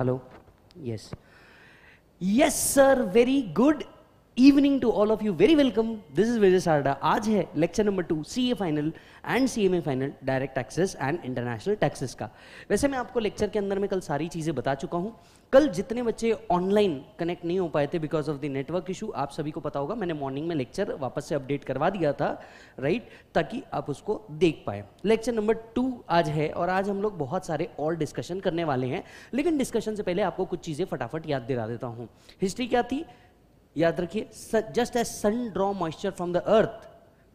Hello? Yes. Yes, sir. Very good. Evening to all of you very welcome this is Vijay Sarda आज है lecture number two C A final and C M A final direct taxes and international taxes का वैसे मैं आपको lecture के अंदर में कल सारी चीज़ें बता चुका हूँ कल जितने बच्चे ऑनलाइन कनेक्ट नहीं हो पाए थे because of the network issue आप सभी को पता होगा मैंने मॉर्निंग में लेक्चर वापस से अपडेट करवा दिया था राइट ताकि आप उसको देख पाए लेक्चर नंबर टू आज है और आज हम लोग बहुत सारे और डिस्कशन करने वाले हैं लेकिन डिस्कशन से पहले आपको कुछ चीज़ें फटाफट याद दिला देता हूँ हिस्ट्री क्या थी याद रखिए just as sun draw moisture from the earth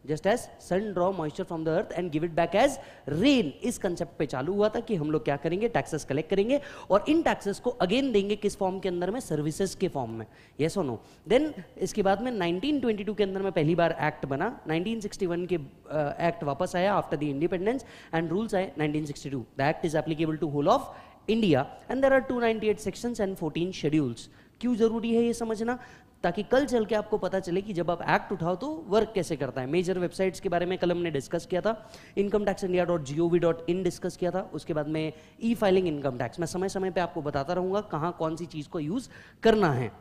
just as sun draw moisture from the earth and give it back as rain इस कंसेप्ट पे चालू हुआ था कि हम लोग क्या करेंगे टैक्सेस कलेक्ट करेंगे और इन टैक्सेस को अगेन देंगे किस फॉर्म के अंदर में सर्विसेज के फॉर्म में ये सो नो देन इसके बाद में 1922 के अंदर में पहली बार एक्ट बना 1961 के एक्ट uh, वापस आया after the independence and rules आए 1962 the act is applicable to whole of India and there are 298 section and fourteen schedules क्यों जरूरी है ये समझना ताकि कल चल के आपको पता चले कि जब आप एक्ट उठाओ तो वर्क कैसे करता है मेजर वेबसाइट्स के बारे में कल हमने डिस्कस किया था income tax India dot G O V dot in discuss किया था उसके बाद में ई फाइलिंग इनकम टैक्स मैं समय समय पर आपको बताता रहूंगा कहाँ कौन सी चीज़ को यूज़ करना है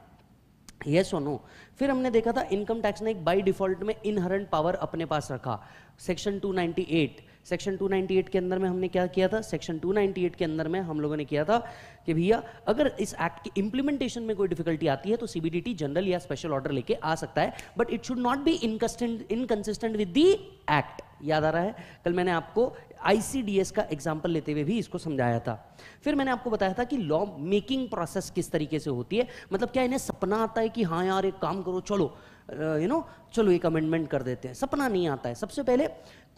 ये और नो फिर हमने देखा था इनकम टैक्स ने एक बाई डिफॉल्ट में इनहरेंट पावर अपने पास रखा सेक्शन 298 सेक्शन 298 के अंदर में हमने क्या किया था सेक्शन 298 के अंदर में हम लोगों ने किया था कि भैया अगर इस एक्ट की इम्प्लीमेंटेशन में कोई डिफिकल्टी आती है तो सीबीडीटी जनरल या स्पेशल ऑर्डर लेके आ सकता है but it should not be inconsistent inconsistent with the act याद आ रहा है कल मैंने आपको आईसीडीएस का एग्जाम्पल लेते हुए भी इसको समझाया था फिर मैंने आपको बताया था कि लॉ मेकिंग प्रोसेस किस तरीके से होती है मतलब क्या इन्हें सपना आता है कि हाँ यार एक काम करो चलो यू नो चलो एक अमेंडमेंट कर देते हैं सपना नहीं आता है सबसे पहले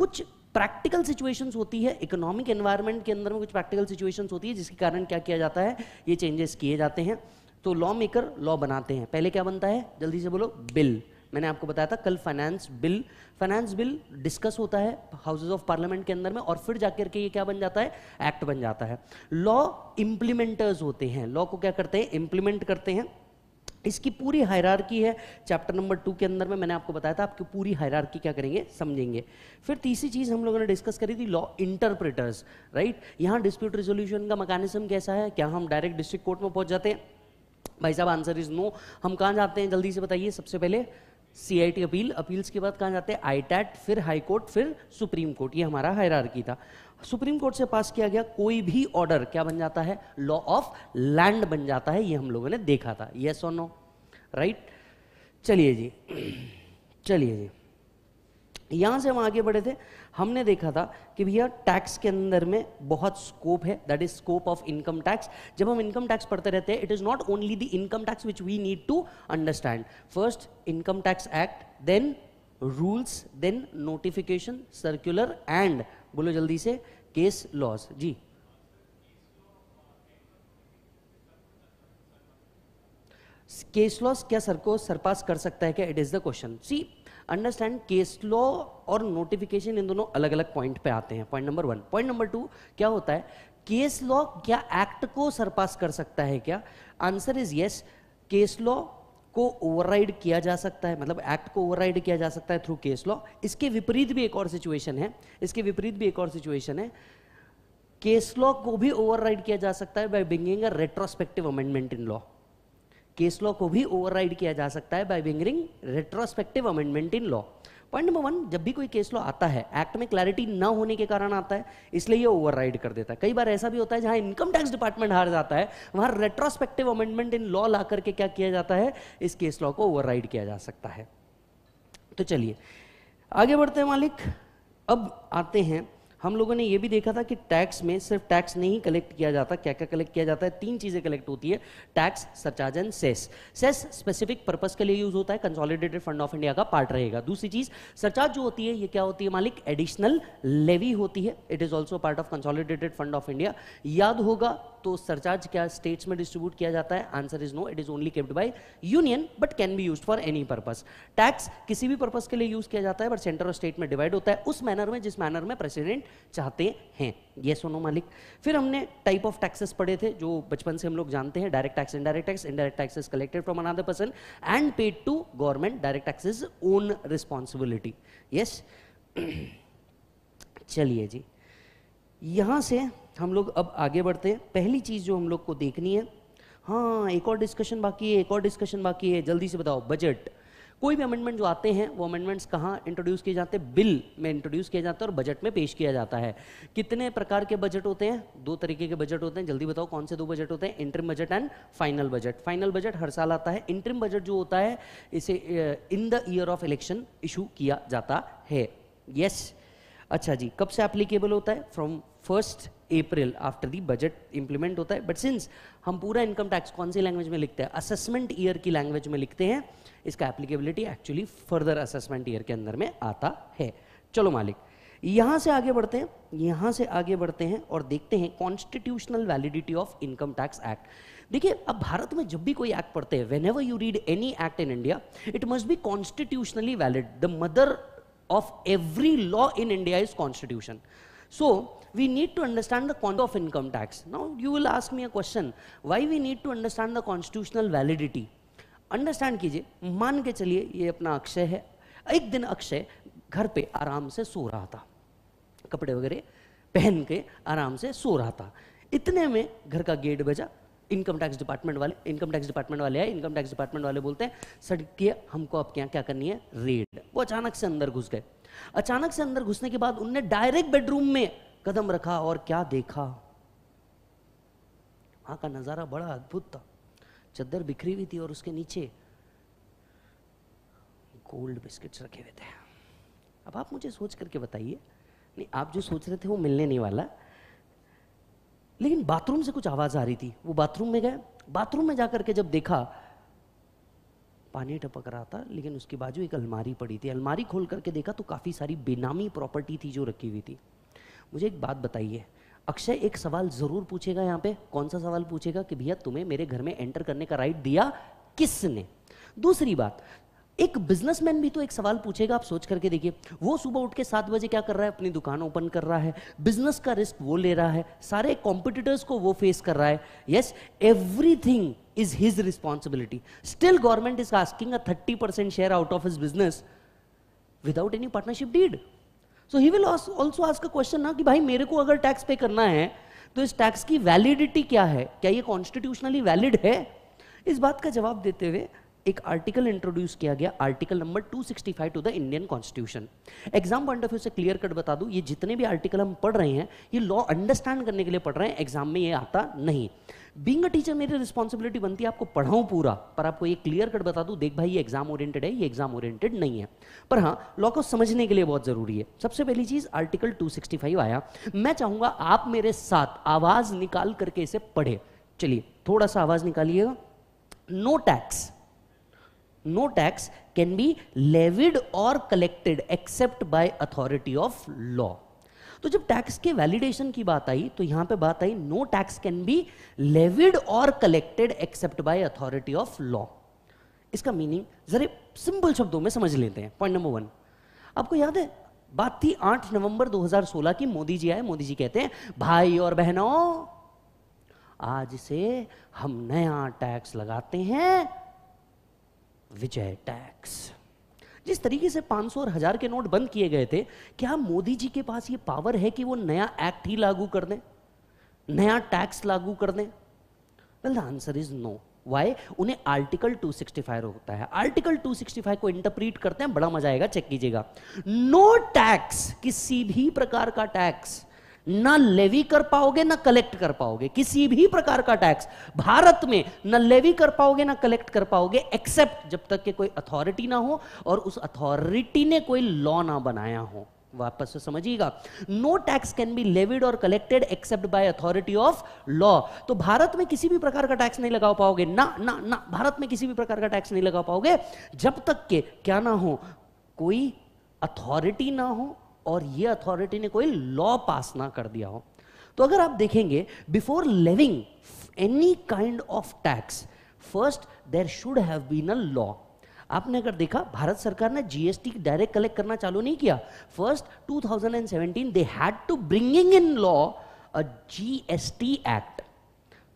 कुछ प्रैक्टिकल सिचुएशंस होती है इकोनॉमिक एनवायरनमेंट के अंदर में कुछ प्रैक्टिकल सिचुएशंस होती है जिसके कारण क्या किया जाता है ये चेंजेस किए जाते हैं तो लॉ मेकर लॉ बनाते हैं पहले क्या बनता है जल्दी से बोलो बिल मैंने आपको बताया था कल finance bill finance bill discuss होता है हाउसेज ऑफ पार्लियामेंट के अंदर में और फिर जाकर के ये क्या बन जाता है एक्ट बन जाता है लॉ इंप्लीमेंटर्स होते हैं लॉ को क्या करते हैं इंप्लीमेंट करते हैं इसकी पूरी हायरार्की है चैप्टर नंबर टू के अंदर में मैंने आपको बताया था आपकी पूरी हायरार्की क्या करेंगे समझेंगे फिर तीसरी चीज़ हम लोगों ने डिस्कस करी थी लॉ इंटरप्रेटर्स राइट यहाँ डिस्प्यूट रिजोल्यूशन का मैकेनिज्म कैसा है क्या हम डायरेक्ट डिस्ट्रिक्ट कोर्ट में पहुंच जाते हैं भाई साहब आंसर इज नो हम कहाँ जाते हैं जल्दी से बताइए सबसे पहले सीआईटी अपील अपील्स के बाद कहाँ जाते हैं आई फिर हाई कोर्ट फिर सुप्रीम कोर्ट ये हमारा हायरार्की था सुप्रीम कोर्ट से पास किया गया कोई भी ऑर्डर क्या बन जाता है लॉ ऑफ लैंड बन जाता है ये हम लोगों ने देखा था यस और नो राइट चलिए जी चलिए जी यहां से हम आगे बढ़े थे हमने देखा था कि भैया टैक्स के अंदर में बहुत स्कोप है that is scope of income tax जब हम इनकम टैक्स पढ़ते रहते हैं it is not only the income tax which we need to understand first income tax act then rules then notification circular and बोलो जल्दी से case laws जी case laws क्या सर को सरपास कर सकता है क्या it is the question see understand case law और नोटिफिकेशन इन दोनों अलग अलग पॉइंट पे आते हैं point number one point number two क्या होता है केस लॉ क्या एक्ट को सरपास कर सकता है क्या answer is yes case law को ओवरराइड किया जा सकता है मतलब एक्ट को ओवरराइड किया जा सकता है थ्रू केस लॉ इसके विपरीत भी एक और सिचुएशन है इसके विपरीत भी एक और सिचुएशन है केस लॉ को भी ओवरराइड किया जा सकता है by bringing a retrospective amendment in law case law को भी ओवरराइड किया जा सकता है by bringing retrospective amendment in law point number one जब भी कोई केस लॉ आता है एक्ट में क्लैरिटी ना होने के कारण आता है इसलिए ये ओवरराइड कर देता है कई बार ऐसा भी होता है जहां इनकम टैक्स डिपार्टमेंट हार जाता है वहां रेट्रोस्पेक्टिव अमेंडमेंट इन लॉ ला करके क्या किया जाता है इस केस लॉ को ओवरराइड किया जा सकता है तो चलिए आगे बढ़ते हैं मालिक अब आते हैं हम लोगों ने ये भी देखा था कि टैक्स में सिर्फ टैक्स नहीं कलेक्ट किया जाता क्या क्या कलेक्ट किया जाता है तीन चीज़ें कलेक्ट होती है tax surcharge and cess cess specific purpose के लिए यूज होता है कंसोलिडेटेड फंड ऑफ इंडिया का पार्ट रहेगा दूसरी चीज़ सरचार्ज जो होती है ये क्या होती है मालिक एडिशनल लेवी होती है it is also part of consolidated fund of India याद होगा तो सरचार्ज क्या स्टेट्स में डिस्ट्रीब्यूट किया जाता है answer is no it is only capped by union but can be use for any purpose tax किसी भी पर्पज के लिए यूज किया जाता है बट सेंटर और स्टेट में डिवाइड होता है उस मैनर में जिस मैनर में प्रेसिडेंट चाहते हैं ये सोनो मालिक फिर हमने टाइप ऑफ टैक्सेस पढ़े थे जो बचपन से हम लोग जानते हैं direct tax indirect tax indirect taxes collected from another person and paid to government direct taxes own responsibility yes चलिए जी यहां से हम लोग अब आगे बढ़ते हैं पहली चीज़ जो हम लोग को देखनी है हाँ एक और डिस्कशन बाकी है एक और डिस्कशन बाकी है जल्दी से बताओ बजट कोई भी अमेंडमेंट जो आते हैं वो अमेंडमेंट्स कहाँ इंट्रोड्यूस किए जाते हैं बिल में इंट्रोड्यूस किया जाता है और बजट में पेश किया जाता है कितने प्रकार के बजट होते हैं दो तरीके के बजट होते हैं जल्दी बताओ कौन से दो बजट होते हैं interim budget and final budget final budget हर साल आता है इंटरम बजट जो होता है इसे in the year of election issue किया जाता है यस yes. अच्छा जी कब से एप्लीकेबल होता है from first April after the budget implement होता है बट सिंस हम पूरा इनकम टैक्स कौन सी लैंग्वेज में लिखते हैं असेसमेंट ईयर की लैंग्वेज में लिखते हैं इसका applicability actually further assessment year के अंदर में आता है चलो मालिक यहां से आगे बढ़ते हैं यहां से आगे बढ़ते हैं और देखते हैं constitutional validity of income tax act देखिए अब भारत में जब भी कोई एक्ट पढ़ते हैं whenever you read any act in India it must be constitutionally valid the mother of every law in India is constitution so we need to understand the quantum of income tax. Now, you will ask me a question, why we need to understand the constitutional validity? understand कीजिए मान के चलिए ये अपना अक्षय है एक दिन अक्षय घर पे आराम से सो रहा था कपड़े वगैरह पहन के आराम से सो रहा था इतने में घर का गेट बजा इनकम टैक्स डिपार्टमेंट वाले इनकम टैक्स डिपार्टमेंट वाले आए इनकम टैक्स डिपार्टमेंट वाले बोलते हैं सर कि हमको आपके यहाँ क्या करनी है रेड वो अचानक से अंदर घुस गए अचानक से अंदर घुसने के बाद उनने डायरेक्ट बेडरूम में कदम रखा और क्या देखा वहां का नज़ारा बड़ा अद्भुत था चद्दर बिखरी हुई थी और उसके नीचे गोल्ड बिस्किट्स रखे हुए थे अब आप मुझे सोच करके बताइए नहीं आप जो सोच रहे थे वो मिलने नहीं वाला लेकिन बाथरूम से कुछ आवाज़ आ रही थी वो बाथरूम में गए बाथरूम में जाकर के जब देखा पानी टपक रहा था लेकिन उसके बाजू एक अलमारी पड़ी थी अलमारी खोल करके देखा तो काफ़ी सारी बेनामी प्रॉपर्टी थी जो रखी हुई थी मुझे एक बात बताइए अक्षय एक सवाल जरूर पूछेगा यहाँ पे कौन सा सवाल पूछेगा कि भैया तुम्हें मेरे घर में एंटर करने का राइट दिया किसने दूसरी बात एक बिजनेसमैन भी तो एक सवाल पूछेगा आप सोच करके देखिए वो सुबह उठ के सात बजे क्या कर रहा है अपनी दुकान ओपन कर रहा है बिजनेस का रिस्क वो ले रहा है सारे कॉम्पिटिटर्स को वो फेस कर रहा है yes everything is his responsibility still government is asking a thirty percent share out of his business without any partnership deed so he will also आज का क्वेश्चन ना कि भाई मेरे को अगर टैक्स पे करना है तो इस टैक्स की वैलिडिटी क्या है क्या ये कॉन्स्टिट्यूशनली वैलिड है इस बात का जवाब देते हुए एक आर्टिकल इंट्रोड्यूस किया गया article number 265 to the Indian constitution exam point of view से क्लियर कट बता दू ये जितने भी आर्टिकल हम पढ़ रहे हैं ये लॉ अंडरस्टैंड करने के लिए पढ़ रहे हैं एग्जाम में ये आता नहीं बींग अ टीचर मेरी रिस्पॉन्सिबिलिटी बनती है आपको पढ़ाऊं पूरा पर आपको ये क्लियर कट बता दू देख भाई ये एग्जाम ओरिएंटेड है ये एग्जाम ओरिएंटेड नहीं है पर हाँ लॉ को समझने के लिए बहुत जरूरी है सबसे पहली चीज आर्टिकल 265 आया मैं चाहूंगा आप मेरे साथ आवाज निकाल करके इसे पढ़े चलिए थोड़ा सा आवाज निकालिएगा no tax no tax can be levied or collected except by authority of law. तो जब टैक्स के वैलिडेशन की बात आई तो यहां पे बात आई no tax can be levied और collected except by authority of law इसका मीनिंग जरा सिंपल शब्दों में समझ लेते हैं पॉइंट नंबर वन आपको याद है बात थी 8 नवंबर 2016 की मोदी जी आए मोदी जी कहते हैं भाई और बहनों आज से हम नया टैक्स लगाते हैं विजय टैक्स जिस तरीके से 500 और हजार के नोट बंद किए गए थे क्या मोदी जी के पास ये पावर है कि वो नया एक्ट ही लागू कर दें नया टैक्स लागू कर दें well the answer is no why उन्हें आर्टिकल 265 होता है आर्टिकल 265 को इंटरप्रीट करते हैं बड़ा मजा आएगा चेक कीजिएगा नो टैक्स किसी भी प्रकार का टैक्स ना लेवी कर पाओगे ना कलेक्ट कर पाओगे किसी भी प्रकार का टैक्स भारत में ना लेवी कर पाओगे ना कलेक्ट कर पाओगे एक्सेप्ट जब तक के कोई अथॉरिटी ना हो और उस अथॉरिटी ने कोई लॉ ना बनाया हो वापस से समझिएगा no tax can be levied और collected except by authority of law तो भारत में किसी भी प्रकार का टैक्स नहीं लगा पाओगे ना ना ना भारत में किसी भी प्रकार का टैक्स नहीं लगा पाओगे जब तक के क्या ना हो कोई अथॉरिटी ना हो और ये अथॉरिटी ने कोई लॉ पास ना कर दिया हो तो अगर आप देखेंगे before levying any kind of tax first there should have been a law आपने अगर देखा भारत सरकार ने जीएसटी डायरेक्ट कलेक्ट करना चालू नहीं किया first 2017 they had to bringing in law a GST act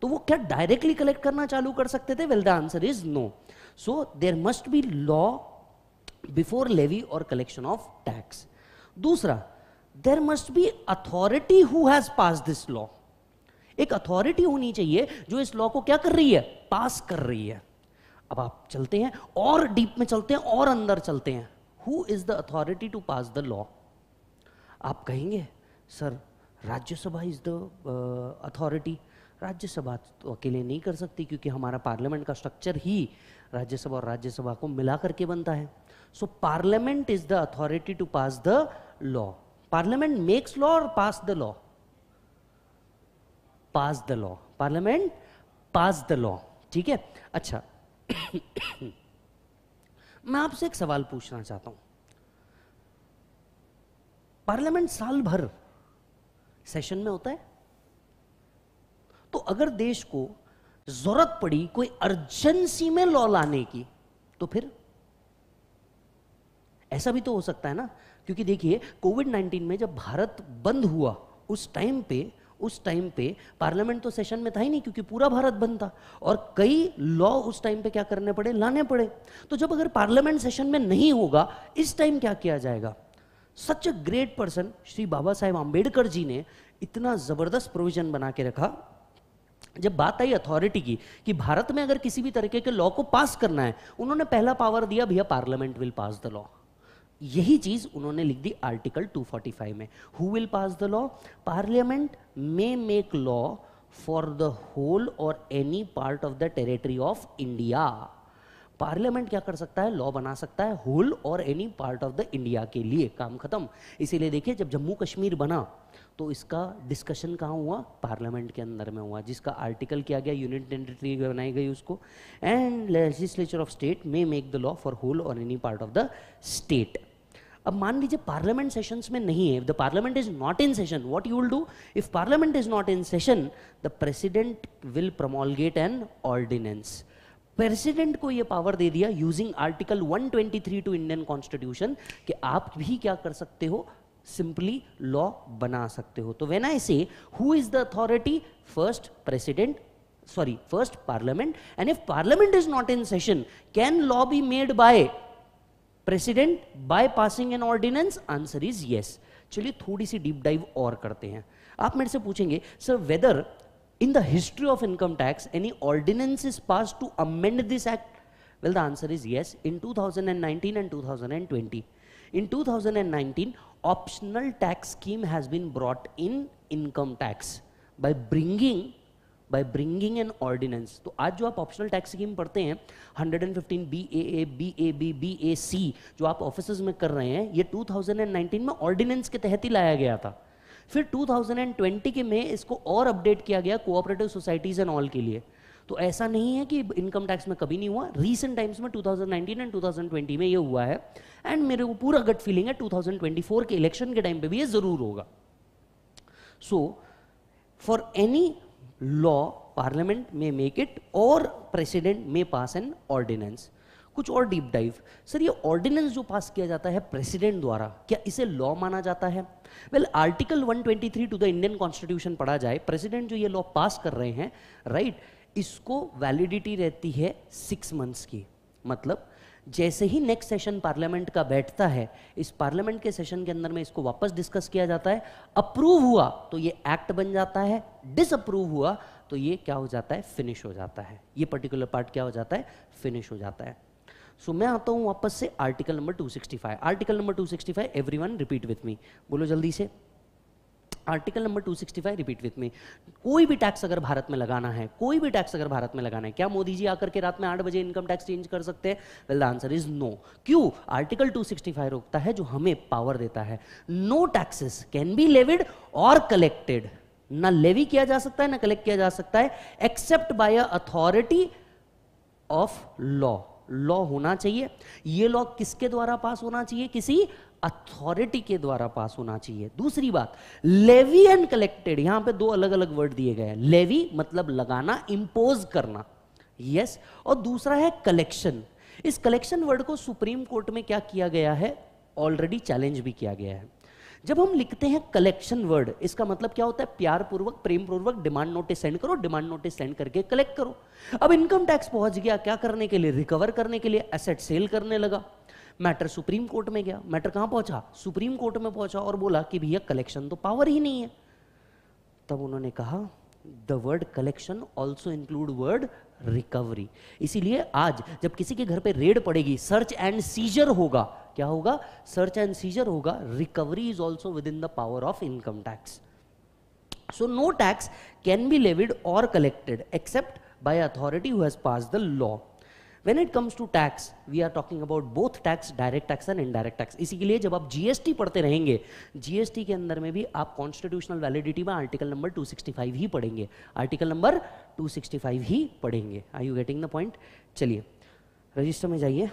तो वो क्या डायरेक्टली कलेक्ट करना चालू कर सकते थे well the answer is no so there must be law before levy और कलेक्शन ऑफ टैक्स दूसरा there must be authority who has pass this law एक अथॉरिटी होनी चाहिए जो इस लॉ को क्या कर रही है पास कर रही है अब आप चलते हैं और डीप में चलते हैं और अंदर चलते हैं who is the authority to pass the law आप कहेंगे sir Rajya Sabha is the authority Rajya Sabha तो अकेले नहीं कर सकती क्योंकि हमारा पार्लियामेंट का स्ट्रक्चर ही राज्यसभा और राज्यसभा को मिला करके बनता है so parliament is the authority to pass the law parliament makes law और pass the law pass the law parliament pass the law ठीक है अच्छा मैं आपसे एक सवाल पूछना चाहता हूं पार्लियामेंट साल भर सेशन में होता है तो अगर देश को जरूरत पड़ी कोई अर्जेंसी में लॉ लाने की तो फिर ऐसा भी तो हो सकता है ना क्योंकि देखिए कोविड 19 में जब भारत बंद हुआ उस टाइम पे उस टाइम पे पार्लियामेंट तो सेशन में था ही नहीं क्योंकि पूरा भारत बंद था और कई लॉ उस टाइम पे क्या करने पड़े लाने पड़े तो जब अगर पार्लियामेंट सेशन में नहीं होगा इस टाइम क्या किया जाएगा such a great person Shri Baba Saheb Ambedkar ji ने इतना ज़बरदस्त प्रोविजन बना के रखा जब बात आई अथॉरिटी की कि भारत में अगर किसी भी तरीके के लॉ को पास करना है उन्होंने पहला पावर दिया भैया parliament will pass the law यही चीज उन्होंने लिख दी आर्टिकल 245 में who will pass the law parliament may make law for the whole और any part of the territory of India parliament क्या कर सकता है लॉ बना सकता है होल और any part of the India के लिए काम खत्म इसीलिए देखिए जब जम्मू कश्मीर बना तो इसका डिस्कशन कहाँ हुआ पार्लियामेंट के अंदर में हुआ जिसका आर्टिकल किया गया यूनियन टेरिटरी बनाई गई उसको and legislature of state may make the law for whole और any part of the state अब मान लीजिए पार्लियामेंट सेशंस में नहीं है the parliament is not in session what you will do if parliament is not in session the president will promulgate an ordinance president को यह power दे दिया using article 123 to Indian constitution कि आप भी क्या कर सकते हो सिंपली लॉ बना सकते हो तो when I say who is the authority first president sorry first parliament and if parliament is not in session can law be made by president by passing an ordinance answer is yes चलिए थोड़ी सी deep dive और करते हैं आप मेरे से पूछेंगे sir whether in the history of income tax any ordinance is pass to amend this act well the answer is yes in two thousand and nineteen and two thousand and twenty in two thousand and nineteen optional tax scheme has been brought in income tax by bringing by bringing an ordinance तो आज जो आप optional tax scheme पढ़ते हैं 115 B A A B A B B A C जो आप office में कर रहे हैं ये 2019 में ऑर्डिनेंस के तहत ही लाया गया था फिर 2020 के में इसको और अपडेट किया गया कोऑपरेटिव सोसाइटीज़ एंड ऑल के लिए तो ऐसा नहीं है कि इनकम टैक्स में कभी नहीं हुआ रीसेंट टाइम्स में 2019 एंड 2020 में ये हुआ है एंड मेरे को पूरा गट फीलिंग है 2024 के इलेक्शन के टाइम पे भी ये ज़रूर होगा so for any law parliament may make it और president may pass an ordinance कुछ और डीप डाइव सर ये ऑर्डिनेंस जो पास किया जाता है प्रेसिडेंट द्वारा क्या इसे लॉ माना जाता है well article 123 to the Indian constitution पढ़ा जाए प्रेसिडेंट जो ये लॉ पास कर रहे हैं राइट right? इसको वैलिडिटी रहती है सिक्स मंथ्स की मतलब जैसे ही नेक्स्ट सेशन पार्लियामेंट का बैठता है इस पार्लियामेंट के सेशन के अंदर में इसको वापस डिस्कस किया जाता है अप्रूव हुआ तो ये एक्ट बन जाता है डिसअप्रूव हुआ तो ये क्या हो जाता है फिनिश हो जाता है ये पर्टिकुलर पार्ट क्या हो जाता है फिनिश हो जाता है सो so, मैं आता हूं वापस से article number 265 article number 265 everyone repeat with me बोलो जल्दी से article number 265 repeat with me कोई भी टैक्स अगर भारत में लगाना है कोई भी टैक्स अगर भारत में लगाना है क्या मोदी जी आकर के रात में आठ बजे इनकम टैक्स चेंज कर सकते हैं well the answer is no क्यों आर्टिकल 265 रोकता है जो हमें पावर देता है no taxes can be levied और कलेक्टेड ना लेवी किया जा सकता है ना कलेक्ट किया जा सकता है except by authority of law law होना चाहिए यह लॉ किसके द्वारा पास होना चाहिए किसी अथॉरिटी के द्वारा पास होना चाहिए दूसरी बात लेवी एंड कलेक्टेड यहां पे दो अलग अलग वर्ड दिए गए हैं लेवी मतलब लगाना इंपोज करना यस yes. और दूसरा है कलेक्शन इस कलेक्शन वर्ड को सुप्रीम कोर्ट में क्या किया गया है ऑलरेडी चैलेंज भी किया गया है जब हम लिखते हैं कलेक्शन वर्ड इसका मतलब क्या होता है प्यार पूर्वक प्रेम पूर्वक डिमांड नोटिस सेंड करो डिमांड नोटिस सेंड करके कलेक्ट करो अब इनकम टैक्स पहुंच गया क्या करने के लिए रिकवर करने के लिए एसेट सेल करने लगा मैटर सुप्रीम कोर्ट में गया मैटर कहां पहुंचा सुप्रीम कोर्ट में पहुंचा और बोला कि भैया कलेक्शन तो पावर ही नहीं है तब उन्होंने कहा the word collection also include word recovery इसीलिए आज जब किसी के घर पे रेड पड़ेगी सर्च एंड सीजर होगा क्या होगा सर्च एंड सीजर होगा recovery is also within the power of income tax so no tax can be levied और collected except by authority who has passed the When it comes to tax, we are talking about both tax, direct tax and indirect tax. इसी के लिए जब आप GST पढ़ते रहेंगे GST के अंदर में भी आप कॉन्स्टिट्यूशनल वैलिडिटी में article number two sixty five ही पढ़ेंगे article number two sixty five ही पढ़ेंगे I you getting the point चलिए रजिस्टर में जाइए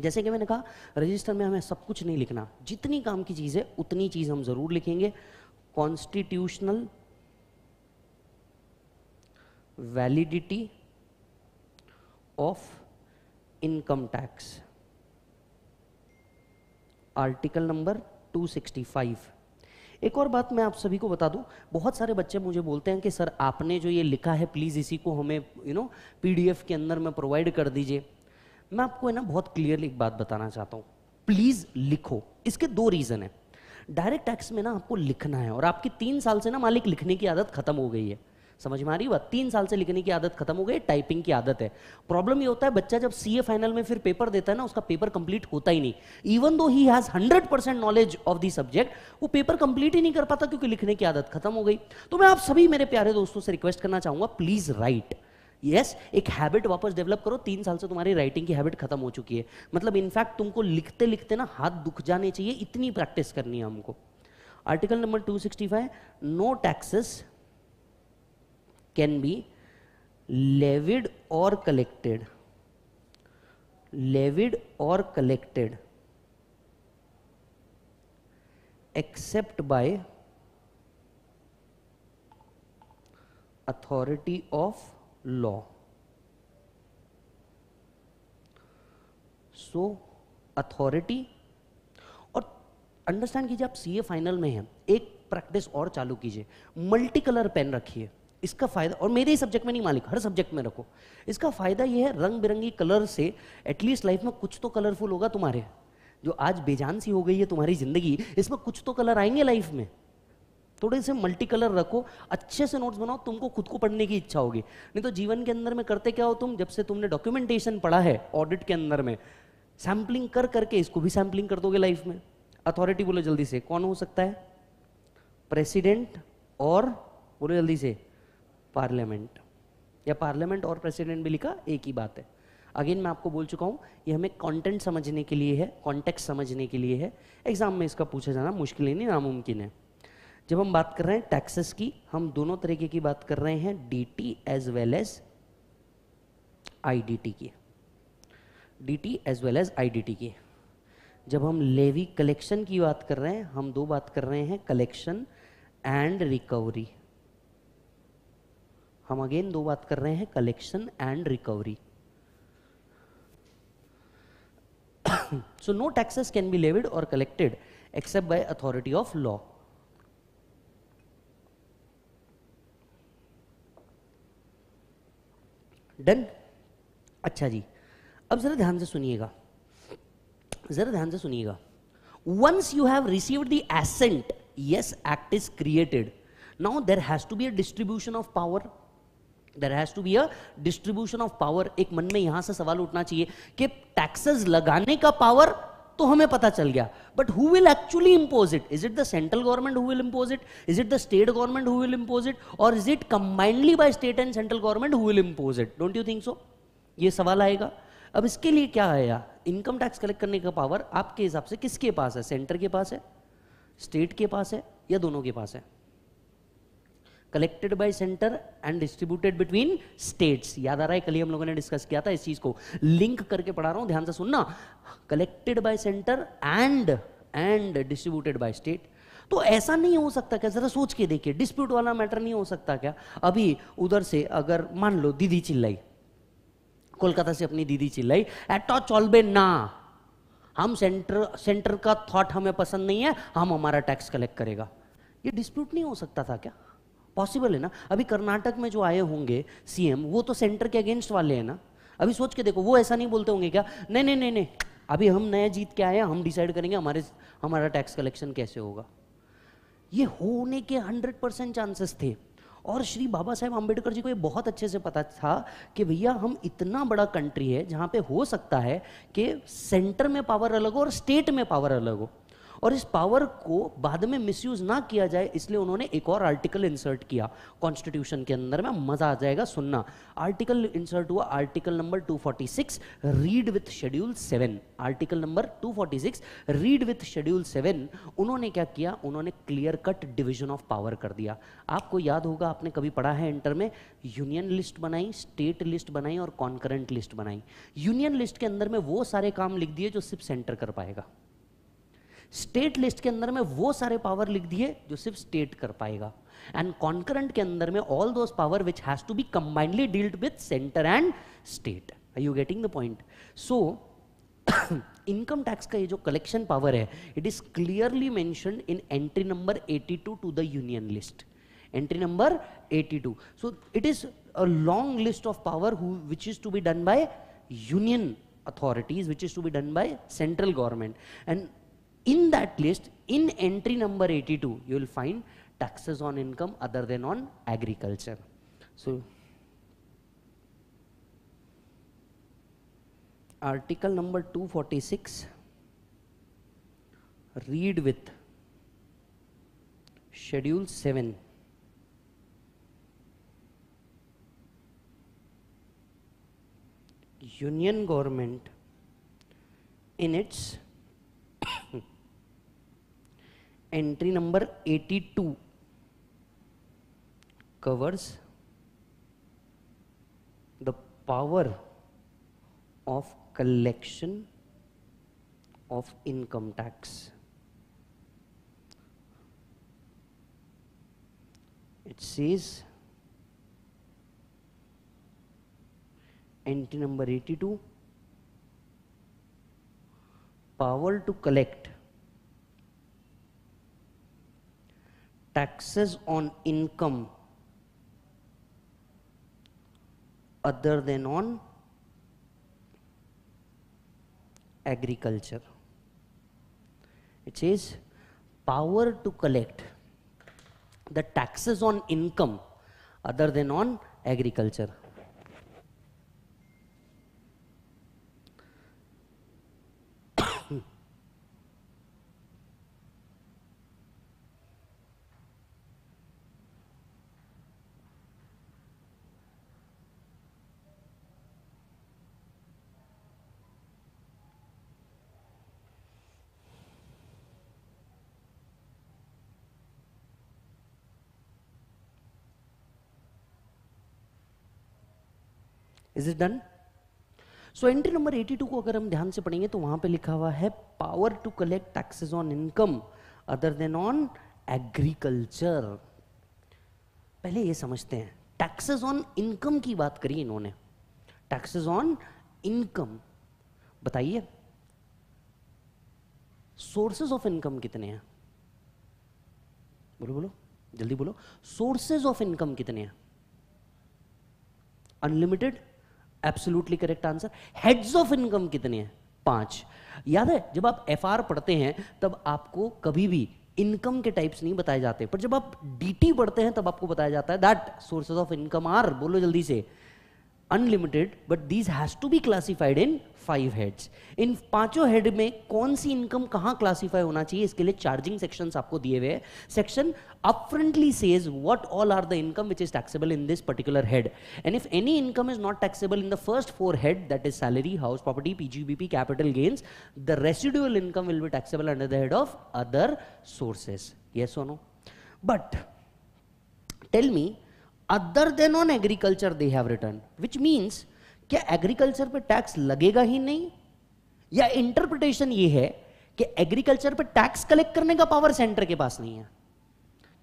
जैसे कि मैंने कहा रजिस्टर में हमें सब कुछ नहीं लिखना जितनी काम की चीज़ है उतनी चीज़ हम ज़रूर लिखेंगे constitutional validity of income tax. Article number 265 एक और बात मैं आप सभी को बता दूं बहुत सारे बच्चे मुझे बोलते हैं कि सर आपने जो ये लिखा है प्लीज़ इसी को हमें यू नो पीडीएफ के अंदर में प्रोवाइड कर दीजिए मैं आपको है ना बहुत क्लियरली एक बात बताना चाहता हूं प्लीज़ लिखो इसके दो रीज़न है डायरेक्ट टैक्स में ना आपको लिखना है और आपकी तीन साल से ना मालिक लिखने की आदत खत्म हो गई है समझ में आ रही है तीन साल से लिखने की आदत खत्म हो गई टाइपिंग की आदत है प्रॉब्लम ये होता है बच्चा जब सीए फाइनल में फिर पेपर देता है ना उसका पेपर कंप्लीट होता ही नहीं even though he has hundred percent knowledge of the subject वो पेपर कंप्लीट ही नहीं कर पाता क्योंकि लिखने की आदत खत्म हो गई तो मैं आप सभी मेरे प्यारे दोस्तों से रिक्वेस्ट करना चाहूंगा प्लीज राइट यस yes, एक हैबिट वापस डेवलप करो तीन साल से तुम्हारी राइटिंग की हैबिट खत्म हो चुकी है मतलब इनफैक्ट तुमको लिखते लिखते ना हाथ दुख जाने चाहिए इतनी प्रैक्टिस करनी है हमको article number 265 no taxes can be levied और कलेक्टेड लेविड और collected except by authority of law so authority और अंडरस्टैंड कीजिए आप सीए फाइनल में हैं एक प्रैक्टिस और चालू कीजिए मल्टी कलर पेन रखिए इसका फ़ायदा और मेरे ही सब्जेक्ट में नहीं मालिक हर सब्जेक्ट में रखो इसका फ़ायदा यह है रंग बिरंगी कलर से एटलीस्ट लाइफ में कुछ तो कलरफुल होगा तुम्हारे जो आज बेजान सी हो गई है तुम्हारी ज़िंदगी इसमें कुछ तो कलर आएंगे लाइफ में थोड़े से मल्टी कलर रखो अच्छे से नोट्स बनाओ तुमको खुद को पढ़ने की इच्छा होगी नहीं तो जीवन के अंदर में करते क्या हो तुम जब से तुमने डॉक्यूमेंटेशन पढ़ा है ऑडिट के अंदर में सैम्पलिंग कर करके इसको भी सैम्पलिंग कर दोगे लाइफ में अथॉरिटी बोलो जल्दी से कौन हो सकता है प्रेसिडेंट और बोलो जल्दी से पार्लियामेंट या पार्लियामेंट और प्रेसिडेंट भी लिखा एक ही बात है अगेन मैं आपको बोल चुका हूँ ये हमें कंटेंट समझने के लिए है कॉन्टेक्स समझने के लिए है एग्जाम में इसका पूछा जाना मुश्किल ही नहीं नामुमकिन है जब हम बात कर रहे हैं टैक्सेस की हम दोनों तरीके की बात कर रहे हैं T as well as T की T as well as T की जब हम लेवी कलेक्शन की बात कर रहे हैं हम दो बात कर रहे हैं कलेक्शन एंड रिकवरी हम अगेन दो बात कर रहे हैं collection and recovery so no taxes can be levied और collected except by authority of law done अच्छा जी अब जरा ध्यान से सुनिएगा जरा ध्यान से सुनिएगा once you have received the assent act is created now there has to be a distribution of power there has to be a distribution of power एक मन में यहां से सवाल उठना चाहिए कि टैक्सेस लगाने का पावर तो हमें पता चल गया but who will actually impose it is it the central government who will impose it is it the state government who will impose it और is it combinedly by state and central government who will impose it don't you think so ये सवाल आएगा अब इसके लिए क्या है यार इनकम टैक्स कलेक्ट करने का पावर आपके हिसाब से किसके पास है सेंटर के पास है स्टेट के पास है या दोनों के पास है collected by centre and distributed between states याद आ रहा है कल ही हम लोगों ने डिस्कस किया था इस चीज को लिंक करके पढ़ा रहा हूं ध्यान से सुनना collected by centre and and distributed by state तो ऐसा नहीं हो सकता क्या जरा सोच के देखिए डिस्प्यूट वाला मैटर नहीं हो सकता क्या अभी उधर से अगर मान लो दीदी चिल्लाई कोलकाता से अपनी दीदी चिल्लाई एटो चौलबे ना हम सेंटर सेंटर का थॉट हमें पसंद नहीं है हम हमारा टैक्स कलेक्ट करेगा ये डिस्प्यूट नहीं हो सकता था क्या पॉसिबल है ना अभी कर्नाटक में जो आए होंगे सीएम वो तो सेंटर के अगेंस्ट वाले हैं ना अभी सोच के देखो वो ऐसा नहीं बोलते होंगे क्या नहीं नहीं नहीं नहीं अभी हम नया जीत के आए हम डिसाइड करेंगे हमारे हमारा टैक्स कलेक्शन कैसे होगा ये होने के हंड्रेड परसेंट चांसेस थे और श्री बाबा साहेब अम्बेडकर जी को ये बहुत अच्छे से पता था कि भैया हम इतना बड़ा कंट्री है जहाँ पे हो सकता है कि सेंटर में पावर अलग हो और स्टेट में पावर अलग हो और इस पावर को बाद में मिसयूज ना किया जाए इसलिए उन्होंने एक और आर्टिकल इंसर्ट किया कॉन्स्टिट्यूशन के अंदर में मजा आ जाएगा सुनना आर्टिकल इंसर्ट हुआ article number 246 read with schedule seven article number 246 read with schedule seven उन्होंने क्या किया उन्होंने clear cut division of power कर दिया आपको याद होगा आपने कभी पढ़ा है इंटर में यूनियन लिस्ट बनाई स्टेट लिस्ट बनाई और कॉन्करेंट लिस्ट बनाई यूनियन लिस्ट के अंदर में वो सारे काम लिख दिए जो सिर्फ सेंटर कर पाएगा स्टेट लिस्ट के अंदर में वो सारे पावर लिख दिए जो सिर्फ स्टेट कर पाएगा एंड कॉन्करेंट के अंदर में all those power which has to be combinedly dealt with centre and state I you getting the point so income tax का ये जो कलेक्शन पावर है it is clearly mention in entry number 82 to to the union list entry number 82 two so it is long list of power who, which is to be done by union authorities which is to be done by central government In that list, in entry number 82, you will find taxes on income other than on agriculture. So, article number 246, read with schedule 7. Union government in its entry number 82 covers the power of collection of income tax it says entry number 82 power to collect taxes on income other than on agriculture. It says power to collect the taxes on income other than on agriculture. Is it done so entry number 82 को अगर हम ध्यान से पढ़ेंगे तो वहां पे लिखा हुआ है power to collect taxes on income other than on agriculture पहले ये समझते हैं टैक्सेस ऑन इनकम की बात करी इन्होंने टैक्सेस ऑन इनकम बताइए सोर्सेज ऑफ इनकम कितने हैं बोलो बोलो जल्दी बोलो सोर्सेज ऑफ इनकम कितने हैं unlimited absolutely correct answer heads of income कितने हैं पांच याद है जब आप एफ पढ़ते हैं तब आपको कभी भी इनकम के टाइप्स नहीं बताए जाते पर जब आप डीटी पढ़ते हैं तब आपको बताया जाता है that sources of income are बोलो जल्दी से unlimited but these has to be classified in five heads इन पांचों हेड में कौन सी इनकम कहां क्लासिफाई होना चाहिए इसके लिए चार्जिंग सेक्शन आपको दिए हुए हैं section upfrontly says what all are the income which is taxable in this particular head and if any income is not taxable in the first four head that is salary house property PGBP capital gains the residual income will be taxable under the head of other sources yes और no but tell me other than on agriculture they have written which means क्या agriculture पे tax लगेगा ही नहीं या interpretation ये है कि एग्रीकल्चर पे टैक्स कलेक्ट करने का पावर सेंटर के पास नहीं है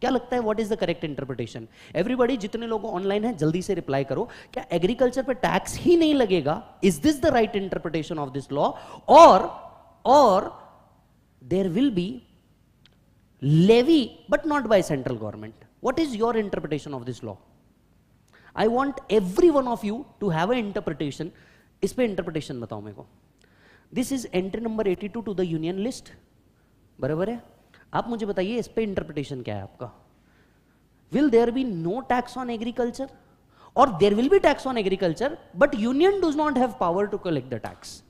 क्या लगता है what is the correct interpretation everybody जितने लोग ऑनलाइन हैं जल्दी से रिप्लाई करो क्या एग्रीकल्चर पे टैक्स ही नहीं लगेगा is this the right interpretation of this law और और there will be levy but not by central government what is your interpretation of this law I want every one of you to have a interpretation इस पर interpretation बताओ मेरे को this is entry number eighty two to the union list बराबर है आप मुझे बताइए इस पर इंटरप्रिटेशन क्या है आपका will there be no tax on agriculture और there will be tax on agriculture but union does not have power to collect the tax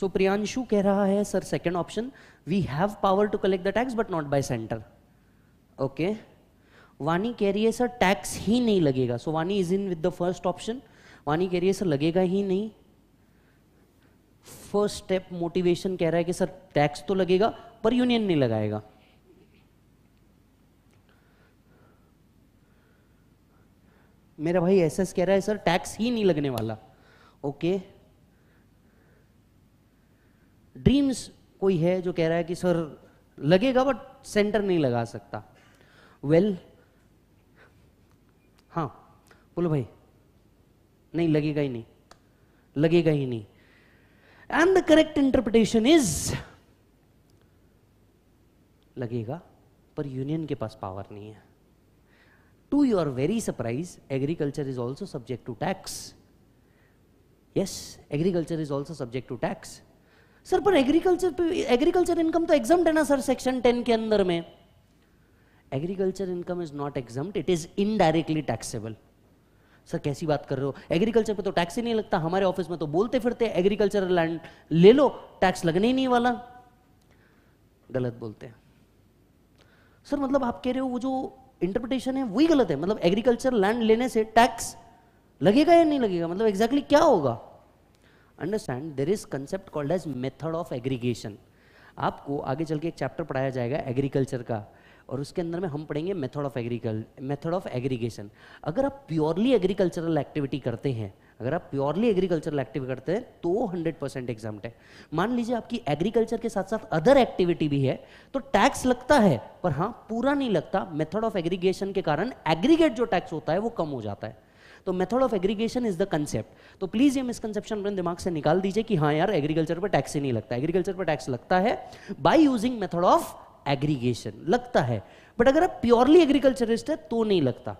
so Priyanshu कह रहा है sir second option we have power to collect the tax but not by centre okay Vani कह रही है sir tax ही नहीं लगेगा so Vani is in with the first option Vani कह रही है सर लगेगा ही नहीं फर्स्ट स्टेप मोटिवेशन कह रहा है कि सर टैक्स तो लगेगा पर यूनियन नहीं लगाएगा मेरा भाई एसएस कह रहा है सर टैक्स ही नहीं लगने वाला ओके ड्रीम्स कोई है जो कह रहा है कि सर लगेगा बट सेंटर नहीं लगा सकता वेल well, हाँ बोलो भाई नहीं लगेगा ही नहीं लगेगा ही नहीं and the correct interpretation is लगेगा पर यूनियन के पास पावर नहीं है to your very surprise agriculture is also subject to tax yes agriculture is also subject to tax sir पर एग्रीकल्चर पे एग्रीकल्चर इनकम तो एग्जाम है ना सर सेक्शन टेन के अंदर में agriculture income is not exempt it is indirectly taxable sir कैसी बात कर रहे हो एग्रीकल्चर पे तो टैक्स ही नहीं लगता हमारे ऑफिस में तो बोलते फिरते एग्रीकल्चर लैंड ले लो टैक्स लगने ही नहीं वाला गलत बोलते हैं सर मतलब आप कह रहे हो वो जो इंटरप्रिटेशन है वही गलत है मतलब एग्रीकल्चर लैंड लेने से टैक्स लगेगा या नहीं लगेगा मतलब एग्जैक्टली exactly क्या होगा understand there is concept called as method of aggregation आपको आगे चल के एक चैप्टर पढ़ाया जाएगा एग्रीकल्चर का और उसके अंदर में हम पढ़ेंगे method of agricul method of aggregation अगर आप प्योरली एग्रीकल्चरल एक्टिविटी करते हैं अगर आप प्योरली एग्रीकल्चरल एक्टिविटी करते हैं तो 100 परसेंट एग्जाम है मान लीजिए आपकी एग्रीकल्चर के साथ साथ अदर एक्टिविटी भी है तो टैक्स लगता है पर हाँ पूरा नहीं लगता मेथड ऑफ एग्रीगेशन के कारण एग्रीगेट जो टैक्स होता है वो कम हो जाता है तो method of aggregation is the concept तो प्लीज ये मिसकनसेप्शन अपने दिमाग से निकाल दीजिए कि हाँ यार एग्रीकल्चर पर टैक्स ही नहीं लगता एग्रीकल्चर पर टैक्स लगता है by using method of aggregation लगता है बट अगर आप प्योरली एग्रीकल्चरिस्ट है तो नहीं लगता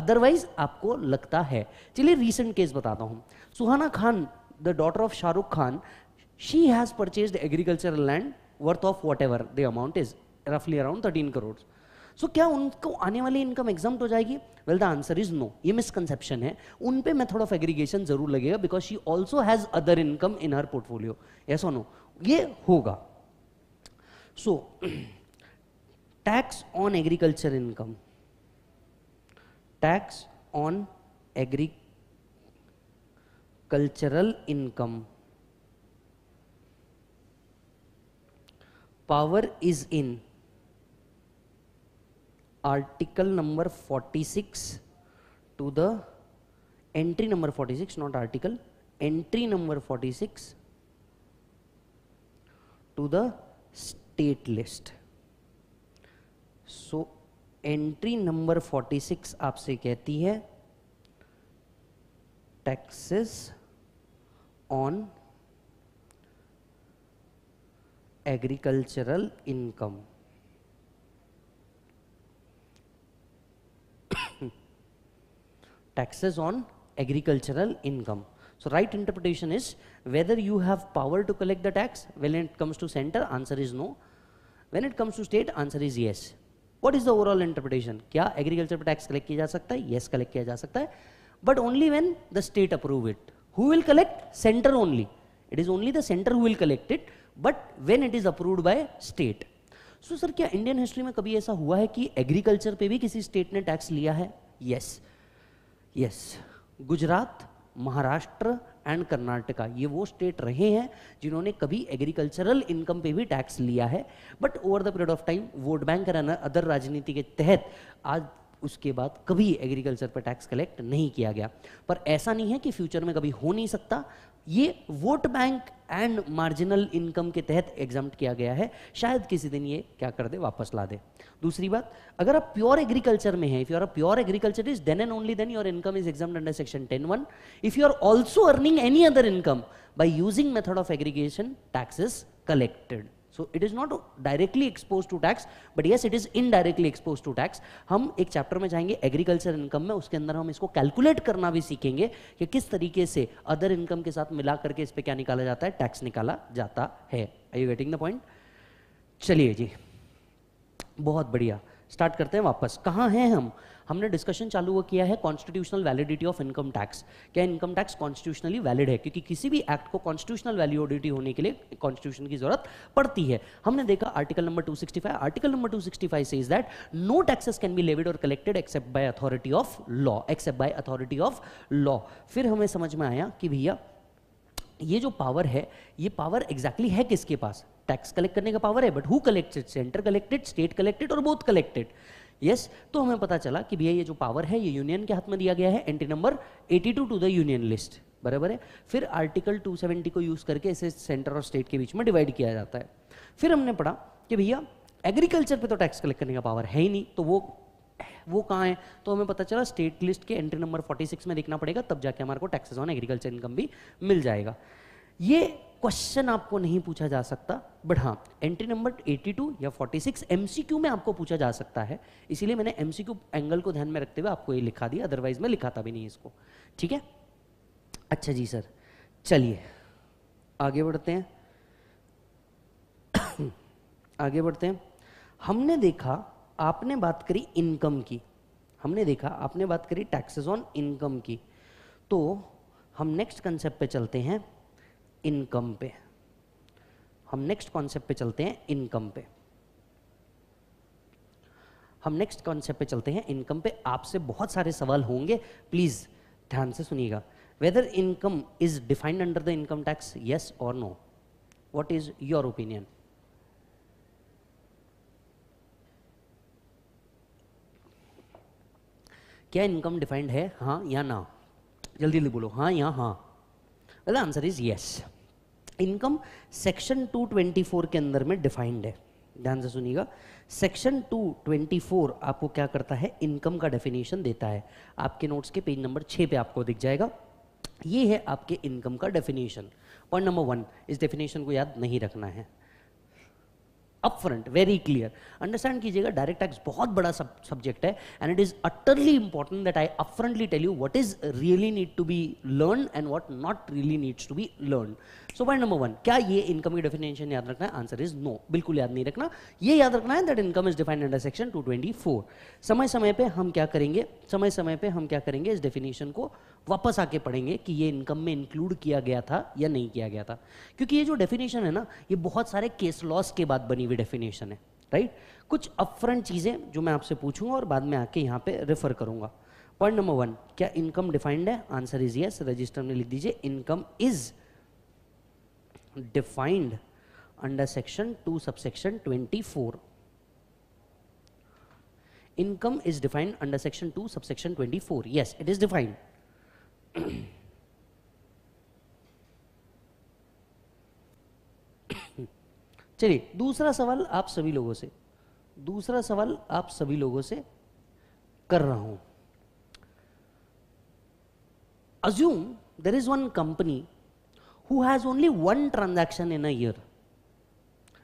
अदरवाइज आपको लगता है चलिए रिसेंट केस बताता हूं Suhana Khan the daughter of Shahrukh Khan she has purchase agricultural land worth of whatever the amount is रफली around thirteen crore so so, क्या उनको आने वाली इनकम एग्जाम हो जाएगी well the answer is no ये मिसकनसेप्शन है उन पे मेथड ऑफ एग्रीगेशन जरूर लगेगा because she also has other income in her portfolio yes or no ये होगा so tax on agriculture income tax on agricultural income power is in article number 46 to the entry number 46 not article entry number 46 to the state list so entry number 46 आपसे कहती है taxes on agricultural income taxes on agricultural income. So right interpretation is whether you have power to collect the tax. When it comes to center, answer is no. When it comes to state, answer is yes. What is the overall interpretation? kya agriculture पर tax collect kiya ja sakta hai Yes collect kiya ja sakta hai But only when the state approve it. Who will collect? Center only. It is only the center who will collect it. But when it is approved by state. So sir क्या Indian history में कभी ऐसा हुआ है कि agriculture पे भी किसी स्टेट ने टैक्स लिया है yes yes Gujarat Maharashtra and Karnataka ये वो स्टेट रहे हैं जिन्होंने कभी एग्रीकल्चरल इनकम पे भी टैक्स लिया है but over the period of time vote bank other राजनीति के तहत आज उसके बाद कभी एग्रीकल्चर पर टैक्स कलेक्ट नहीं किया गया पर ऐसा नहीं है कि फ्यूचर में कभी हो नहीं सकता ये vote bank and marginal income के तहत एग्जाम किया गया है शायद किसी दिन ये क्या कर दे वापस ला दे दूसरी बात अगर आप प्योर एग्रीकल्चर में हैं if you are a pure agriculture is then and only then your income is exempt under section ten one if you are also earning any other income by using method of aggregation taxes collected so it is not directly expose to tax but yes it is indirectly expose to tax हम एक chapter में जाएंगे agriculture income में उसके अंदर हम इसको calculate करना भी सीखेंगे कि किस तरीके से अदर इनकम के साथ मिला करके इस पर क्या निकाला जाता है टैक्स निकाला जाता है I you waiting the point चलिए जी बहुत बढ़िया स्टार्ट करते हैं वापस कहाँ हैं हम हमने डिस्कशन चालू हुआ किया है constitutional validity of income tax क्या इनकम टैक्स कॉन्स्टिट्यूशनली वैलिड है क्योंकि किसी भी एक्ट को कॉन्स्टिट्यूशनल वैलिडिटी होने के लिए कॉन्स्टिट्यूशन की जरूरत पड़ती है हमने देखा article number 265 article number 265 is that no taxes can be levied और collected except by authority of law except by authority of law फिर हमें समझ में आया कि भैया ये जो पावर है ये पावर एग्जैक्टली exactly है किसके पास टैक्स कलेक्ट करने का पावर है but who collected centre collected state collected और बोथ कलेक्टेड यस तो हमें पता चला कि भैया ये जो पावर है ये यूनियन के हाथ में दिया गया है entry number 82 to to the union list बराबर है फिर आर्टिकल 270 को यूज करके इसे सेंटर और स्टेट के बीच में डिवाइड किया जाता है फिर हमने पढ़ा कि भैया एग्रीकल्चर पे तो टैक्स कलेक्ट करने का पावर है ही नहीं तो वो वो कहाँ है तो हमें पता चला स्टेट लिस्ट के एंट्री नंबर 46 में देखना पड़ेगा तब जाके हमारे को टैक्सेस ऑन एग्रीकल्चर इनकम भी मिल जाएगा ये क्वेश्चन आपको नहीं पूछा जा सकता बट हाँ एंट्री नंबर 82 या 46 एमसीक्यू में आपको पूछा जा सकता है इसीलिए मैंने एमसीक्यू एंगल को ध्यान में रखते हुए आपको ये लिखा दिया अदरवाइज मैं लिखाता भी नहीं इसको ठीक है अच्छा जी सर चलिए आगे बढ़ते हैं आगे बढ़ते हैं हमने देखा आपने बात करी इनकम की हमने देखा आपने बात करी टैक्सेस ऑन इनकम की तो हम नेक्स्ट कंसेप्ट पे चलते हैं इनकम पे हम नेक्स्ट कॉन्सेप्ट पे चलते हैं इनकम पे हम नेक्स्ट कॉन्सेप्ट पे चलते हैं इनकम पे आपसे बहुत सारे सवाल होंगे प्लीज़ ध्यान से सुनिएगा whether income is defined under the income tax yes और no what is your opinion क्या इनकम डिफाइंड है हाँ या ना जल्दी जल्दी बोलो हाँ या हाँ well, answer is yes income section 224 के अंदर में डिफाइंड है ध्यान से सुनिएगा सेक्शन 224 आपको क्या करता है इनकम का डेफिनेशन देता है आपके नोट्स के पेज नंबर छह पे आपको दिख जाएगा ये है आपके इनकम का डेफिनेशन पॉइंट नंबर वन इस डेफिनेशन को याद नहीं रखना है अपफ्रंट वेरी क्लियर अंडरस्टैंड कीजिएगा डायरेक्ट टैक्स बहुत बड़ा सब्जेक्ट है and it is utterly important that I upfrontly tell you what is really need to be learn and what not really needs to be learn so point number one क्या ये income की definition याद रखना है answer is no बिल्कुल याद नहीं रखना ये याद रखना है that income is defined under section 224 समय समय पे हम क्या करेंगे समय समय पे हम क्या करेंगे इस डेफिनेशन को वापस आके पढ़ेंगे कि ये इनकम में इंक्लूड किया गया था या नहीं किया गया था क्योंकि ये जो डेफिनेशन है ना ये बहुत सारे केस लॉस के बाद बनी हुई डेफिनेशन है राइट right? कुछ अपफ्रंट चीज़ें जो मैं आपसे पूछूंगा और बाद में आके यहाँ पे रेफर करूंगा पॉइंट नंबर वन क्या इनकम डिफाइंड है आंसर इज यस रजिस्टर में लिख दीजिए income is defined under section 2 subsection 24 income is defined under section 2 subsection 24 yes it is defined चलिए दूसरा सवाल आप सभी लोगों से दूसरा सवाल आप सभी लोगों से कर रहा हूं assume there is one company who has only one transaction in a year,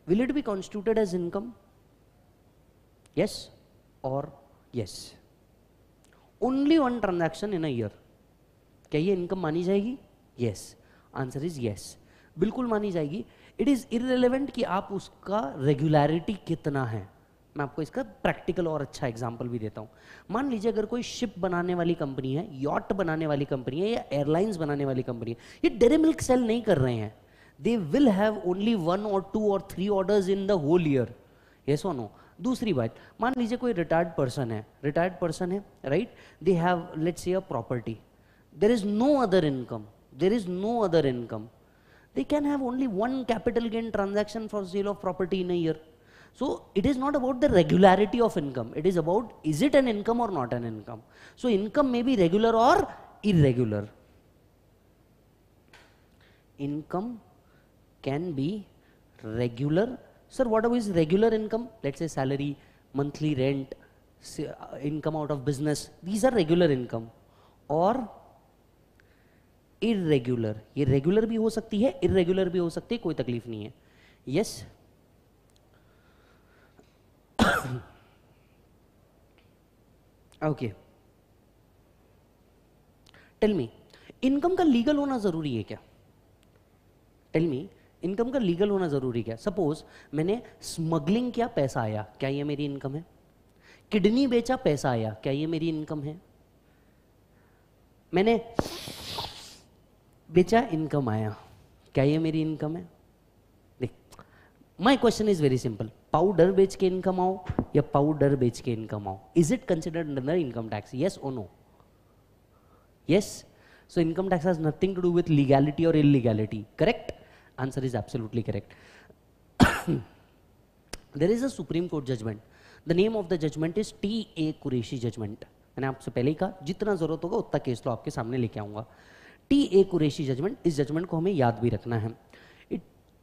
will it be constituted as income? Yes or yes. Only one transaction in a year. kya ye income mani jayegi yes answer is yes bilkul mani jayegi it is irrelevant ki aap uska regularity kitna hai मैं आपको इसका practical और अच्छा example भी देता हूँ मान लीजिए अगर कोई शिप बनाने वाली कंपनी है यॉट बनाने वाली कंपनी है या एयरलाइंस बनाने वाली कंपनी है ये डेरी मिल्क सेल नहीं कर रहे हैं they will have only one और टू और three orders in the whole year ये सो नो दूसरी बात मान लीजिए कोई रिटायर्ड पर्सन है रिटायर्ड पर्सन है right they have let a property there is no other income there is no other income they can have only one capital gain transaction for sale of property in a So it is not about the regularity of income. It is about is it an income or not an income. So income may be regular or irregular. Income can be regular. Sir, what is regular income? Let's say salary, monthly rent, income out of business. These are regular income. Or irregular. ये regular भी हो सकती है irregular भी हो सकती है कोई तकलीफ नहीं है. Yes. Okay tell me income का लीगल होना जरूरी है क्या टेल मी इनकम का लीगल होना जरूरी क्या सपोज मैंने स्मगलिंग किया पैसा आया क्या ये मेरी इनकम है किडनी बेचा पैसा आया क्या ये मेरी इनकम है मैंने बेचा इनकम आया क्या ये मेरी इनकम है देख my question is very simple powder बेच के इनकम आओ या पाउडर बेच के इनकम आओ is it considered under income tax yes or no yes so income tax has nothing to do with legality और illegality correct answer is absolutely correct there is a supreme court judgement the name of the judgement is T A Qureshi judgement मैंने आपसे पहले ही कहा जितना जरूरत होगा उतना case लो आपके सामने लेके आऊंगा टी ए कुरेशी जजमेंट इस जजमेंट को हमें याद भी रखना है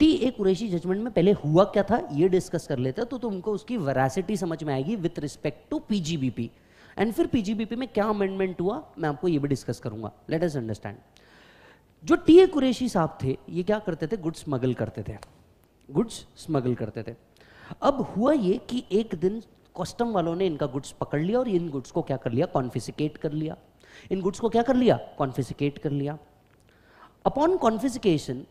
टी ए कुरेशी जजमेंट में पहले हुआ क्या था ये डिस्कस कर लेते तो तुमको उसकी वरासिटी समझ में आएगी with respect to PGBP and फिर पीजीबीपी में क्या अमेंडमेंट हुआ मैं आपको ये भी डिस्कस करूंगा लेट एस अंडरस्टैंड जो टी ए कुरेशी साहब थे ये क्या करते थे गुड्स स्मगल करते थे गुड्स स्मगल करते थे अब हुआ ये कि एक दिन कस्टम वालों ने इनका गुड्स पकड़ लिया और इन गुड्स को क्या कर लिया कॉन्फिसिकेट कर लिया इन गुड्स को क्या कर लिया कॉन्फिसिकेट कर लिया upon confiscation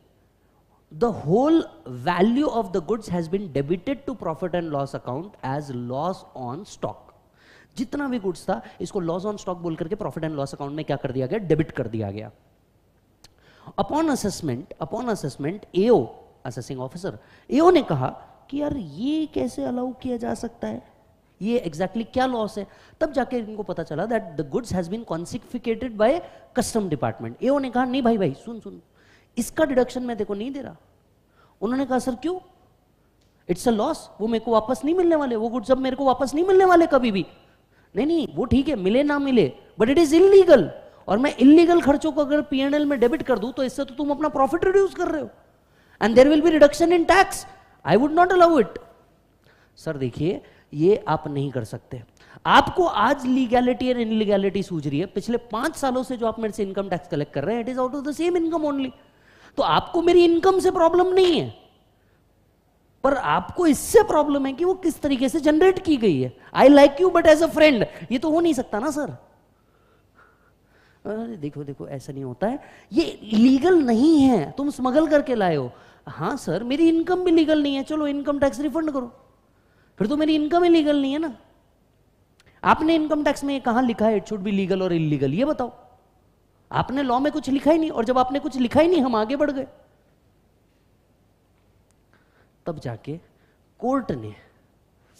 the whole value of the goods has been debited to profit and loss account as loss on stock जितना भी गुड्स था इसको लॉस ऑन स्टॉक बोल करके प्रॉफिट एंड लॉस अकाउंट में क्या कर दिया गया डेबिट कर दिया गया upon assessment upon assessment AO assessing officer AO ने कहा कि यार ये कैसे अलाउ किया जा सकता है ये एग्जैक्टली exactly क्या लॉस है तब जाके इनको पता चला that the goods has been confiscated by custom department AO ने कहा नहीं भाई भाई सुन सुन इसका डिडक्शन मैं देखो नहीं दे रहा उन्होंने कहा सर क्यों इट्स अ लॉस वो मेरे को वापस नहीं मिलने वाले वो गुड जब मेरे को वापस नहीं मिलने वाले कभी भी नहीं नहीं वो ठीक है मिले ना मिले बट इट इज इलीगल और मैं इलीगल खर्चों को अगर पीएनएल में डेबिट कर दूं तो इससे तो तुम अपना प्रॉफिट रिड्यूस कर रहे हो and there will be reduction in tax I would not allow it sir देखिए ये आप नहीं कर सकते आपको आज लीगैलिटी एंड इनलीगैलिटी सूझ रही है पिछले पांच सालों से जो आप मेरे से इनकम टैक्स कलेक्ट कर रहे हैं it is out of the same income only तो आपको मेरी इनकम से प्रॉब्लम नहीं है पर आपको इससे प्रॉब्लम है कि वो किस तरीके से जनरेट की गई है I like you but as a friend ये तो हो नहीं सकता ना सर अरे देखो देखो ऐसा नहीं होता है ये लीगल नहीं है तुम स्मगल करके लाए हो हाँ सर मेरी इनकम भी लीगल नहीं है चलो इनकम टैक्स रिफंड करो फिर तो मेरी इनकम ही लीगल नहीं है ना आपने इनकम टैक्स में कहा लिखा है इट शुड बी लीगल और इलीगल ये बताओ आपने लॉ में कुछ लिखा ही नहीं और जब आपने कुछ लिखा ही नहीं हम आगे बढ़ गए तब जाके कोर्ट ने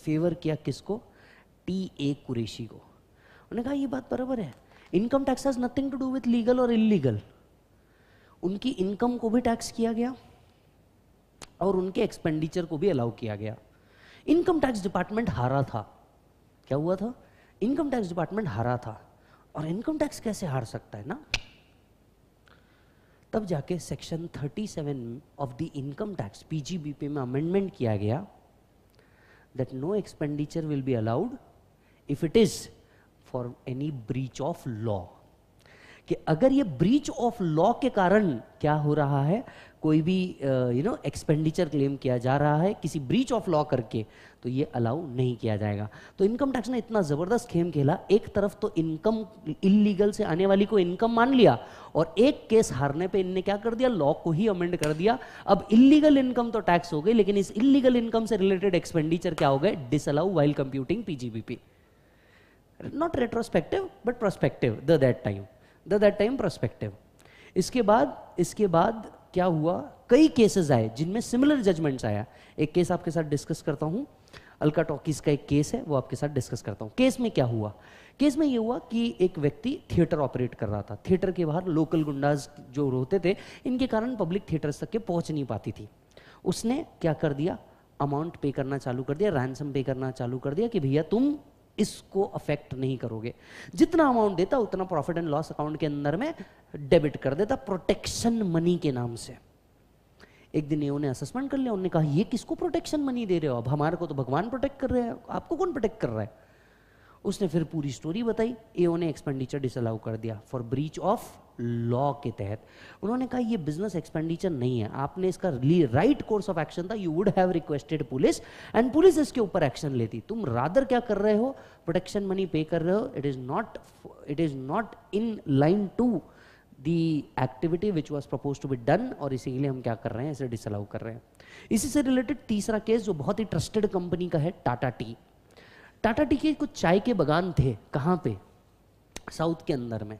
फेवर किया किसको टी ए कुरेशी को उन्होंने कहा ये बात बराबर है income tax has nothing to do with legal और इलीगल उनकी इनकम को भी टैक्स किया गया और उनके एक्सपेंडिचर को भी अलाउ किया गया इनकम टैक्स डिपार्टमेंट हारा था क्या हुआ था इनकम टैक्स डिपार्टमेंट हारा था और इनकम टैक्स कैसे हार सकता है ना तब जाके section 37 of the income tax PGBP में अमेंडमेंट किया गया that no expenditure will be allowed if it is for any breach of law कि अगर ये ब्रीच ऑफ लॉ के कारण क्या हो रहा है कोई भी यू नो एक्सपेंडिचर क्लेम किया जा रहा है किसी ब्रीच ऑफ लॉ करके तो ये अलाउ नहीं किया जाएगा तो इनकम टैक्स ने इतना ज़बरदस्त खेम खेला एक तरफ तो इनकम इलीगल से आने वाली को इनकम मान लिया और एक केस हारने पे इनने क्या कर दिया लॉ को ही अमेंड कर दिया अब इलीगल इनकम तो टैक्स हो गई लेकिन इस इलीगल इनकम से रिलेटेड एक्सपेंडिचर क्या हो गए disallow while computing PGBP not retrospective but prospective that time the that time prospective इसके बाद इसके बाद क्या हुआ कई केसेस आए जिनमें सिमिलर जजमेंट्स आया एक केस आपके साथ डिस्कस करता हूँ अलका टॉकीज का एक केस है वो आपके साथ डिस्कस करता हूँ केस में क्या हुआ केस में ये हुआ कि एक व्यक्ति थिएटर ऑपरेट कर रहा था थिएटर के बाहर लोकल गुंडाज जो रोते थे इनके कारण पब्लिक थिएटर तक के पहुँच नहीं पाती थी उसने क्या कर दिया अमाउंट पे करना चालू कर दिया रैनसम पे करना चालू कर दिया कि भैया तुम इसको अफेक्ट नहीं करोगे जितना अमाउंट देता उतना प्रॉफिट एंड लॉस अकाउंट के अंदर में डेबिट कर देता प्रोटेक्शन मनी के नाम से एक दिन ये उन्हें असेसमेंट कर लिया उन्होंने कहा ये किसको प्रोटेक्शन मनी दे रहे हो अब हमारे को तो भगवान प्रोटेक्ट कर रहे हैं आपको कौन प्रोटेक्ट कर रहा है उसने फिर पूरी स्टोरी बताई एओ ने एक्सपेंडिचर डिसअलाउ कर दिया फॉर ब्रीच ऑफ लॉ के तहत उन्होंने कहा ये बिजनेस एक्सपेंडिचर नहीं है आपने इसका राइट कोर्स ऑफ एक्शन था you would have requested police and police इसके ऊपर एक्शन लेती तुम रादर क्या कर रहे हो प्रोटेक्शन मनी पे कर रहे हो it is not it is not in line to the activity which was propose to be done और इसीलिए हम क्या कर रहे हैं इसे डिसअलाउ कर रहे हैं इसी से रिलेटेड तीसरा केस जो बहुत ही ट्रस्टेड कंपनी का है टाटा टी टाटा टी के कुछ चाय के बगान थे कहाँ पे साउथ के अंदर में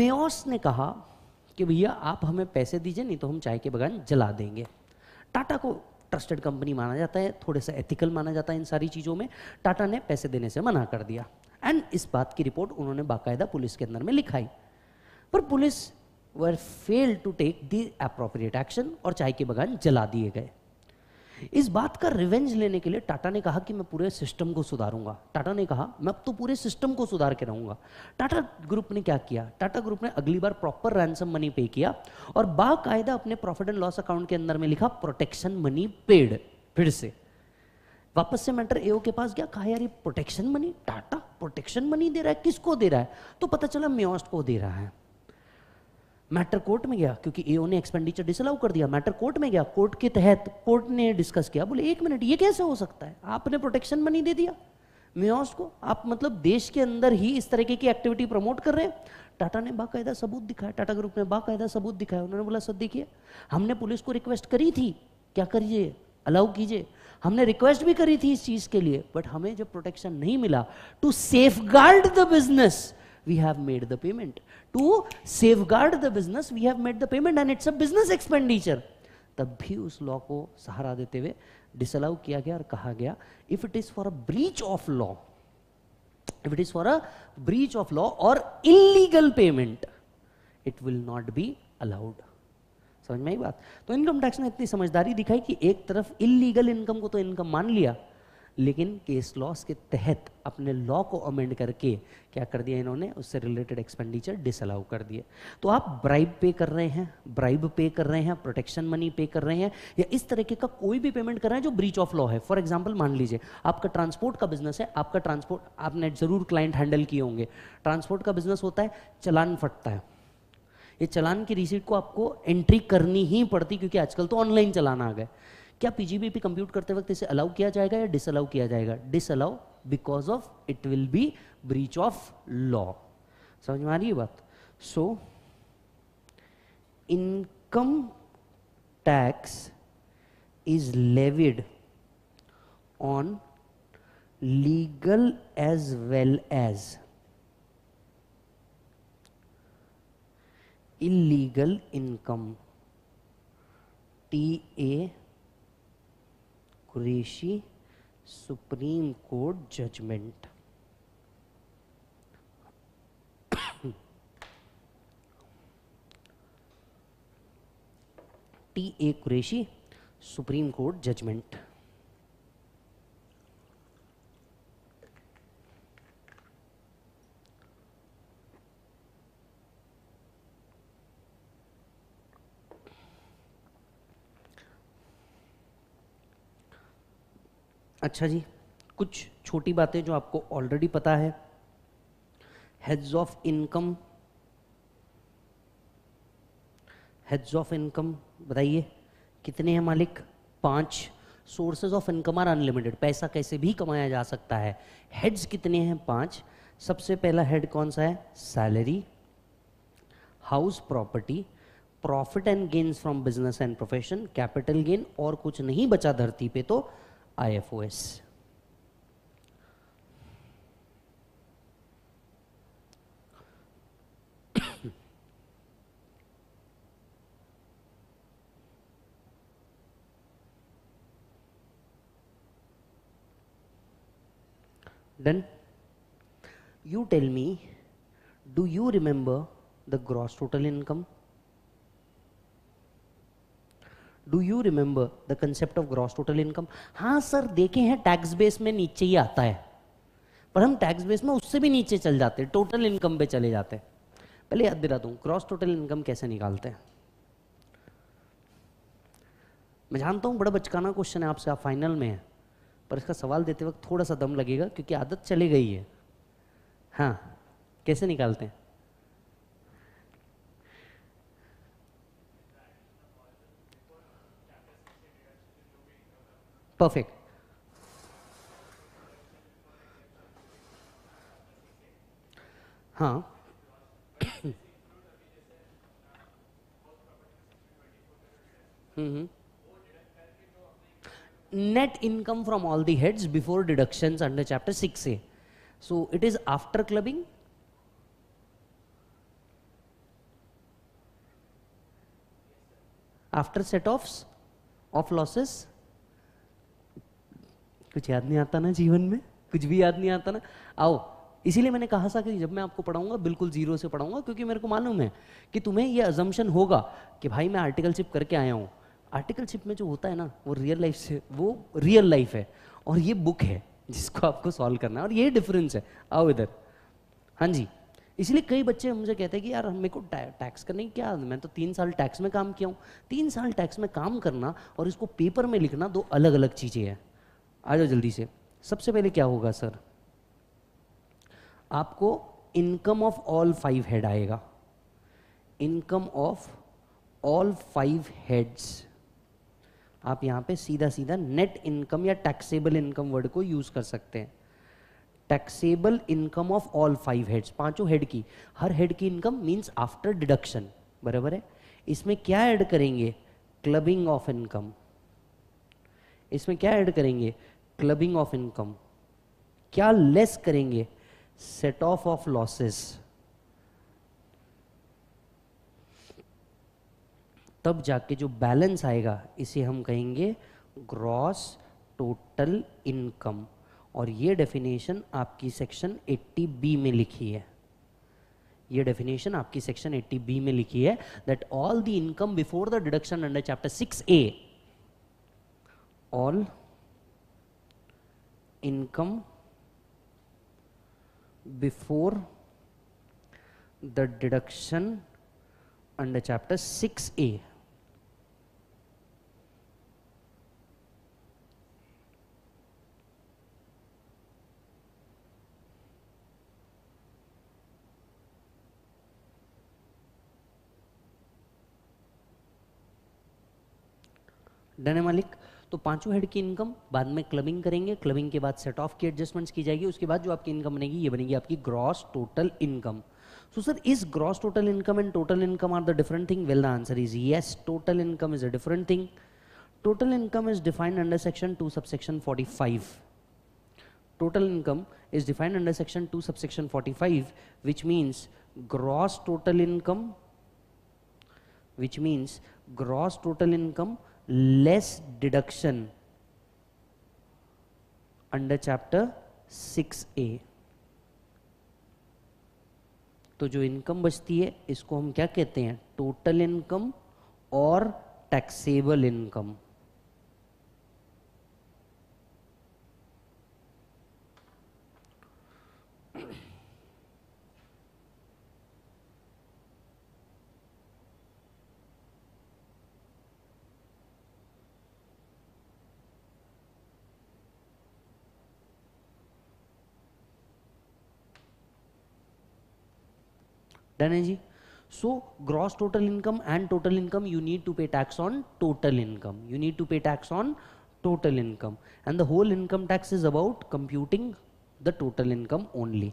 मेयोस ने कहा कि भैया आप हमें पैसे दीजिए नहीं तो हम चाय के बगान जला देंगे टाटा को ट्रस्टेड कंपनी माना जाता है थोड़े सा एथिकल माना जाता है इन सारी चीज़ों में टाटा ने पैसे देने से मना कर दिया एंड इस बात की रिपोर्ट उन्होंने बाकायदा पुलिस के अंदर में लिखाई पर police were fail to take the appropriate action और चाय के बगान जला दिए गए इस बात का रिवेंज लेने के लिए टाटा ने कहा कि मैं पूरे सिस्टम को सुधारूंगा टाटा ने कहा मैं अब तो पूरे सिस्टम को सुधार के रहूंगा टाटा ग्रुप ने क्या किया टाटा ग्रुप ने अगली बार प्रॉपर रैंसम मनी पे किया और बाकायदा अपने प्रॉफिट एंड लॉस अकाउंट के अंदर में लिखा प्रोटेक्शन मनी पेड फिर से वापस से मैटर एओ के पास गया कहा यार ये protection money Tata protection money दे रहा है किसको दे रहा है तो पता चला म्योस्ट को दे रहा है मैटर कोर्ट में गया क्योंकि एओ ने एक्सपेंडिचर डिसअलाउ कर दिया मैटर कोर्ट में गया कोर्ट के तहत कोर्ट ने डिस्कस किया बोले एक मिनट ये कैसे हो सकता है आपने प्रोटेक्शन मनी दे दिया मेयोस को आप मतलब देश के अंदर ही इस तरीके की एक्टिविटी प्रमोट कर रहे हैं टाटा ने बाकायदा सबूत दिखाया टाटा ग्रुप ने बाकायदा सबूत दिखाया उन्होंने बोला सर देखिए हमने पुलिस को रिक्वेस्ट करी थी क्या करिए अलाउ कीजिए हमने रिक्वेस्ट भी करी थी इस चीज के लिए बट हमें जब प्रोटेक्शन नहीं मिला to safeguard the business we have made the payment. To safeguard the business, we have made the payment and it's a business expenditure. तब भी उस लॉ को सहारा देते हुए डिसअलाउ किया गया और कहा गया if it is for a breach of law if it is for a breach of law और illegal payment it will not be allowed समझ में आई बात तो इनकम टैक्स ने इतनी समझदारी दिखाई कि एक तरफ इलीगल इनकम को तो इनकम मान लिया लेकिन केस लॉस के तहत अपने लॉ को अमेंड करके क्या कर दिया इन्होंने उससे रिलेटेड एक्सपेंडिचर डिसअलाउ कर दिए तो आप ब्राइब पे कर रहे हैं ब्राइब पे कर रहे हैं प्रोटेक्शन मनी पे कर रहे हैं या इस तरीके का कोई भी पेमेंट कर रहे हैं जो ब्रीच ऑफ लॉ है फॉर एग्जाम्पल मान लीजिए आपका ट्रांसपोर्ट का बिजनेस है आपका ट्रांसपोर्ट आपने ज़रूर क्लाइंट हैंडल किए होंगे ट्रांसपोर्ट का बिजनेस होता है चलान फटता है ये चलान की रिसीट को आपको एंट्री करनी ही पड़ती क्योंकि आजकल तो ऑनलाइन चलान आ गए क्या पीजीबीपी कंप्यूट करते वक्त इसे अलाउ किया जाएगा या डिसअलाउ किया जाएगा disallow because of it will be breach of law समझ में आ रही है बात so income tax is levied on legal as well as illegal income T A Qureshi supreme court judgment T A Qureshi supreme court judgment अच्छा जी कुछ छोटी बातें जो आपको ऑलरेडी पता है heads of income heads of income बताइए कितने हैं मालिक पांच sources of income are unlimited पैसा कैसे भी कमाया जा सकता है हेड्स कितने हैं पांच सबसे पहला हेड कौन सा है salary house property profit and gains from business and profession capital gain और कुछ नहीं बचा धरती पे तो IFOS. then you tell me do you remember the gross total income do you remember the concept of gross total income हाँ sir देखे हैं टैक्स बेस में नीचे ही आता है पर हम टैक्स बेस में उससे भी नीचे चल जाते हैं टोटल इनकम पे चले जाते हैं पहले याद दिला दूँ ग्रॉस टोटल इनकम कैसे निकालते हैं मैं जानता हूं बड़ा बचकाना क्वेश्चन है आपसे आप फाइनल में है पर इसका सवाल देते वक्त थोड़ा सा दम लगेगा क्योंकि आदत चली गई है हाँ कैसे निकालते हैं Perfect. Huh? mm-hmm. Net income from all the heads before deductions under chapter 6a. So it is after clubbing. After set offs of losses कुछ याद नहीं आता ना जीवन में कुछ भी याद नहीं आता ना आओ इसीलिए मैंने कहा था कि जब मैं आपको पढ़ाऊंगा बिल्कुल जीरो से पढ़ाऊंगा क्योंकि मेरे को मालूम है कि तुम्हें ये अजम्पन होगा कि भाई मैं आर्टिकलशिप करके आया हूँ आर्टिकलशिप में जो होता है ना वो रियल लाइफ से वो रियल लाइफ है और ये बुक है जिसको आपको सॉल्व करना है और ये डिफरेंस है आओ इधर हाँ जी इसलिए कई बच्चे मुझे कहते हैं कि यार मेरे को टैक्स करने की क्या मैं तो तीन साल टैक्स में काम किया हूँ तीन साल टैक्स में काम करना और इसको पेपर में लिखना दो अलग अलग चीज़ें हैं आ जाओ जल्दी से सबसे पहले क्या होगा सर आपको income of all five head आएगा income of all five heads आप यहां पे सीधा सीधा नेट इनकम या टैक्सेबल इनकम वर्ड को यूज़ कर सकते हैं taxable income of all five heads पांचों हेड की हर हेड की इनकम मीन्स आफ्टर डिडक्शन बराबर है इसमें क्या ऐड करेंगे क्लबिंग ऑफ इनकम इसमें क्या ऐड करेंगे क्लबिंग ऑफ इनकम क्या लेस करेंगे सेट ऑफ ऑफ लॉसेस तब जाके जो बैलेंस आएगा इसे हम कहेंगे ग्रॉस टोटल इनकम और ये डेफिनेशन आपकी सेक्शन 80 बी में लिखी है ये डेफिनेशन आपकी सेक्शन 80 बी में लिखी है that all the income before the deduction under chapter 6 A ऑल income before the deduction under chapter 6a done है मालिक तो पांचों हेड की इनकम बाद में क्लबिंग करेंगे क्लबिंग के बाद सेट ऑफ की एडजस्टमेंट्स की जाएगी उसके बाद जो आपकी इनकम बनेगी ये बनेगी आपकी gross total income so sir is gross total income and total income are the different thing well the answer is yes total income is a different thing total income is defined under section two सब subsection total income is defined under section two सब subsection forty five gross total income which means gross total income less deduction under chapter 6a तो जो income बचती है इसको हम क्या कहते हैं टोटल इनकम और टैक्सेबल इनकम डन है जी so gross total income and total income you need to pay tax on total income you need to pay tax on total income and the whole income tax is about computing the total income only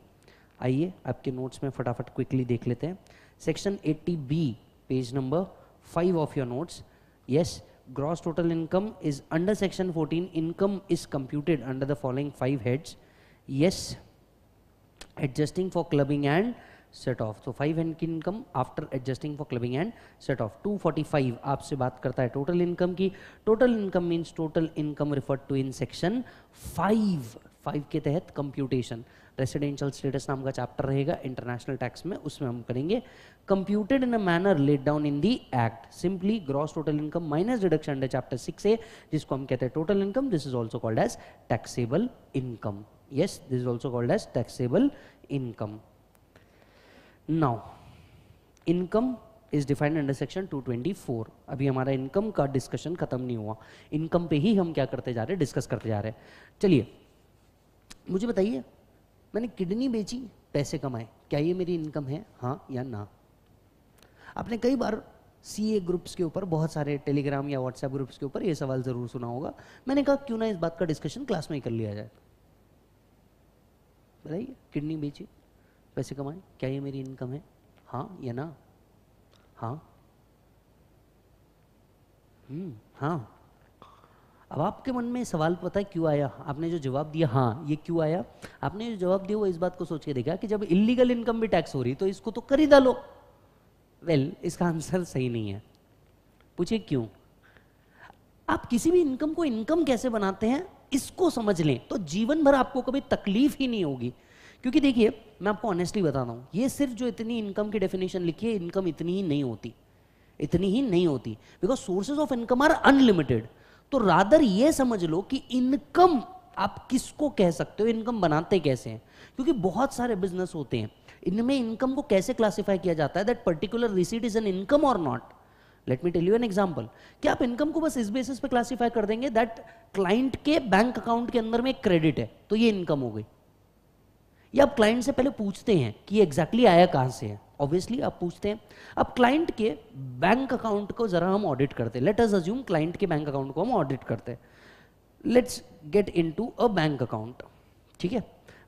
आइए आपके notes में फटाफट quickly देख लेते हैं section 80 B page number five of your notes yes gross total income is under section fourteen income is computed under the following five heads yes adjusting for clubbing and set off तो five and की income after adjusting for clubbing and set off to forty five आपसे बात करता है total income की total income means total income referred to in section five five के तहत computation residential status नाम का चैप्टर रहेगा इंटरनेशनल टैक्स में उसमें हम करेंगे computed in a manner laid down in the act simply gross total income minus deduction under chapter six A जिसको हम कहते हैं total income this is also called as taxable income yes this is also called as taxable income now income is defined under section 224 अभी हमारा income का discussion खत्म नहीं हुआ इनकम पे ही हम क्या करते जा रहे हैं डिस्कस करते जा रहे हैं चलिए मुझे बताइए मैंने किडनी बेची पैसे कमाए क्या ये मेरी इनकम है हाँ या ना आपने कई बार सी ए ग्रुप्स के ऊपर बहुत सारे टेलीग्राम या व्हाट्सएप ग्रुप्स के ऊपर ये सवाल ज़रूर सुना होगा मैंने कहा क्यों ना इस बात का डिस्कशन क्लास में ही कर लिया जाए बताइए किडनी बेची पैसे कमाए क्या ये मेरी इनकम है हाँ या ना हाँ हम्म, हाँ अब आपके मन में सवाल पता है क्यों आया आपने जो जवाब दिया हाँ ये क्यों आया आपने जो जवाब दिया वो इस बात को सोच के देखा कि जब इलीगल इनकम भी टैक्स हो रही तो इसको तो कर ही डालो वेल इसका आंसर सही नहीं है पूछे क्यों आप किसी भी इनकम को इनकम कैसे बनाते हैं इसको समझ लें तो जीवन भर आपको कभी तकलीफ ही नहीं होगी क्योंकि देखिए मैं आपको ऑनेस्टली बता रहा हूँ ये सिर्फ जो इतनी इनकम की डेफिनेशन लिखी है इनकम इतनी ही नहीं होती इतनी ही नहीं होती because sources of income are unlimited तो रादर ये समझ लो कि इनकम आप किसको कह सकते हो इनकम बनाते कैसे हैं क्योंकि बहुत सारे बिजनेस होते हैं इनमें इनकम को कैसे क्लासिफाई किया जाता है that particular receipt is an income और not let me tell you an example कि आप इनकम को बस इस बेसिस पे क्लासिफाई कर देंगे दैट क्लाइंट के बैंक अकाउंट के अंदर में एक क्रेडिट है तो ये इनकम हो गई या आप क्लाइंट से पहले पूछते हैं कि ये एग्जैक्टली आया कहाँ से है ऑब्वियसली आप पूछते हैं अब क्लाइंट के बैंक अकाउंट को ज़रा हम ऑडिट करते हैं लेट अस अज्यूम क्लाइंट के बैंक अकाउंट को हम ऑडिट करते हैं let's get into a bank account ठीक है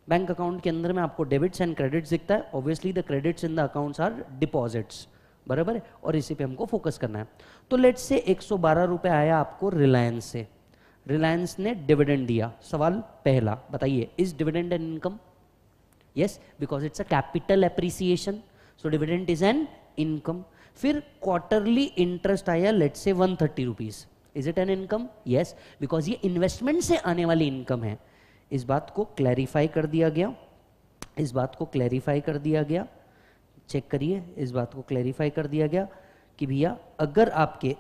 बैंक अकाउंट के अंदर में आपको डेबिट्स एंड क्रेडिट्स दिखता है obviously the credits in the accounts are deposits बराबर है और इसी पे हमको फोकस करना है तो लेट्स से एक सौ आया आपको रिलायंस से रिलायंस ने डिविडेंड दिया सवाल पहला बताइए इस dividend and income yes because it's a capital appreciation so dividend is an income फिर quarterly interest आया let's say one thirty rupees is it an income yes because ये इन्वेस्टमेंट से आने वाली इनकम है इस बात को क्लैरिफाई कर दिया गया इस बात को क्लैरिफाई कर दिया गया चेक करिए इस बात को क्लैरिफाई कर दिया गया कि भैया अगर आपके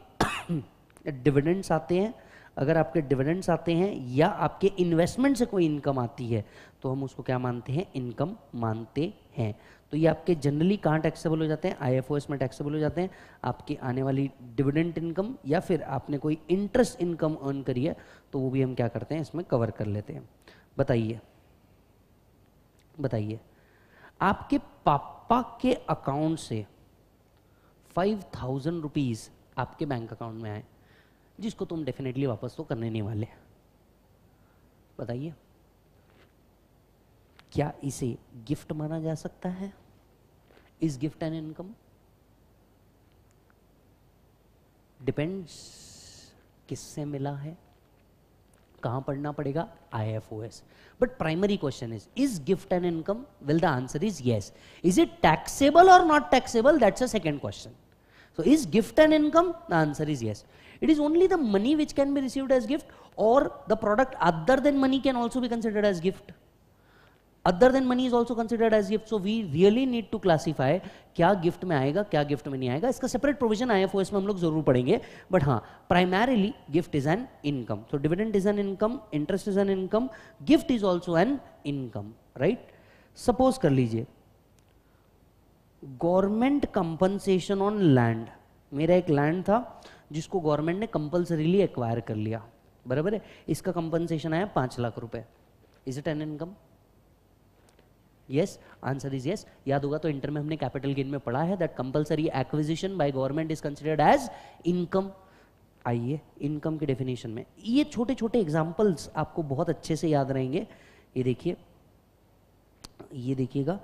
डिविडेंड्स आते हैं अगर आपके डिविडेंड्स आते हैं या आपके इन्वेस्टमेंट से कोई इनकम आती है तो हम उसको क्या मानते हैं इनकम मानते हैं तो ये आपके जनरली कहाँ टैक्सेबल हो जाते हैं आईएफओएस में टैक्सेबल हो जाते हैं आपके आने वाली डिविडेंट इनकम या फिर आपने कोई इंटरेस्ट इनकम अर्न करी है तो वो भी हम क्या करते हैं इसमें कवर कर लेते हैं बताइए बताइए आपके पापा के अकाउंट से फाइव थाउजेंड रुपीज़ आपके बैंक अकाउंट में आए जिसको तुम डेफिनेटली वापस तो करने नहीं वाले बताइए क्या इसे गिफ्ट माना जा सकता है is gift an income depends किससे मिला है कहां पढ़ना पड़ेगा I F O S but primary question is is gift an income will the answer is yes is it taxable और not taxable that's a second question so is gift and income the answer is yes It is only the money which can be received as gift or the product other than money can also be considered as gift. Other than money is also considered as gift so we really need to classify क्या gift में आएगा क्या gift में नहीं आएगा इसका separate provision I F में हम लोग जरूर पढ़ेंगे बट हाँ primarily gift is an income so dividend is an income interest is an income gift is also an income right suppose कर लीजिए गवर्नमेंट कंपनसेशन ऑन लैंड मेरा एक लैंड था जिसको गवर्नमेंट ने कंपल्सरीली एक्वायर कर लिया बराबर है इसका कंपनसेशन आया पांच लाख रुपए is it an income yes answer is yes याद होगा तो इंटर में हमने कैपिटल गेन में पढ़ा है that compulsory acquisition by government is considered as income आइए इनकम के डेफिनेशन में ये छोटे छोटे एग्जाम्पल्स आपको बहुत अच्छे से याद रहेंगे ये देखिए ये देखिएगा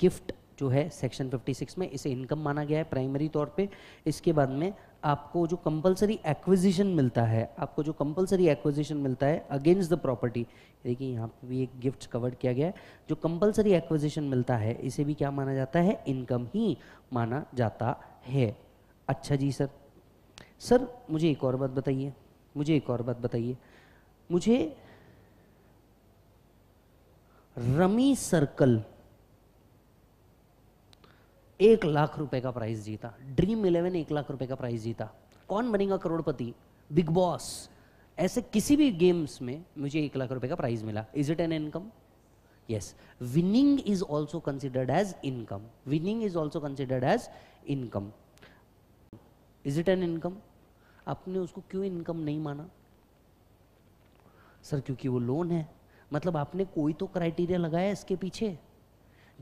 गिफ्ट जो है सेक्शन 56 में इसे इनकम माना गया है प्राइमरी तौर पे इसके बाद में आपको जो कंपलसरी एक्विजिशन मिलता है आपको जो कंपलसरी एक्विजिशन मिलता है अगेंस्ट द प्रॉपर्टी देखिए यहाँ पे भी एक गिफ्ट कवर किया गया है जो कंपलसरी एक्विजिशन मिलता है इसे भी क्या माना जाता है इनकम ही माना जाता है अच्छा जी सर सर मुझे एक और बात बताइए मुझे एक और बात बताइए मुझे रमी सर्कल एक लाख रुपए का प्राइज जीता ड्रीम इलेवन एक लाख रुपए का प्राइज जीता कौन बनेगा करोड़पति बिग बॉस ऐसे किसी भी गेम्स में मुझे एक लाख रुपए का प्राइज मिला is it an income yes winning is also considered as income winning is also considered as income is it an income आपने उसको क्यों इनकम नहीं माना सर क्योंकि वो लोन है मतलब आपने कोई तो क्राइटेरिया लगाया इसके पीछे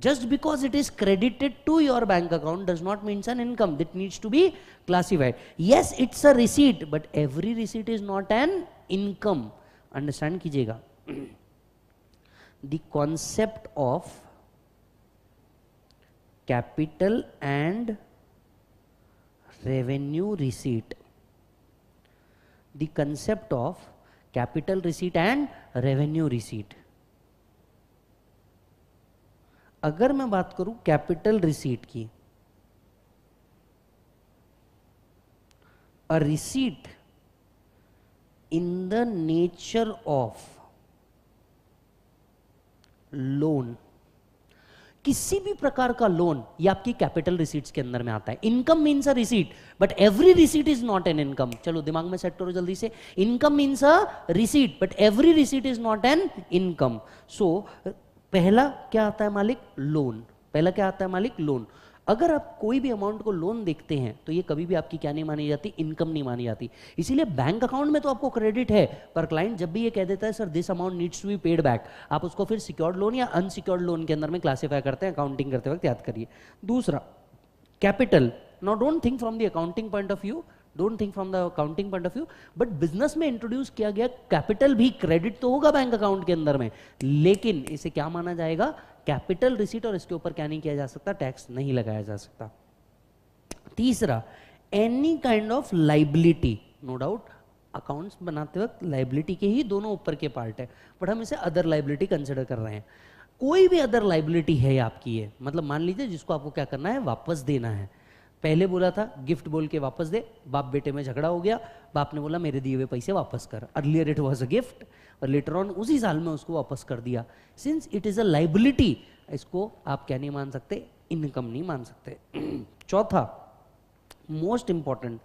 just because it is credited to your bank account does not mean it's an income that needs to be classified yes it's a receipt but every receipt is not an income understand kijiyega the concept of capital and revenue receipt the concept of capital receipt and revenue receipt अगर मैं बात करूं capital receipt की a receipt in the nature of loan किसी भी प्रकार का loan ये आपकी कैपिटल रिसीट्स के अंदर में आता है income means a receipt but every receipt is not an income चलो दिमाग में सेट करो जल्दी से income means a receipt but every receipt is not an income so पहला क्या आता है मालिक लोन पहला क्या आता है मालिक लोन अगर आप कोई भी अमाउंट को लोन देखते हैं तो ये कभी भी आपकी क्या नहीं मानी जाती इनकम नहीं मानी जाती इसीलिए बैंक अकाउंट में तो आपको क्रेडिट है पर क्लाइंट जब भी ये कह देता है sir this amount needs to be paid back आप उसको फिर सिक्योर्ड लोन या अनसिक्योर्ड लोन के अंदर में क्लासीफाई करते हैं अकाउंटिंग करते वक्त याद करिए दूसरा capital now don't think from the accounting point of view don't think from the accounting point of view but business में इंट्रोड्यूस किया गया कैपिटल भी क्रेडिट तो होगा बैंक अकाउंट के अंदर में लेकिन इसे क्या माना जाएगा कैपिटल रिसीट और इसके ऊपर क्या नहीं किया जा सकता टैक्स नहीं लगाया जा सकता तीसरा any kind of liability no doubt accounts बनाते वक्त लाइबिलिटी के ही दोनों ऊपर के पार्ट है बट हम इसे अदर लाइबिलिटी कंसिडर कर रहे हैं कोई भी अदर लाइबिलिटी है आपकी ये मतलब मान लीजिए जिसको आपको क्या करना है वापस देना है पहले बोला था गिफ्ट बोल के वापस दे बाप बेटे में झगड़ा हो गया बाप ने बोला मेरे दिए हुए पैसे वापस कर earlier it was a gift और लेटर ऑन उसी साल में उसको वापस कर दिया since it is a liability इसको आप क्या नहीं मान सकते इनकम नहीं मान सकते चौथा मोस्ट इंपॉर्टेंट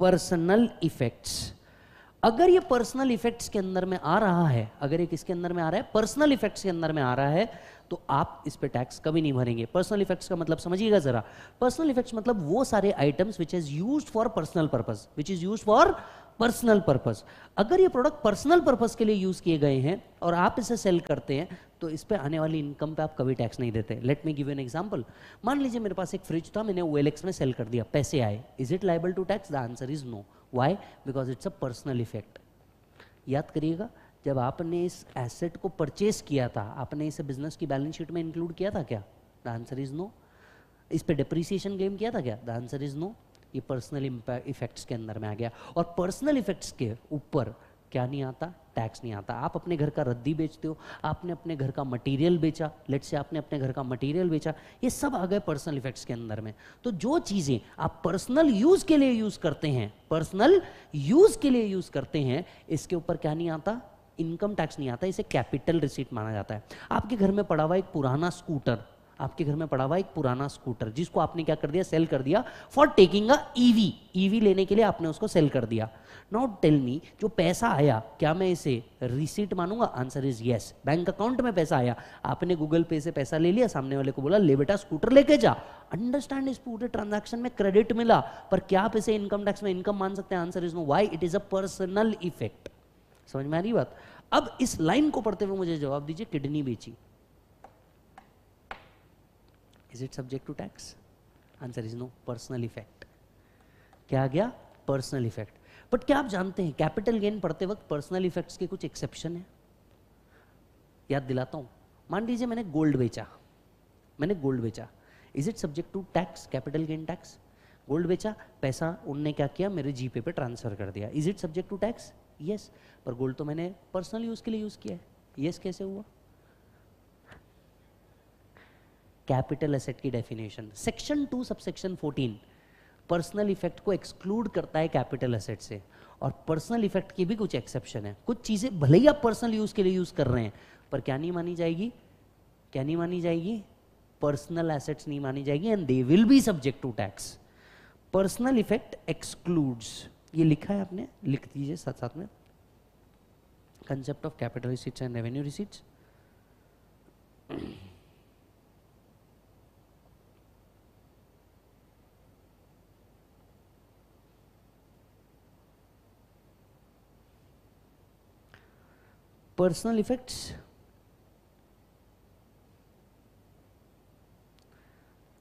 पर्सनल इफेक्ट्स अगर ये पर्सनल इफेक्ट्स के अंदर में आ रहा है अगर ये किसके अंदर में आ रहा है पर्सनल इफेक्ट्स के अंदर में आ रहा है तो आप इस पर टैक्स कभी नहीं भरेंगे पर्सनल इफेक्ट्स का मतलब समझिएगा ज़रा पर्सनल इफेक्ट्स मतलब वो सारे items which is use for personal purpose which is use for personal purpose अगर ये प्रोडक्ट पर्सनल पर्पज के लिए यूज़ किए गए हैं और आप इसे सेल करते हैं तो इस पर आने वाली इनकम पे आप कभी टैक्स नहीं देते let me give an example मान लीजिए मेरे पास एक फ्रिज था मैंने ओ में सेल कर दिया पैसे आए is it liable to tax the answer is no why because it's a personal effect याद करिएगा जब आपने इस एसेट को परचेस किया था आपने इसे बिजनेस की बैलेंस शीट में इंक्लूड किया था क्या द आंसर इज़ नो इस पर डिप्रिसिएशन क्लेम किया था क्या द आंसर इज़ नो ये पर्सनल इफेक्ट्स के अंदर में आ गया और पर्सनल इफेक्ट्स के ऊपर क्या नहीं आता टैक्स नहीं आता आप अपने घर का रद्दी बेचते हो आपने अपने घर का मटेरियल बेचा लेट से आपने अपने घर का मटेरियल बेचा ये सब आ गए पर्सनल इफेक्ट्स के अंदर में तो जो चीज़ें आप पर्सनल यूज़ के लिए यूज़ करते हैं पर्सनल यूज़ के लिए यूज़ करते हैं इसके ऊपर क्या नहीं आता इनकम टैक्स नहीं आता इसे कैपिटल रिसीट माना जाता है आपके घर में पड़ा हुआ एक पुराना स्कूटर आपके घर में पड़ा हुआ एक पुराना स्कूटर जिसको आपने क्या कर दिया सेल कर दिया for taking a EV EV लेने के लिए आपने उसको सेल कर दिया नॉट टेल मी जो पैसा आया क्या मैं इसे रिसीट मानूंगा answer is yes bank account में पैसा आया आपने गूगल पे से पैसा ले लिया सामने वाले को बोला ले बेटा स्कूटर लेके जा अंडरस्टैंड इस पूरे ट्रांजेक्शन में क्रेडिट मिला पर क्या आप इसे इनकम टैक्स में इनकम मान सकते हैं answer is no why it is a personal effect समझ में आ रही बात अब इस लाइन को पढ़ते हुए मुझे जवाब दीजिए किडनी बेची is it subject to tax answer is no personal effect क्या आ गया पर्सनल इफेक्ट बट क्या आप जानते हैं कैपिटल गेन पढ़ते वक्त पर्सनल इफेक्ट्स के कुछ एक्सेप्शन है याद दिलाता हूं मान लीजिए मैंने गोल्ड बेचा मैंने गोल्ड बेचा is it subject to tax capital gain tax gold बेचा पैसा उनने क्या किया मेरे जीपे पे ट्रांसफर कर दिया is it subject to tax yes पर गोल्ड तो मैंने पर्सनल यूज़ के लिए यूज़ किया है यस कैसे हुआ कैपिटल एसेट की डेफिनेशन सेक्शन टू सब सेक्शन फोर्टीन पर्सनल इफेक्ट को एक्सक्लूड करता है कैपिटल एसेट से और पर्सनल इफेक्ट की भी कुछ एक्सेप्शन है कुछ चीज़ें भले ही आप पर्सनल यूज़ के लिए यूज़ कर रहे हैं पर क्या नहीं मानी जाएगी क्या नहीं मानी जाएगी पर्सनल एसेट्स नहीं मानी जाएगी and they will be subject to tax personal effect excludes ये लिखा है आपने लिख दीजिए साथ साथ में concept of capital receipts and revenue receipts personal effects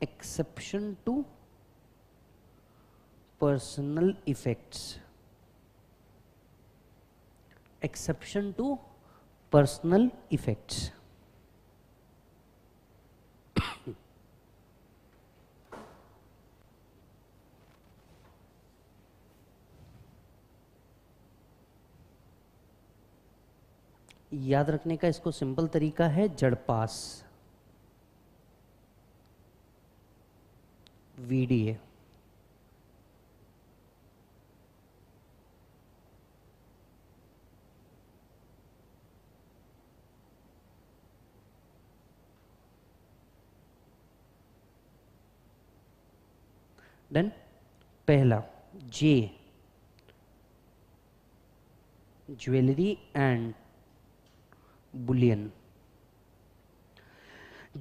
exception to personal effects exception to personal effects याद रखने का इसको सिंपल तरीका है जड़पास वीडीए देन पहला J jewellery and bullion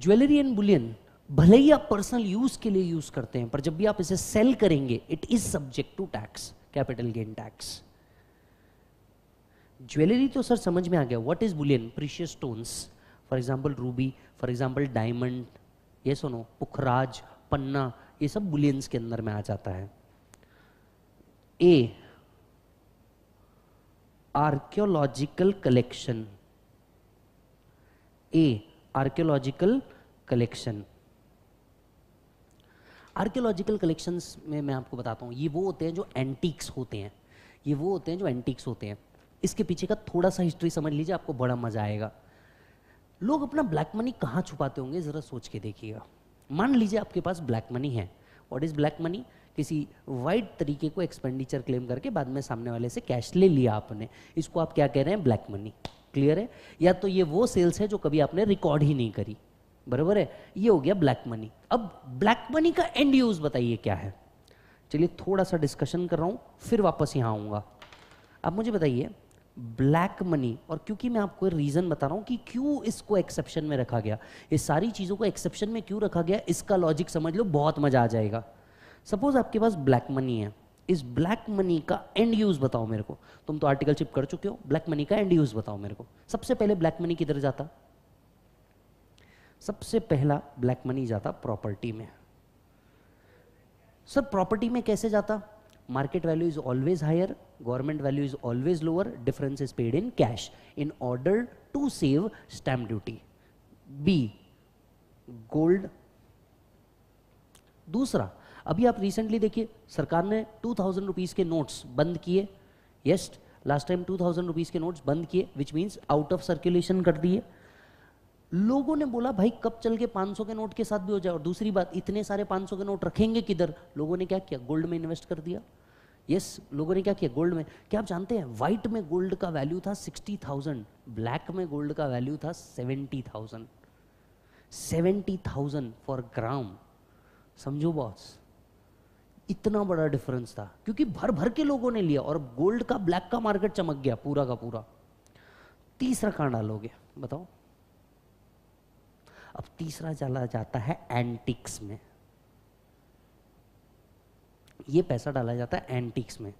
jewellery and bullion भले ही आप पर्सनल यूज के लिए यूज करते हैं पर जब भी आप इसे सेल करेंगे it is subject to tax capital gain tax jewellery तो सर समझ में आ गया what is bullion precious stones for example ruby for example diamond ये सुनो पुखराज पन्ना ये सब बुलियंस के अंदर में आ जाता है a archaeological collection a archaeological collection archaeological collections में मैं आपको बताता हूँ ये वो होते हैं जो एंटीक्स होते हैं ये वो होते हैं जो एंटीक्स होते हैं इसके पीछे का थोड़ा सा हिस्ट्री समझ लीजिए आपको बड़ा मज़ा आएगा लोग अपना ब्लैक मनी कहाँ छुपाते होंगे ज़रा सोच के देखिएगा मान लीजिए आपके पास ब्लैक मनी है वॉट इज ब्लैक मनी किसी वाइट तरीके को एक्सपेंडिचर क्लेम करके बाद में सामने वाले से कैश ले लिया आपने इसको आप क्या कह रहे हैं ब्लैक मनी क्लियर है या तो ये वो सेल्स है जो कभी आपने रिकॉर्ड ही नहीं करी बराबर है ये हो गया ब्लैक मनी अब ब्लैक मनी का एंड यूज बताइए क्या है चलिए थोड़ा सा डिस्कशन कर रहा हूं फिर वापस यहां आऊंगा आप मुझे बताइए ब्लैक मनी और क्योंकि मैं आपको रीज़न बता रहा हूं कि क्यों इसको एक्सेप्शन में रखा गया ये सारी चीज़ों को एक्सेप्शन में क्यों रखा गया इसका लॉजिक समझ लो बहुत मज़ा आ जाएगा सपोज आपके पास ब्लैक मनी है इस ब्लैक मनी का एंड यूज़ बताओ मेरे को तुम तो आर्टिकल चिप कर चुके हो ब्लैक मनी का एंड यूज़ बताओ मेरे को सबसे पहले ब्लैक मनी किधर जाता सबसे पहला ब्लैक मनी जाता प्रॉपर्टी में सर प्रॉपर्टी में कैसे जाता market value is always higher government value is always lower, difference is paid in cash in order to save stamp duty. B. Gold. दूसरा अभी आप रिसेंटली देखिए सरकार ने टू थाउजेंड रुपीज़ के नोट्स बंद किए yes last time two thousand rupees के नोट्स बंद किए which means out of circulation कर दिए लोगों ने बोला भाई कब चल के 500 के नोट के साथ भी हो जाए और दूसरी बात इतने सारे 500 के नोट रखेंगे किधर लोगों ने क्या किया गोल्ड में इन्वेस्ट कर दिया यस लोगों ने क्या किया गोल्ड में क्या आप जानते हैं व्हाइट में गोल्ड का वैल्यू था सिक्सटी थाउजेंड ब्लैक में गोल्ड का वैल्यू था seventy thousand seventy thousand for gram समझो बॉस इतना बड़ा डिफरेंस था क्योंकि भर भर के लोगों ने लिया और गोल्ड का ब्लैक का मार्केट चमक गया पूरा का पूरा तीसरा कहां डालोगे बताओ अब तीसरा चला जाता है एंटिक्स में ये पैसा डाला जाता है एंटिक्स में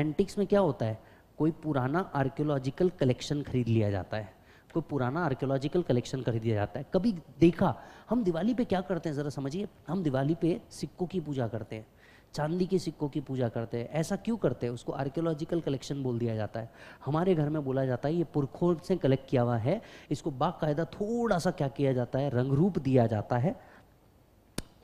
एंटिक्स में क्या होता है कोई पुराना आर्क्योलॉजिकल कलेक्शन खरीद लिया जाता है कोई पुराना आर्क्योलॉजिकल कलेक्शन खरीद लिया जाता है कभी देखा हम दिवाली पे क्या करते हैं ज़रा समझिए हम दिवाली पे सिक्कों की पूजा करते हैं चांदी के सिक्कों की पूजा करते हैं ऐसा क्यों करते हैं उसको आर्कियोलॉजिकल कलेक्शन बोल दिया जाता है हमारे घर में बोला जाता है ये पुरखों से कलेक्ट किया हुआ है इसको बाकायदा थोड़ा सा क्या किया जाता है रंग रूप दिया जाता है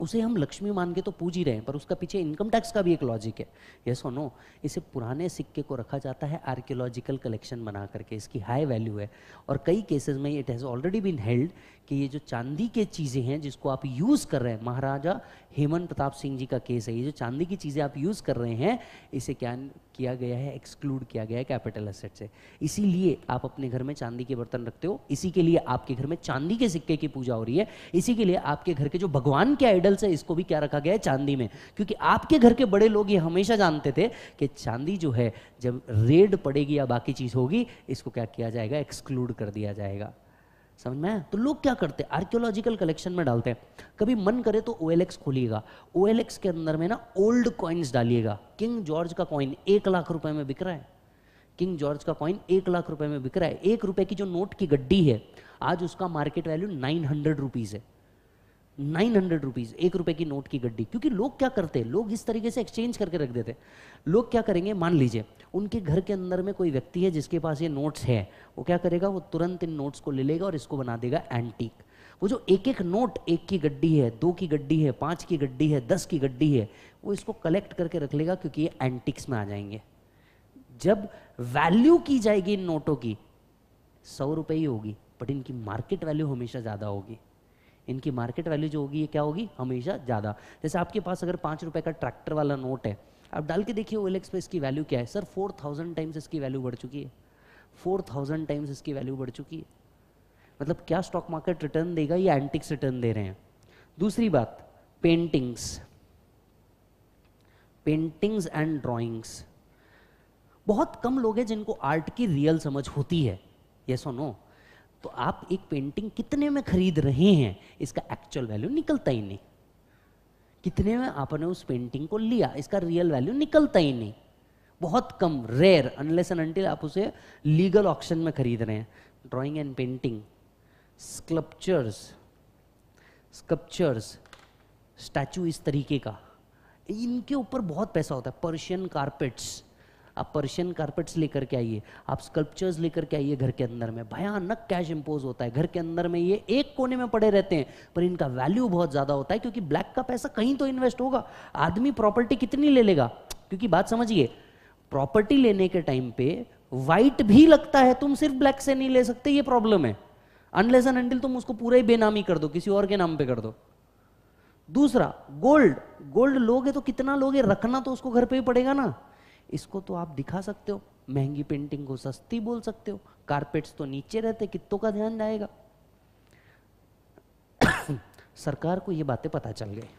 उसे हम लक्ष्मी मान के तो पूज ही रहे हैं पर उसका पीछे इनकम टैक्स का भी एक लॉजिक है ये और नो इसे पुराने सिक्के को रखा जाता है आर्कियोलॉजिकल कलेक्शन बना करके इसकी हाई वैल्यू है और कई केसेस में it has already been held कि ये जो चांदी के चीज़ें हैं जिसको आप यूज़ कर रहे हैं महाराजा हेमंत प्रताप सिंह जी का केस है ये जो चांदी की चीज़ें आप यूज़ कर रहे हैं इसे क्या किया गया है एक्सक्लूड किया गया है कैपिटल एसेट से इसीलिए आप अपने घर में चांदी के बर्तन रखते हो इसी के लिए आपके घर में चांदी के सिक्के की पूजा हो रही है इसी के लिए आपके घर के जो भगवान के आइडल्स है इसको भी क्या रखा गया है चांदी में क्योंकि आपके घर के बड़े लोग ये हमेशा जानते थे कि चांदी जो है जब रेड पड़ेगी या बाकी चीज़ होगी इसको क्या किया जाएगा एक्सक्लूड कर दिया जाएगा समझ में तो लोग क्या करते हैं आर्क्योलॉजिकल कलेक्शन में डालते हैं कभी मन करे तो ओ खोलिएगा ओ के अंदर में ना ओल्ड कॉइन्स डालिएगा किंग जॉर्ज का कॉइन एक लाख रुपए में बिक रहा है किंग जॉर्ज का कॉइन एक लाख रुपए में बिक रहा है एक रुपए की जो नोट की गड्डी है आज उसका market value nine hundred rupees है नाइन हंड्रेड रुपीज़ एक रुपए की नोट की गड्डी क्योंकि लोग क्या करते हैं लोग इस तरीके से एक्सचेंज करके रख देते लोग क्या करेंगे मान लीजिए उनके घर के अंदर में कोई व्यक्ति है जिसके पास ये नोट्स है वो क्या करेगा वो तुरंत इन नोट्स को ले लेगा और इसको बना देगा एंटीक वो जो एक एक नोट एक की गड्डी है दो की गड्डी है पांच की गड्डी है दस की गड्डी है वो इसको कलेक्ट करके रख लेगा क्योंकि ये एंटिक्स में आ जाएंगे जब वैल्यू की जाएगी इन नोटों की सौ रुपये ही होगी बट इनकी मार्केट वैल्यू हमेशा ज़्यादा होगी इनकी मार्केट वैल्यू जो होगी ये क्या होगी हमेशा ज़्यादा जैसे आपके पास अगर पांच रुपए का ट्रैक्टर वाला नोट है आप डाल के देखिए ओ पे इसकी वैल्यू क्या है सर फोर थाउजेंड टाइम्स इसकी वैल्यू बढ़ चुकी है फोर थाउजेंड टाइम्स इसकी वैल्यू बढ़ चुकी है मतलब क्या स्टॉक मार्केट रिटर्न देगा या एंटिक्स रिटर्न दे रहे हैं दूसरी बात पेंटिंग्स पेंटिंग्स एंड ड्रॉइंग्स बहुत कम लोग हैं जिनको आर्ट की रियल समझ होती है ये सो नो तो आप एक पेंटिंग कितने में खरीद रहे हैं इसका एक्चुअल वैल्यू निकलता ही नहीं कितने में आपने उस पेंटिंग को लिया इसका रियल वैल्यू निकलता ही नहीं बहुत कम रेयर अनलेस एंड अनटिल आप उसे लीगल ऑप्शन में खरीद रहे हैं drawing and painting sculptures sculptures statue इस तरीके का इनके ऊपर बहुत पैसा होता है पर्शियन कारपेट्स आप पर्शियन कारपेट्स लेकर के आइए आप स्कल्पचर्स लेकर के आइए घर के अंदर में भयानक कैश इंपोज होता है घर के अंदर में ये एक कोने में पड़े रहते हैं पर इनका वैल्यू बहुत ज़्यादा होता है क्योंकि ब्लैक का पैसा कहीं तो इन्वेस्ट होगा आदमी प्रॉपर्टी कितनी ले लेगा क्योंकि बात समझिए प्रॉपर्टी लेने के टाइम पे व्हाइट भी लगता है तुम सिर्फ ब्लैक से नहीं ले सकते ये प्रॉब्लम है अनलेस एंड अनटिल तुम उसको पूरा ही बेनामी कर दो किसी और के नाम पे कर दो दूसरा गोल्ड गोल्ड लोगे तो कितना लोगे रखना तो उसको घर पे ही पड़ेगा ना इसको तो आप दिखा सकते हो महंगी पेंटिंग को सस्ती बोल सकते हो कारपेट्स तो नीचे रहते कितों का ध्यान जाएगा सरकार को ये बातें पता चल गई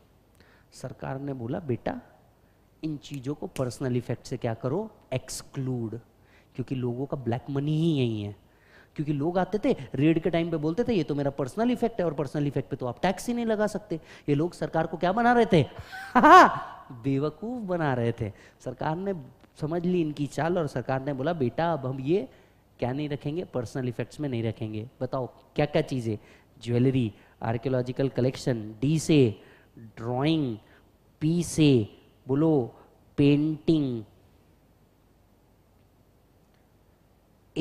सरकार ने बोला बेटा इन चीज़ों को पर्सनल इफेक्ट से क्या करो एक्सक्लूड क्योंकि लोगों का ब्लैक मनी ही यही है क्योंकि लोग आते थे रेड के टाइम पे बोलते थे ये तो मेरा पर्सनल इफेक्ट है और पर्सनल इफेक्ट पे तो आप टैक्स ही नहीं लगा सकते ये लोग सरकार को क्या बना रहे थे बेवकूफ बना रहे थे सरकार ने समझ ली इनकी चाल और सरकार ने बोला बेटा अब हम ये क्या नहीं रखेंगे पर्सनल इफेक्ट्स में नहीं रखेंगे बताओ क्या क्या चीज़ें ज्वेलरी आर्कियोलॉजिकल कलेक्शन डी से ड्राइंग पी से बोलो पेंटिंग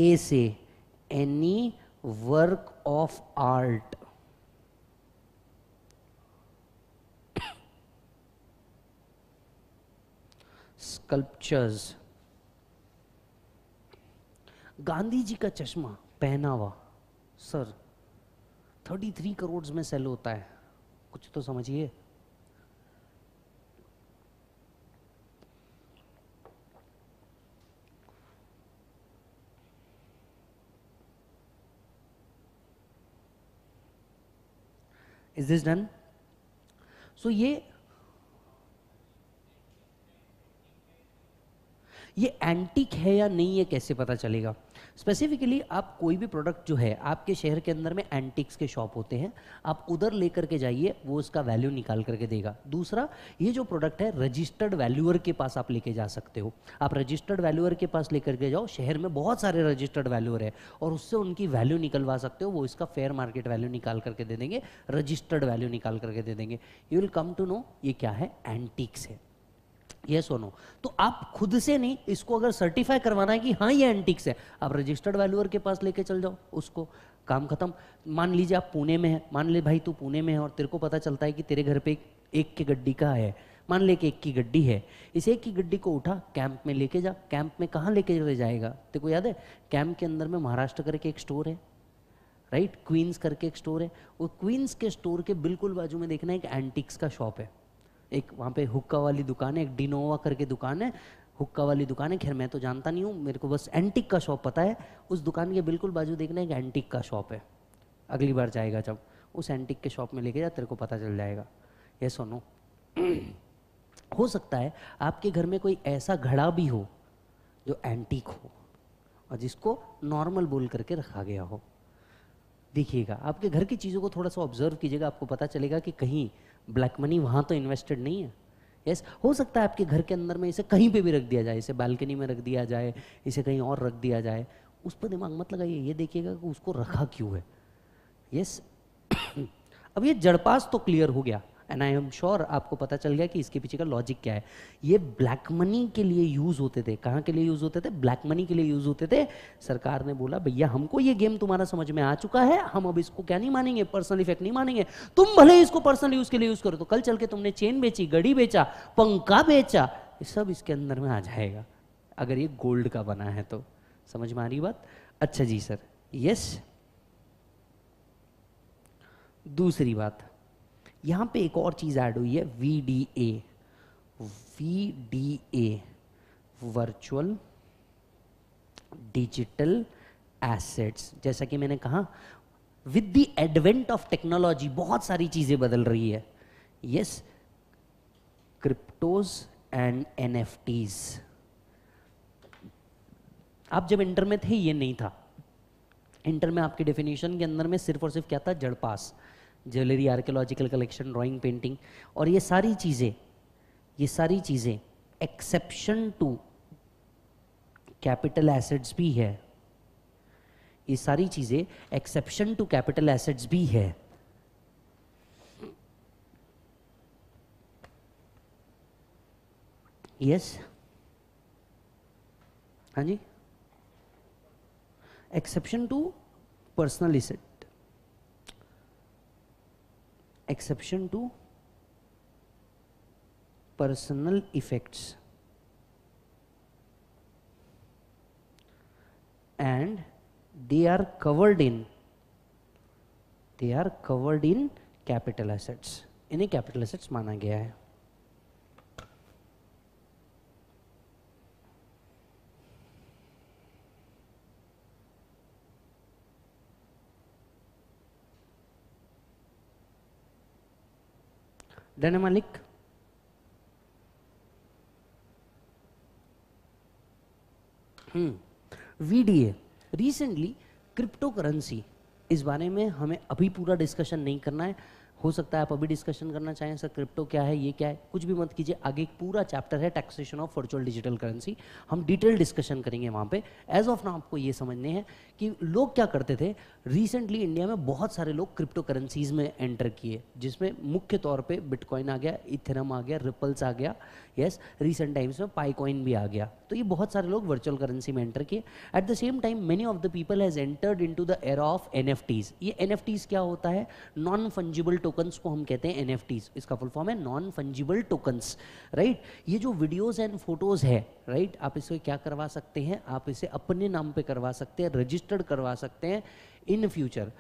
ए से any work of art sculptures Gandhi ji का चश्मा पहनावा सर 33 करोड़ में सेल होता है कुछ तो समझिए इज दिस डन सो ये ये एंटीक है या नहीं है कैसे पता चलेगा स्पेसिफिकली आप कोई भी प्रोडक्ट जो है आपके शहर के अंदर में एंटिक्स के शॉप होते हैं आप उधर लेकर के जाइए वो उसका वैल्यू निकाल करके देगा दूसरा ये जो प्रोडक्ट है रजिस्टर्ड वैल्यूअर के पास आप लेके जा सकते हो आप रजिस्टर्ड वैल्यूअर के पास लेकर के जाओ शहर में बहुत सारे रजिस्टर्ड वैल्यूअर है और उससे उनकी वैल्यू निकलवा सकते हो वो इसका फेयर मार्केट वैल्यू निकाल करके दे देंगे रजिस्टर्ड वैल्यू निकाल करके दे देंगे you will come to know ये क्या है एंटिक्स है ये सोनो तो आप खुद से नहीं इसको अगर सर्टिफाई करवाना है कि हाँ ये एंटिक्स है आप रजिस्टर्ड वैल्यूअर के पास लेके चल जाओ उसको काम खत्म मान लीजिए आप पुणे में है मान ले भाई तू पुणे में है और तेरे को पता चलता है कि तेरे घर पे एक के गड्डी का है मान ले कि एक की गड्डी है इस एक की गड्डी को उठा कैंप में लेके जा कैंप में कहाँ लेके जाएगा तेरे को याद है कैंप के अंदर में महाराष्ट्र करके एक स्टोर है राइट क्वींस करके एक स्टोर है वो क्वींस के स्टोर के बिल्कुल बाजू में देखना एक एंटिक्स का शॉप है एक वहाँ पे हुक्का वाली दुकान है एक डिनोवा करके दुकान है हुक्का वाली दुकान है खैर मैं तो जानता नहीं हूँ मेरे को बस एंटिक का शॉप पता है उस दुकान के बिल्कुल बाजू देखना एक एंटिक का शॉप है अगली बार जाएगा जब उस एंटिक के शॉप में लेके जा तेरे को पता चल जाएगा ये सोनो हो सकता है आपके घर में कोई ऐसा घड़ा भी हो जो एंटिक हो और जिसको नॉर्मल बोल करके रखा गया हो देखिएगा आपके घर की चीज़ों को थोड़ा सा ऑब्जर्व कीजिएगा आपको पता चलेगा कि कहीं ब्लैक मनी वहाँ तो इन्वेस्टेड नहीं है यस हो सकता है आपके घर के अंदर में इसे कहीं पे भी रख दिया जाए इसे बालकनी में रख दिया जाए इसे कहीं और रख दिया जाए उस पर दिमाग मत लगाइए ये देखिएगा कि उसको रखा क्यों है यस अब ये जड़पास तो क्लियर हो गया एंड आई एम श्योर आपको पता चल गया कि इसके पीछे का लॉजिक क्या है ये ब्लैक मनी के लिए यूज़ होते थे कहाँ के लिए यूज़ होते थे ब्लैक मनी के लिए यूज़ होते थे सरकार ने बोला भैया हमको ये गेम तुम्हारा समझ में आ चुका है हम अब इसको क्या नहीं मानेंगे पर्सनल इफेक्ट नहीं मानेंगे तुम भले इसको पर्सनल यूज़ के लिए यूज़ करो तो कल चल के तुमने चेन बेची गड़ी बेचा पंखा बेचा ये सब इसके अंदर में आ जाएगा अगर ये गोल्ड का बना है तो समझ में आ रही बात अच्छा जी सर यस दूसरी बात यहां पे एक और चीज़ ऐड हुई है V D A V D A virtual digital assets जैसा कि मैंने कहा with the advent of technology बहुत सारी चीज़ें बदल रही है यस क्रिप्टोज एंड एन आप जब इंटर में थे ये नहीं था इंटर में आपकी डेफिनेशन के अंदर में सिर्फ और सिर्फ क्या था जड़पास jewellery archaeological collection drawing painting और ये सारी चीज़ें ये सारी चीज़ें एक्सेप्शन टू कैपिटल एसेट्स भी है ये सारी चीज़ें एक्सेप्शन टू कैपिटल एसेट्स भी है यस yes? हाँ जी exception to personal asset exception to personal effects and they are covered in they are covered in capital assets इन्हें कैपिटल एसेट्स माना गया है डन है वीडीए रिसेंटली क्रिप्टो करेंसी इस बारे में हमें अभी पूरा डिस्कशन नहीं करना है हो सकता है आप अभी डिस्कशन करना चाहें सर क्रिप्टो क्या है ये क्या है कुछ भी मत कीजिए आगे एक पूरा चैप्टर है taxation of virtual digital currency हम डिटेल डिस्कशन करेंगे वहाँ पे एज ऑफ नाउ आपको ये समझने हैं कि लोग क्या करते थे रिसेंटली इंडिया में बहुत सारे लोग क्रिप्टो करेंसीज में एंटर किए जिसमें मुख्य तौर पर बिटकॉइन आ गया इथेनम आ गया रिपल्स आ गया यस रिसेंट टाइम्स में पाईकॉइन भी आ गया तो ये बहुत सारे लोग वर्चुअल करेंसी में एंटर किए at the same time many of the people has entered into the era of N ये एन क्या होता है नॉन फंजिबल टू टोकन्स को हम कहते हैं एन इसका फुल फॉर्म है नॉन फंजिबल टोकन्स राइट ये जो वीडियोज़ एंड फोटोज़ है राइट right? आप इसे क्या करवा सकते हैं आप इसे अपने नाम पे करवा सकते हैं रजिस्टर्ड करवा सकते हैं इन फ्यूचर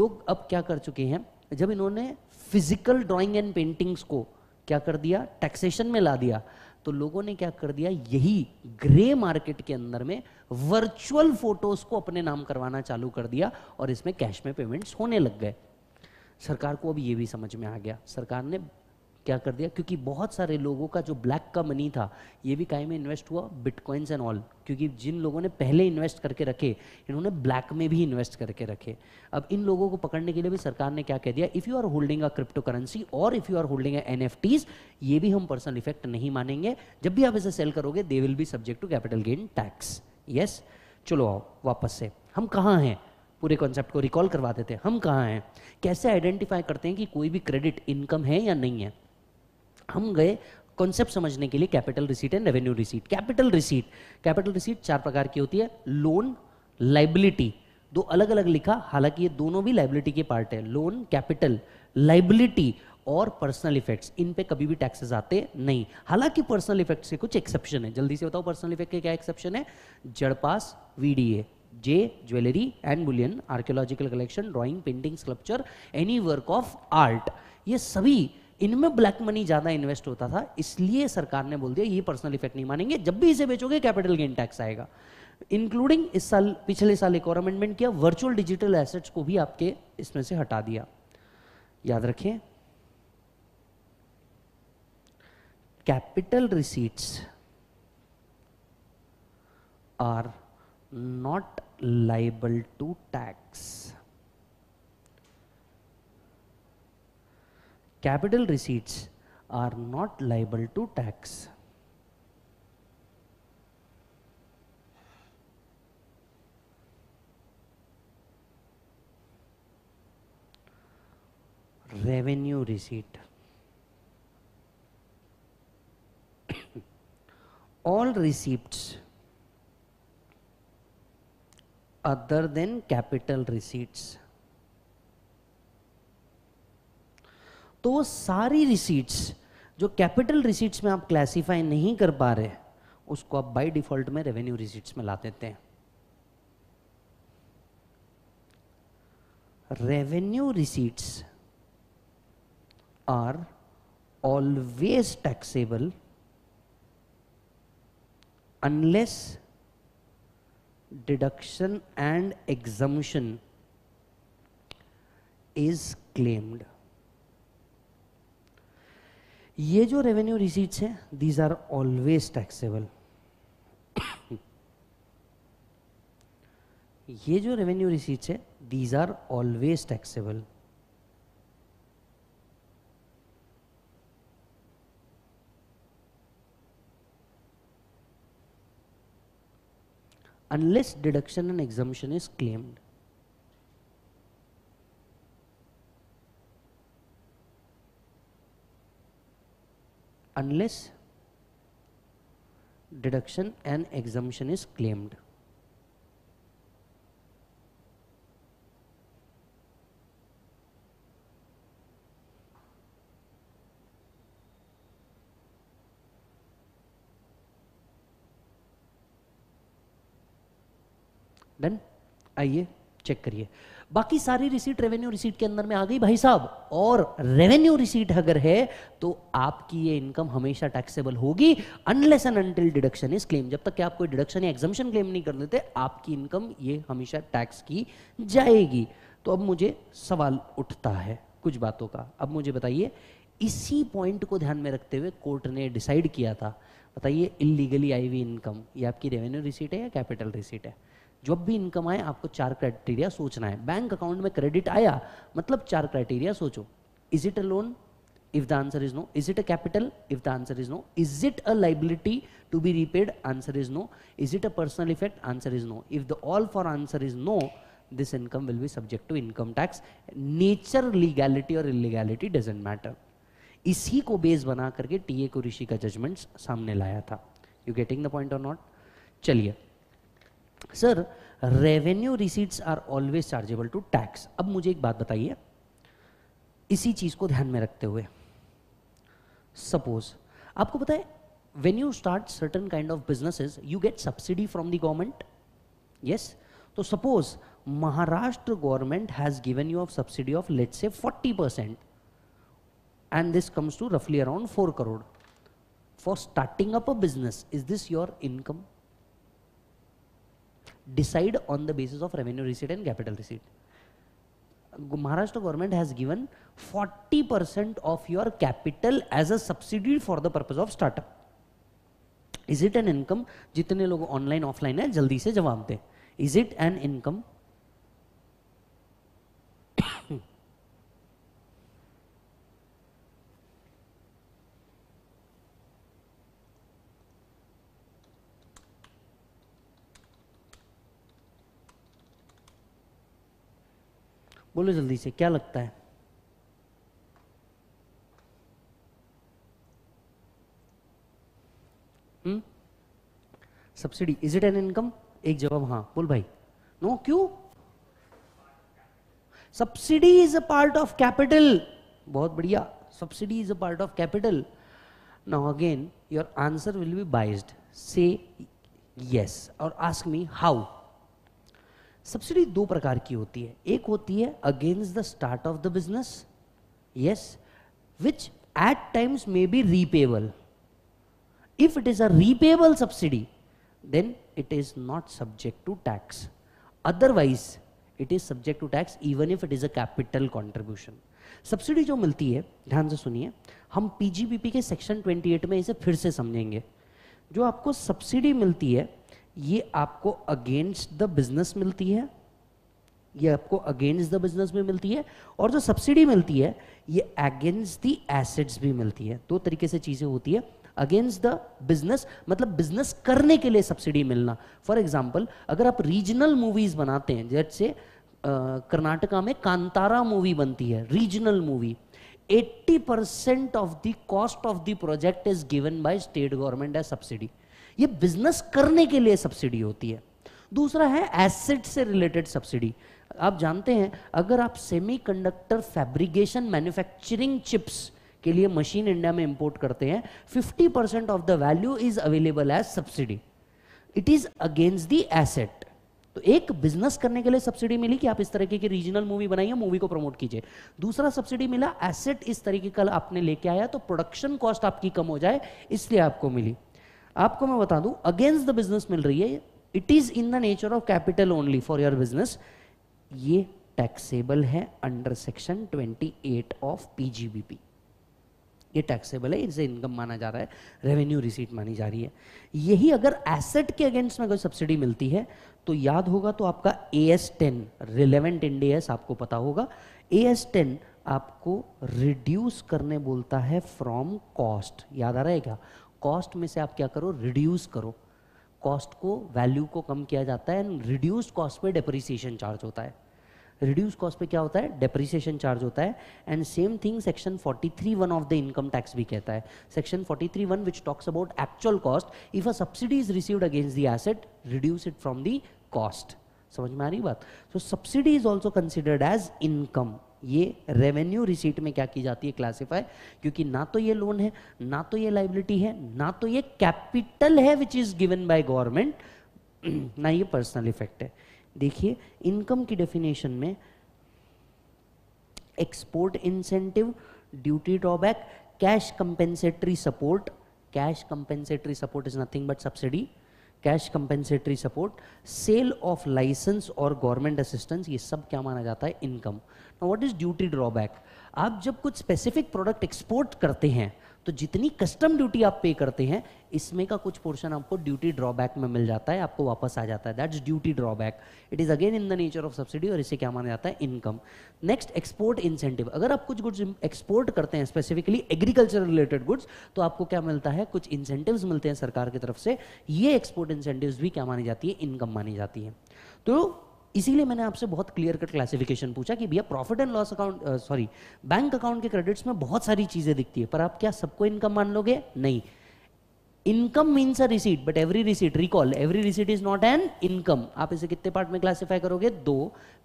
लोग अब क्या कर चुके हैं जब इन्होंने फिजिकल ड्राइंग एंड पेंटिंग्स को क्या कर दिया टैक्सेशन में ला दिया तो लोगों ने क्या कर दिया यही ग्रे मार्केट के अंदर में वर्चुअल फोटोज को अपने नाम करवाना चालू कर दिया और इसमें कैश में पेमेंट्स होने लग गए सरकार को अब ये भी समझ में आ गया सरकार ने क्या कर दिया क्योंकि बहुत सारे लोगों का जो ब्लैक का मनी था ये भी काय में इन्वेस्ट हुआ बिटकॉइंस एंड ऑल क्योंकि जिन लोगों ने पहले इन्वेस्ट करके रखे इन्होंने ब्लैक में भी इन्वेस्ट करके रखे अब इन लोगों को पकड़ने के लिए भी सरकार ने क्या कह दिया if you are holding a crypto currency और if you are holding a N ये भी हम पर्सनल इफेक्ट नहीं मानेंगे जब भी आप इसे सेल करोगे they will be subject to capital gain tax yes चलो आओ वापस से हम कहाँ हैं पूरे कॉन्सेप्ट को रिकॉल करवा देते हैं हम कहाँ हैं कैसे आइडेंटिफाई करते हैं कि कोई भी क्रेडिट इनकम है या नहीं है हम गए कॉन्सेप्ट समझने के लिए capital receipt and revenue receipt capital receipt capital receipt चार प्रकार की होती है लोन लाइबिलिटी दो अलग अलग लिखा हालांकि ये दोनों भी लाइबिलिटी के पार्ट है लोन कैपिटल लाइबिलिटी और पर्सनल इफेक्ट्स इन पे कभी भी टैक्सेस आते नहीं हालांकि पर्सनल इफेक्ट्स के कुछ एक्सेप्शन है जल्दी से बताओ पर्सनल इफेक्ट के क्या एक्सेप्शन है जड़पास VDA J jewellery and bullion archaeological collection drawing, painting sculpture any work of art ये सभी इनमें ब्लैक मनी ज़्यादा इन्वेस्ट होता था इसलिए सरकार ने बोल दिया ये पर्सनल इफेक्ट नहीं मानेंगे जब भी इसे बेचोगे कैपिटल गेन टैक्स आएगा इंक्लूडिंग इस साल पिछले साल एक और अमेंडमेंट किया वर्चुअल डिजिटल एसेट्स को भी आपके इसमें से हटा दिया याद रखें capital receipts are not liable to tax. Capital receipts are not liable to tax. Revenue receipt. All receipts other than capital receipts. तो वो सारी रिसीट्स जो कैपिटल रिसीट्स में आप क्लासिफाई नहीं कर पा रहे उसको आप बाय डिफॉल्ट में रेवेन्यू रिसीट्स में ला देते हैं revenue receipts are always taxable unless deduction and exemption is claimed. ये जो रेवेन्यू रिसीट्स हैं दीज आर ऑलवेज टैक्सेबल ये जो रेवेन्यू रिसीट्स है these are always taxable unless deduction and exemption is claimed. Unless deduction and exemption is claimed. Done आइए check करिए बाकी सारी रिसीट रेवेन्यू रिसीट के अंदर में आ गई भाई साहब और रेवेन्यू रिसीट अगर है तो आपकी ये इनकम हमेशा टैक्सेबल होगी unless and until deduction is claim जब तक कि आप कोई डिडक्शन या एग्जामेशन क्लेम नहीं कर देते आपकी इनकम ये हमेशा टैक्स की जाएगी तो अब मुझे सवाल उठता है कुछ बातों का अब मुझे बताइए इसी पॉइंट को ध्यान में रखते हुए कोर्ट ने डिसाइड किया था बताइए इलीगली आई हुई इनकम ये आपकी रेवेन्यू रिसीट है या कैपिटल रिसीट है जब भी इनकम आए आपको चार क्राइटेरिया सोचना है बैंक अकाउंट में क्रेडिट आया मतलब चार क्राइटेरिया सोचो is it a loan if the answer is no is it a capital if the answer is no is it a liability to be repaid answer is no is it a personal effect answer is no if the all four answer is no this income will be subject to income tax nature legality और illegality doesn't matter इसी को base बना करके TA को ऋषि का judgement सामने लाया था यू गेटिंग द पॉइंट और नॉट चलिए sir revenue receipts are always chargeable to tax अब मुझे एक बात बताइए इसी चीज़ को ध्यान में रखते हुए सपोज आपको पता है when you start certain kind of businesses you get subsidy from the government yes तो suppose Maharashtra government has given you of subsidy of let's say 40 percent and this comes to रफली around 4 crore for starting up a business is this your income decide on the basis of revenue receipt and capital receipt. Maharashtra government has given 40% of your capital as a subsidy for the purpose of startup. Is it an income? जितने लोग online offline है जल्दी से जवाब दें Is it an income? बोलो जल्दी से क्या लगता है subsidy is it an income एक जवाब हाँ बोल भाई नो क्यों subsidy is a part of capital बहुत बढ़िया subsidy is a part of capital now again your answer will be biased say yes और आस्क मी हाउ सब्सिडी दो प्रकार की होती है एक होती है against the start of the business yes which at times may be repayable if it is a repayable subsidy then it is not subject to tax otherwise it is subject to tax even if it is a capital contribution subsidy जो मिलती है ध्यान से सुनिए हम PGPP के section 28 में इसे फिर से समझेंगे जो आपको सब्सिडी मिलती है ये आपको अगेंस्ट द बिजनेस मिलती है ये आपको अगेंस्ट द बिजनेस में मिलती है और जो सब्सिडी मिलती है ये अगेंस्ट द एसेट्स भी मिलती है दो तरीके से चीज़ें होती है अगेंस्ट द बिजनेस मतलब बिजनेस करने के लिए सब्सिडी मिलना फॉर एग्जाम्पल अगर आप रीजनल मूवीज बनाते हैं जैसे कर्नाटका में कांतारा मूवी बनती है regional movie 80% of the cost of the project is given by state government as subsidy ये बिजनेस करने के लिए सब्सिडी होती है दूसरा है एसेट से रिलेटेड सब्सिडी आप जानते हैं अगर आप सेमीकंडक्टर फैब्रिकेशन मैन्युफैक्चरिंग चिप्स के लिए मशीन इंडिया में इंपोर्ट करते हैं 50 percent of the value is available as subsidy it is against the asset तो एक बिजनेस करने के लिए सब्सिडी मिली कि आप इस तरीके की रीजनल मूवी बनाइए मूवी को प्रमोट कीजिए दूसरा सब्सिडी मिला एसेट इस तरीके का आपने लेके आया तो प्रोडक्शन कॉस्ट आपकी कम हो जाए इसलिए आपको मिली आपको मैं बता दूं अगेंस्ट द बिजनेस मिल रही है it is in the nature of capital only for your business ये टैक्सेबल है अंडर सेक्शन 28 ऑफ पीजीबीपी ये टैक्सेबल है इसे इनकम माना जा रहा है रेवेन्यू रिसीट मानी जा रही है यही अगर एसेट के अगेंस्ट में कोई सब्सिडी मिलती है तो याद होगा तो आपका A S ten relevant India आपको पता होगा ए एस टेन आपको रिड्यूस करने बोलता है फ्रॉम कॉस्ट याद आ रहा है क्या कॉस्ट में से आप क्या करो रिड्यूस करो कॉस्ट को वैल्यू को कम किया जाता है एंड रिड्यूस कॉस्ट पे डेप्रिसिएशन चार्ज होता है रिड्यूस कॉस्ट पे क्या होता है डेप्रिसिएशन चार्ज होता है and same thing section 43 one of the income tax भी कहता है section 43 one which talks about actual cost if a subsidy is received against the asset reduce it from the cost समझ में आ रही बात so subsidy is also considered as income ये revenue receipt में क्या की जाती है क्लासिफाई क्योंकि ना तो ये लोन है ना तो ये लाइबिलिटी है ना तो ये कैपिटल है which is given by government ना ये पर्सनल इफेक्ट है देखिए इनकम की डेफिनेशन में export incentive duty drawback cash compensatory support cash compensatory support is nothing but subsidy cash compensatory support sale of licence और गवर्नमेंट असिस्टेंस ये सब क्या माना जाता है income what is duty drawback आप जब कुछ स्पेसिफिक प्रोडक्ट एक्सपोर्ट करते हैं तो जितनी कस्टम ड्यूटी आप पे करते हैं इसमें का कुछ पोर्शन आपको ड्यूटी ड्रॉबैक में मिल जाता है आपको वापस आ जाता है that's duty drawback it is again in the nature of subsidy और इसे क्या माना जाता है इनकम नेक्स्ट एक्सपोर्ट इंसेंटिव अगर आप कुछ गुड्स एक्सपोर्ट करते हैं स्पेसिफिकली एग्रीकल्चर रिलेटेड गुड्स तो आपको क्या मिलता है कुछ इंसेंटिव मिलते हैं सरकार की तरफ से ये एक्सपोर्ट इंसेंटिव भी क्या मानी जाती है इनकम मानी जाती है तो इसीलिए मैंने आपसे बहुत क्लियर कट क्लासिफिकेशन पूछा कि भैया profit and loss account sorry bank account के क्रेडिट्स में बहुत सारी चीज़ें दिखती है पर आप क्या सबको इनकम मान लोगे नहीं income means a receipt but every receipt recall every receipt is not an income आप इसे कितने पार्ट में क्लासिफाई करोगे दो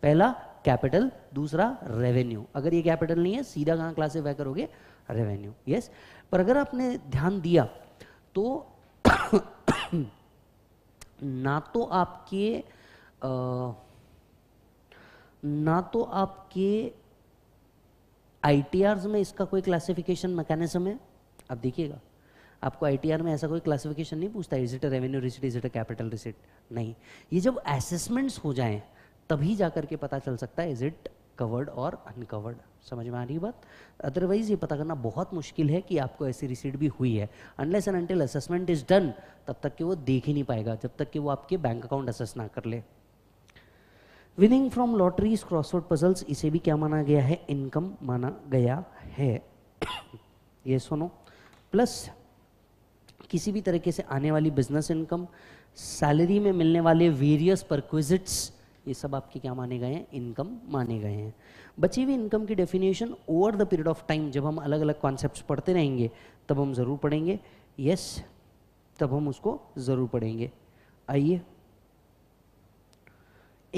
पहला कैपिटल दूसरा रेवेन्यू अगर ये कैपिटल नहीं है सीधा कहाँ क्लासिफाई करोगे रेवेन्यू यस yes? पर अगर आपने ध्यान दिया तो ना तो आपके आ, ना तो आपके आई में इसका कोई क्लासिफिकेशन मैकेनिज्म है आप देखिएगा आपको आई में ऐसा कोई क्लासिफिकेशन नहीं पूछता is it revenue receipt is it capital receipt नहीं ये जब असेसमेंट्स हो जाए तभी जा करके पता चल सकता है इज इट कवर्ड और अनकवर्ड समझ में आ रही बात अदरवाइज ये पता करना बहुत मुश्किल है कि आपको ऐसी रिसीट भी हुई है unless and until assessment is done तब तक कि वो देख ही नहीं पाएगा जब तक कि वो आपके बैंक अकाउंट असेस ना कर ले winning from lotteries crossword puzzles इसे भी क्या माना गया है इनकम माना गया है ये सुनो प्लस किसी भी तरीके से आने वाली बिजनेस इनकम सैलरी में मिलने वाले वेरियस परक्विजिट्स ये सब आपके क्या माने गए हैं इनकम माने गए हैं बची हुई इनकम की definition over the period of time जब हम अलग अलग कॉन्सेप्ट पढ़ते रहेंगे तब हम ज़रूर पढ़ेंगे यस तब हम उसको ज़रूर पढ़ेंगे आइए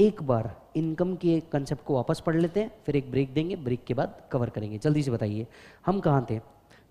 एक बार इनकम के कंसेप्ट को वापस पढ़ लेते हैं फिर एक ब्रेक देंगे ब्रेक के बाद कवर करेंगे जल्दी से बताइए हम कहाँ थे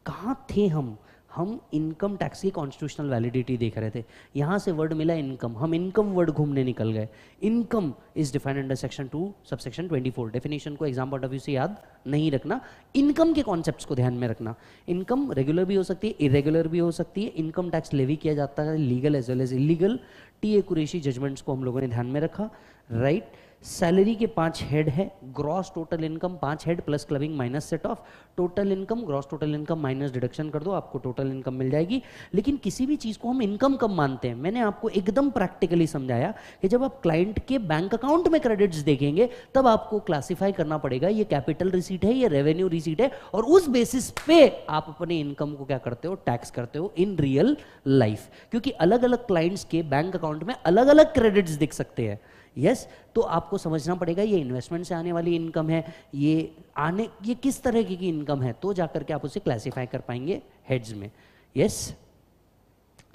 कहाँ थे हम हम इनकम टैक्स की कॉन्स्टिट्यूशनल वैलिडिटी देख रहे थे यहाँ से वर्ड मिला इनकम हम इनकम वर्ड घूमने निकल गए income is defined under section two सब सेक्शन ट्वेंटी फोर डेफिनेशन को एग्जाम पॉइंट ऑफ व्यू से याद नहीं रखना इनकम के कॉन्सेप्ट को ध्यान में रखना इनकम रेगुलर भी हो सकती है इरेगुलर भी हो सकती है इनकम टैक्स लेवी किया जाता है legal as well as illegal T A Qureshi judgments को हम लोगों ने ध्यान में रखा राइट सैलरी के पांच हेड है ग्रॉस टोटल इनकम पांच head plus clubbing minus set off total income gross total income minus deduction कर दो आपको टोटल इनकम मिल जाएगी लेकिन किसी भी चीज़ को हम इनकम कम मानते हैं मैंने आपको एकदम प्रैक्टिकली समझाया कि जब आप क्लाइंट के बैंक अकाउंट में क्रेडिट्स देखेंगे तब आपको क्लासीफाई करना पड़ेगा ये कैपिटल रिसीट है ये रेवेन्यू रिसीट है और उस बेसिस पे आप अपने इनकम को क्या करते हो टैक्स करते हो इन रियल लाइफ क्योंकि अलग अलग क्लाइंट्स के बैंक अकाउंट में अलग अलग क्रेडिट्स दिख सकते हैं यस तो आपको समझना पड़ेगा ये इन्वेस्टमेंट से आने वाली इनकम है ये आने ये किस तरह की, की इनकम है तो जाकर के आप उसे क्लासीफाई कर पाएंगे हेड्स में यस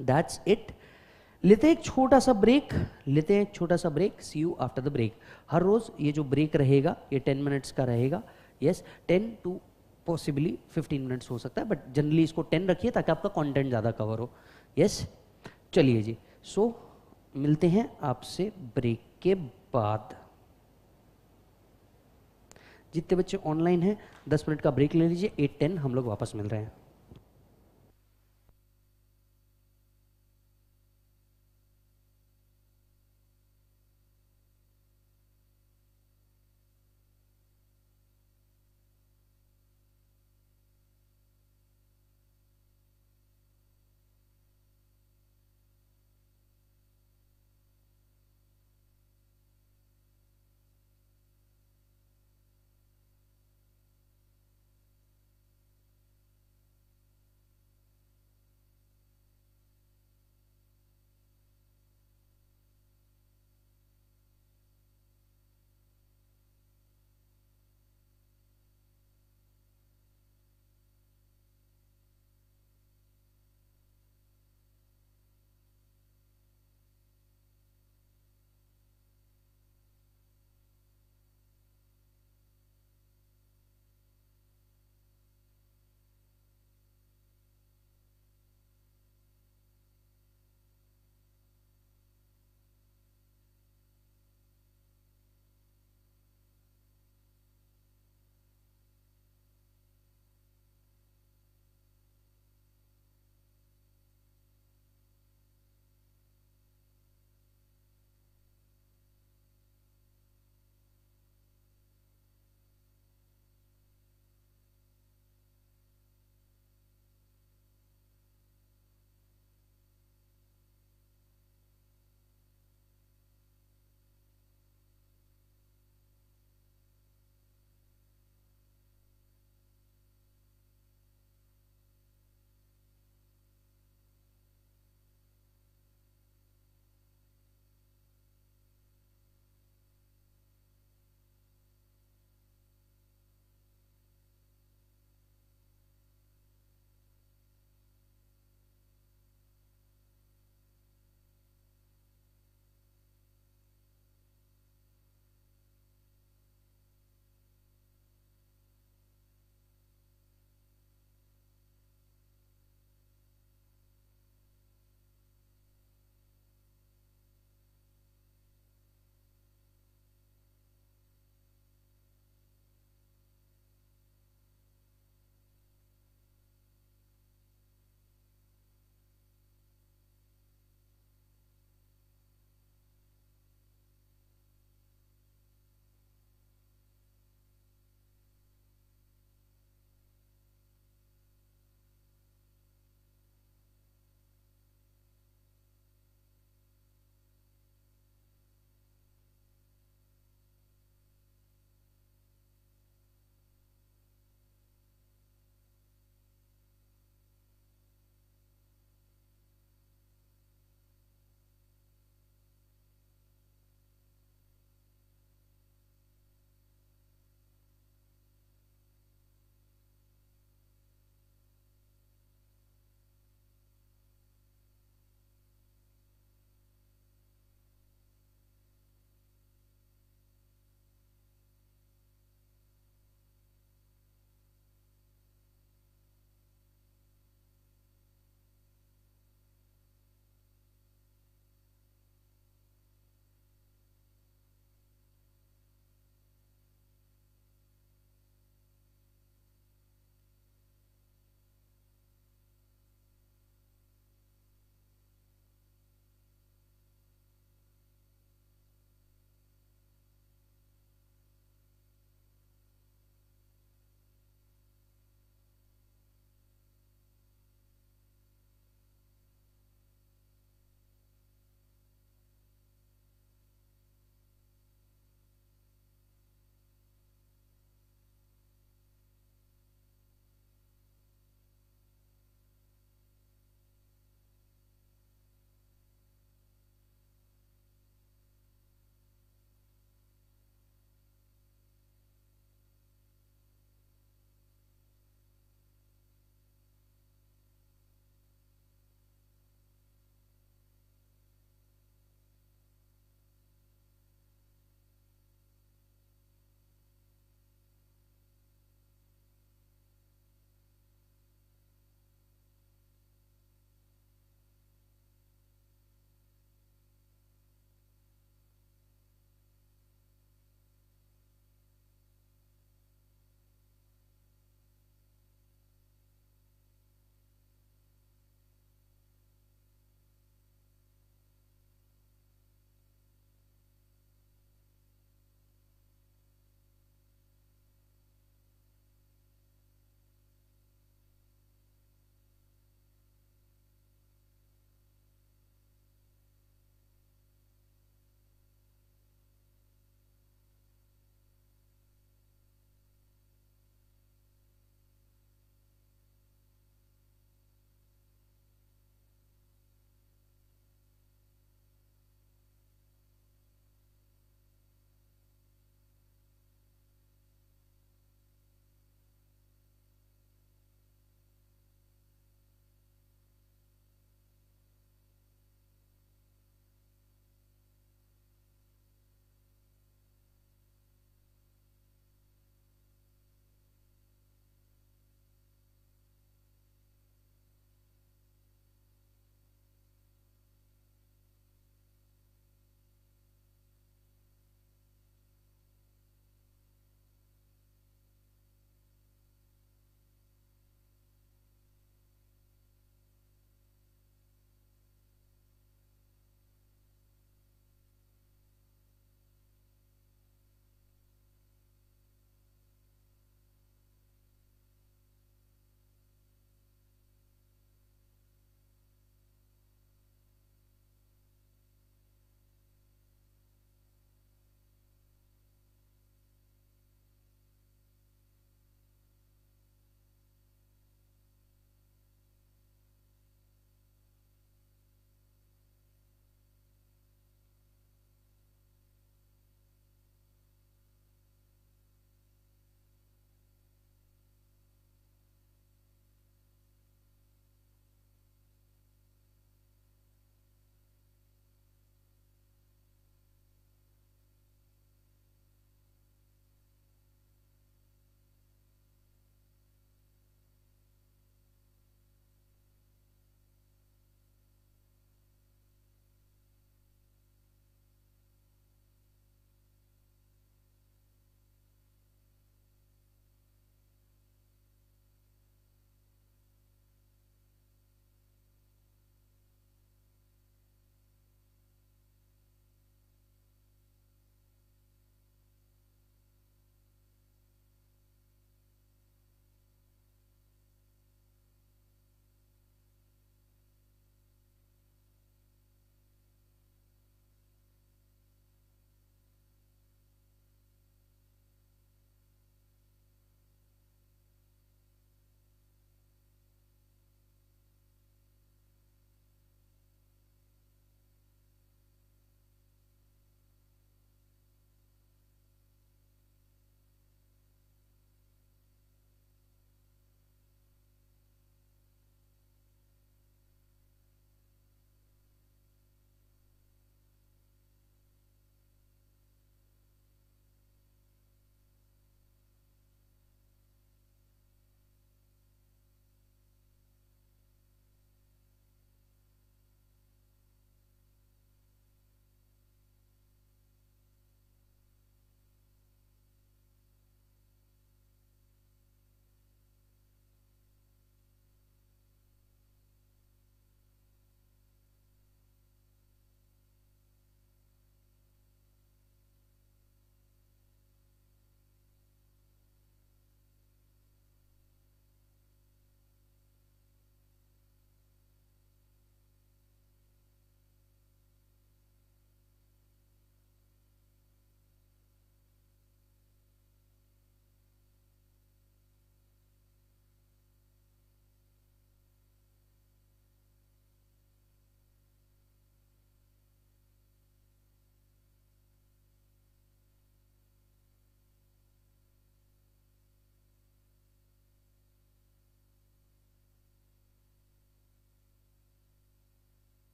दैट्स इट लेते हैं एक छोटा सा ब्रेक लेते हैं एक छोटा सा break see you after the break हर रोज़ ये जो ब्रेक रहेगा ये टेन मिनट्स का रहेगा yes ten to possibly fifteen minutes हो सकता है बट जनरली इसको टेन रखिए ताकि आपका कॉन्टेंट ज़्यादा कवर हो यस चलिए जी सो so, मिलते हैं आपसे ब्रेक के बाद जितने बच्चे ऑनलाइन हैं दस मिनट का ब्रेक ले लीजिए एट टेन हम लोग वापस मिल रहे हैं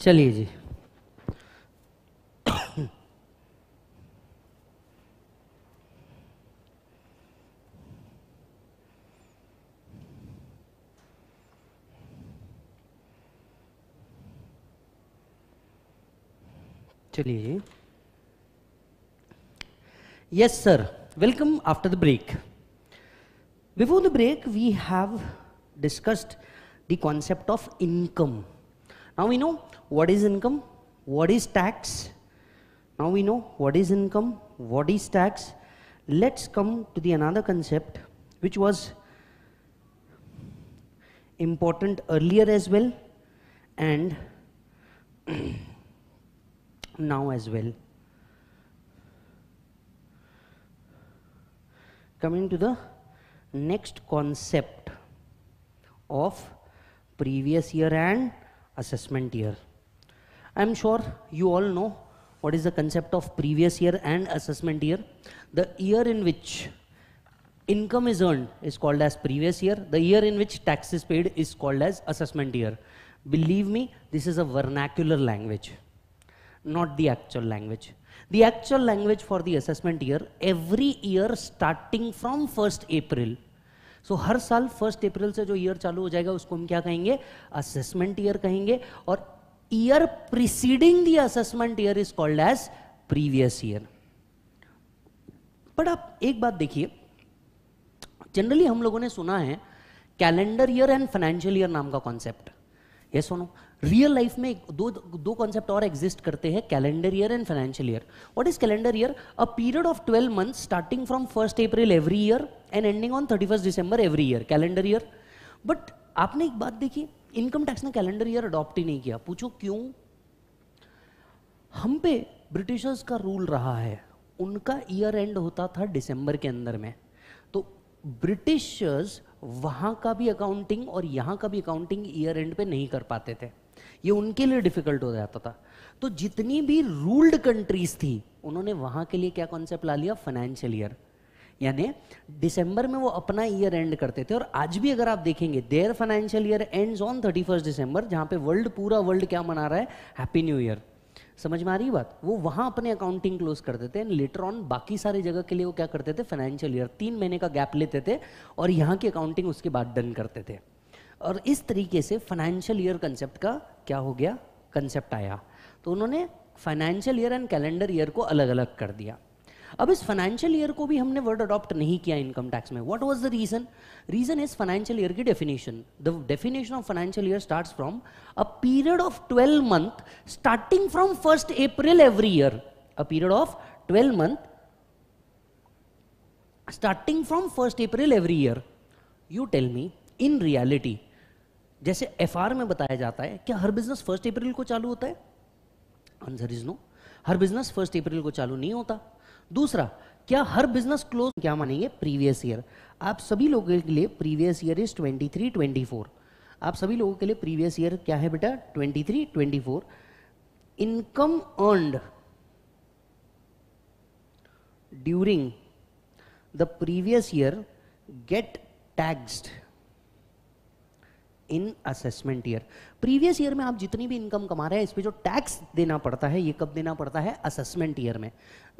चलिए जी चलिए जी yes sir welcome after the break before the break we have discussed the concept of income Now we know what is income, what is tax. Now we know what is income, what is tax. Let's come to the another concept which was important earlier as well and now as well. Coming to the next concept of previous year and assessment year. I'm sure you all know what is the concept of previous year and assessment year. The year in which income is earned is called as previous year. The year in which tax is paid is called as assessment year. Believe me, this is a vernacular language, not the actual language. The actual language for the assessment year, every year starting from 1st April, so so, हर साल first अप्रैल से जो year चालू हो जाएगा उसको हम क्या कहेंगे असेसमेंट ईयर कहेंगे और year preceding the assessment year is called as previous year but आप एक बात देखिए जनरली हम लोगों ने सुना है calendar year and financial year नाम का कॉन्सेप्ट ये सुनो रियल लाइफ में दो दो कॉन्सेप्ट और एग्जिस्ट करते हैं calendar year and financial year what is calendar year a period of 12 months starting from first April every year and ending on thirty first December every year calendar year but आपने एक बात देखी income tax ने calendar year adopt ही नहीं किया पूछो क्यों हम पे ब्रिटिशर्स का रूल रहा है उनका ईयर एंड होता था दिसंबर के अंदर में तो ब्रिटिशर्स वहां का भी अकाउंटिंग और यहां का भी अकाउंटिंग ईयर एंड पे नहीं कर पाते थे ये उनके लिए डिफिकल्ट हो जाता था तो जितनी भी रूल्ड कंट्रीज थी उन्होंने वहां के लिए क्या कॉन्सेप्ट ला लिया फाइनेंशियल ईयर यानी दिसंबर में वो अपना ईयर एंड करते थे और आज भी अगर आप देखेंगे there financial year ends on thirty first December जहाँ पे वर्ल्ड पूरा वर्ल्ड क्या मना रहा है हैप्पी न्यू ईयर समझ में आ रही बात वो वहाँ अपने अकाउंटिंग क्लोज करते थे एंड लेटर ऑन बाकी सारे जगह के लिए वो क्या करते थे फाइनेंशियल ईयर तीन महीने का गैप लेते थे और यहाँ की अकाउंटिंग उसके बाद डन करते थे और इस तरीके से फाइनेंशियल ईयर कंसेप्ट का क्या हो गया कंसेप्ट आया तो उन्होंने financial year and calendar year को अलग अलग कर दिया अब इस फाइनेंशियल ईयर को भी हमने वर्ड अडॉप्ट नहीं किया इनकम टैक्स में what was the reason reason is financial year की definition the definition of financial year starts from a period of 12 month starting from first April every year a period of 12 month starting from first April every year you tell me in reality जैसे F में बताया जाता है क्या हर business first April को चालू होता है आंसर इज नो हर बिजनेस फर्स्ट अप्रैल को चालू नहीं होता दूसरा क्या हर बिजनेस क्लोज क्या मानेंगे प्रीवियस ईयर आप सभी लोगों के लिए प्रीवियस ईयर इज 23 24 आप सभी लोगों के लिए प्रीवियस ईयर क्या है बेटा 23 24 income earned during the previous year get taxed in assessment year previous year में आप जितनी भी इनकम कमा रहे हैं इस पर जो टैक्स देना पड़ता है ये कब देना पड़ता है असेसमेंट ईयर में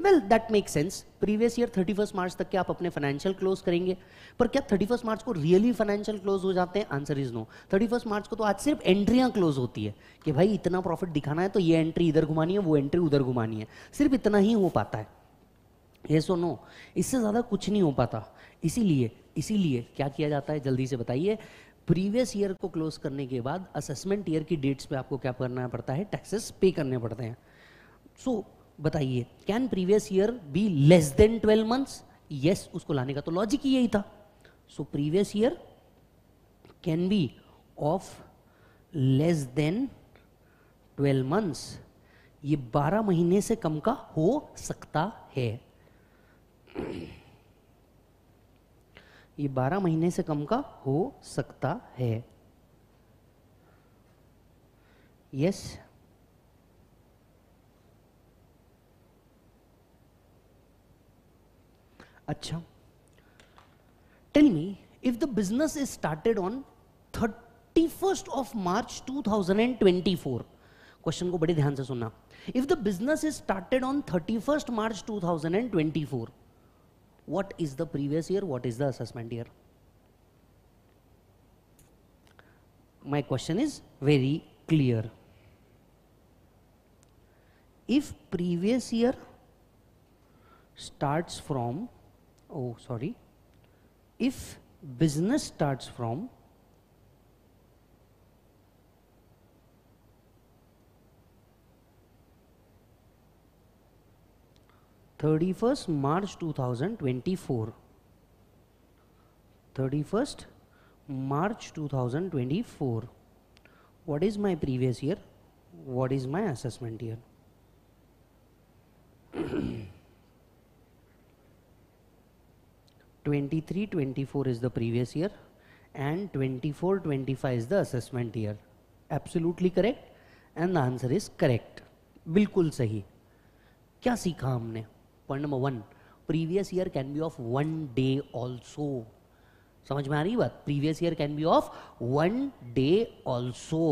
well that make sense previous year 31 March तक के आप अपने फाइनेंशियल क्लोज करेंगे पर क्या 31 मार्च को रियली फाइनेंशियल क्लोज हो जाते हैं आंसर इज नो 31 मार्च को तो आज सिर्फ एंट्रियां क्लोज होती है कि भाई इतना प्रॉफिट दिखाना है तो ये एंट्री इधर घुमानी है वो एंट्री उधर घुमानी है सिर्फ इतना ही हो पाता है ये सो नो इससे ज़्यादा कुछ नहीं हो पाता इसीलिए इसीलिए क्या किया जाता है जल्दी से बताइए प्रीवियस ईयर को क्लोज करने के बाद असेसमेंट ईयर की डेट्स पे आपको क्या करना पड़ता है टैक्सेस पे करने पड़ते हैं सो so, बताइए can previous year be less than twelve months yes उसको लाने का तो लॉजिक ही यही था so previous year can be of less than twelve months ये बारह महीने से कम का हो सकता है ये 12 महीने से कम का हो सकता है यस अच्छा tell me if the business is started on thirty first of March two thousand and twenty four question को बड़े ध्यान से सुनना if the business is started on thirty first March two thousand and twenty four what is the previous year, what is the assessment year. My question is very clear. If previous year starts from, oh sorry, if business starts from 31st March 2024 31st March 2024 what is my previous year what is my assessment year Twenty-three, twenty-four is the previous year and twenty-four, twenty-five is the assessment year absolutely correct and the answer is correct बिल्कुल सही क्या सीखा हमने point number one previous year can be of one day also समझ में आ रही बात previous year can be of one day also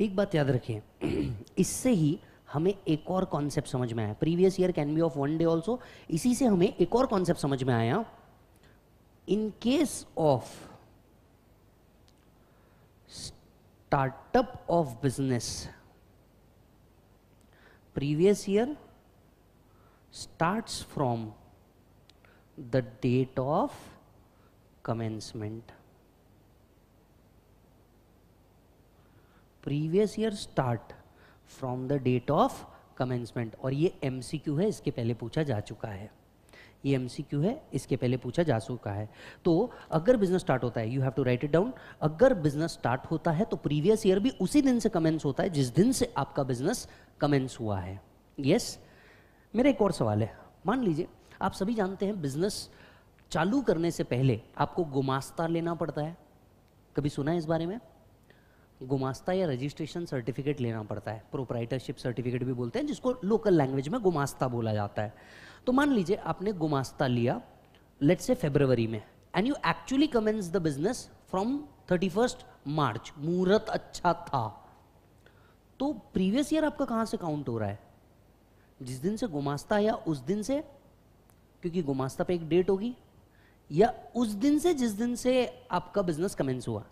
एक बात याद रखिए इससे ही हमें एक और कॉन्सेप्ट समझ में आया previous year can be of one day also इसी से हमें एक और कॉन्सेप्ट समझ में आया in case of startup of business previous year starts from the date of commencement previous year start from the date of commencement और ये एमसीक्यू है इसके पहले पूछा जा चुका है ये एम है इसके पहले पूछा जा चुका है तो अगर बिजनेस स्टार्ट होता है you have to write it down अगर बिजनेस स्टार्ट होता है तो प्रीवियस ईयर भी उसी दिन से कमेंस होता है जिस दिन से आपका बिजनेस कमेंस हुआ है यस yes? मेरा एक और सवाल है मान लीजिए आप सभी जानते हैं बिजनेस चालू करने से पहले आपको गुमास्ता लेना पड़ता है कभी सुना है इस बारे में गुमास्ता या रजिस्ट्रेशन सर्टिफिकेट लेना पड़ता है प्रोपराइटरशिप सर्टिफिकेट भी बोलते हैं जिसको लोकल लैंग्वेज में गुमास्ता बोला जाता है तो मान लीजिए आपने गुमास्ता लिया लेट से फेब्रवरी में and you actually commence the business from thirty first March मुहूर्त अच्छा था तो प्रीवियस ईयर आपका कहां से काउंट हो रहा है जिस दिन से गुमास्ता या उस दिन से क्योंकि गुमास्ता पे एक डेट होगी या उस दिन से जिस दिन से आपका बिजनेस कमेंस हुआ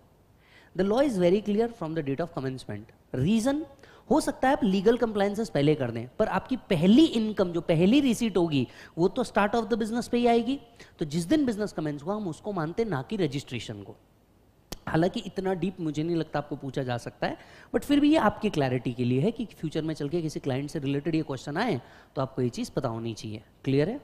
the law is very clear from the date of commencement reason हो सकता है आप लीगल कंप्लाइंसेस पहले कर दें पर आपकी पहली इनकम जो पहली रिसीट होगी वो तो स्टार्ट ऑफ द बिजनेस पे ही आएगी तो जिस दिन बिजनेस कमेंस हुआ हम उसको मानते ना कि रजिस्ट्रेशन को हालांकि इतना डीप मुझे नहीं लगता आपको पूछा जा सकता है बट फिर भी ये आपकी क्लैरिटी के लिए है कि फ्यूचर में चल के किसी क्लाइंट से रिलेटेड ये क्वेश्चन आए तो आपको ये चीज़ पता होनी चाहिए क्लियर है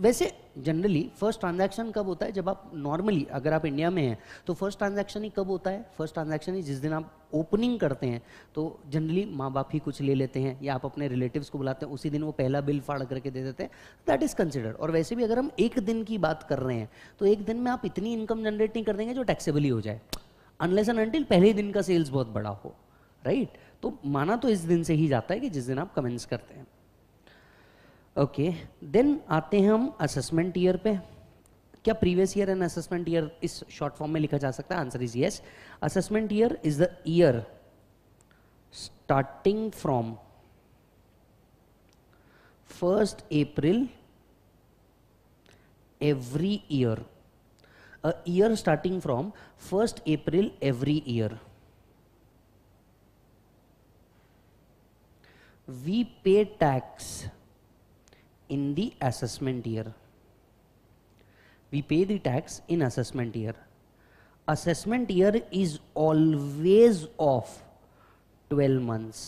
वैसे जनरली फर्स्ट ट्रांजैक्शन कब होता है जब आप नॉर्मली अगर आप इंडिया में हैं तो फर्स्ट ट्रांजैक्शन ही कब होता है फर्स्ट ट्रांजैक्शन ही जिस दिन आप ओपनिंग करते हैं तो जनरली माँ बाप ही कुछ ले लेते हैं या आप अपने रिलेटिव्स को बुलाते हैं उसी दिन वो पहला बिल फाड़ करके दे देते हैं दैट इज़ कंसिडर्ड और वैसे भी अगर हम एक दिन की बात कर रहे हैं तो एक दिन में आप इतनी इनकम जनरेट नहीं कर देंगे जो टैक्सेबल ही हो जाए अनलेस एंड अनटिल पहले दिन का सेल्स बहुत बड़ा हो राइट right? तो माना तो इस दिन से ही जाता है कि जिस दिन आप कमेंट्स करते हैं ओके देन आते हैं हम असेसमेंट ईयर पे क्या previous year and assessment year इस शॉर्ट फॉर्म में लिखा जा सकता है answer is yes assessment year is the year starting from first April every year a year starting from first April every year we pay tax in the assessment year. We pay the tax in assessment year. Assessment year is always of 12 months.